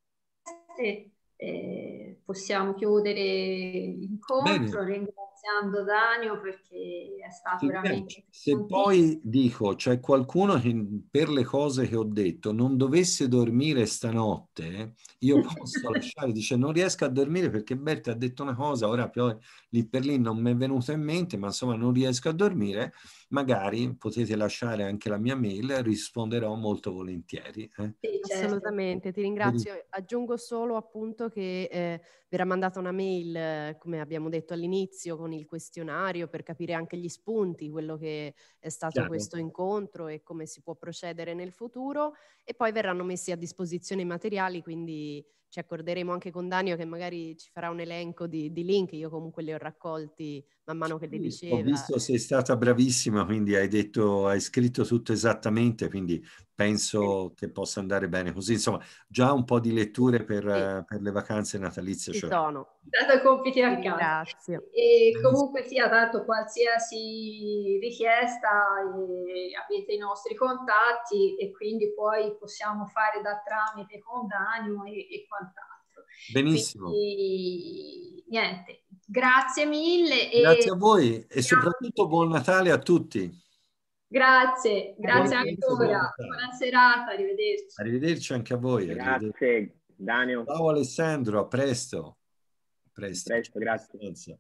Eh, possiamo chiudere l'incontro. Bene. Ringrazio ringraziando Danio perché è stato sì, veramente... Se poi dico, c'è qualcuno che per le cose che ho detto non dovesse dormire stanotte, io posso lasciare, dice non riesco a dormire perché Berti ha detto una cosa, ora più lì per lì non mi è venuta in mente, ma insomma non riesco a dormire, magari potete lasciare anche la mia mail, risponderò molto volentieri. Eh? Sì, certo. Assolutamente, ti ringrazio. Aggiungo solo appunto che eh, verrà mandata una mail, come abbiamo detto all'inizio, con il questionario per capire anche gli spunti, quello che è stato Chiaro. questo incontro e come si può procedere nel futuro e poi verranno messi a disposizione i materiali, quindi ci accorderemo anche con Danio che magari ci farà un elenco di, di link, io comunque li ho raccolti man mano che le diceva. Ho visto, sei stata bravissima, quindi hai detto, hai scritto tutto esattamente, quindi penso sì. che possa andare bene così. Insomma, già un po' di letture per, sì. per le vacanze natalizie. Ci cioè. sono. Dato compiti a Grazie. E comunque sia, tanto qualsiasi richiesta avete i nostri contatti e quindi poi possiamo fare da tramite con Danio e, e quant'altro. Benissimo. Quindi, niente, Grazie mille. E... Grazie a voi e soprattutto buon Natale a tutti. Grazie, grazie ancora. Buona serata, arrivederci. Arrivederci anche a voi. Grazie, Daniel. Ciao Alessandro, a presto. A presto, a presto grazie. grazie.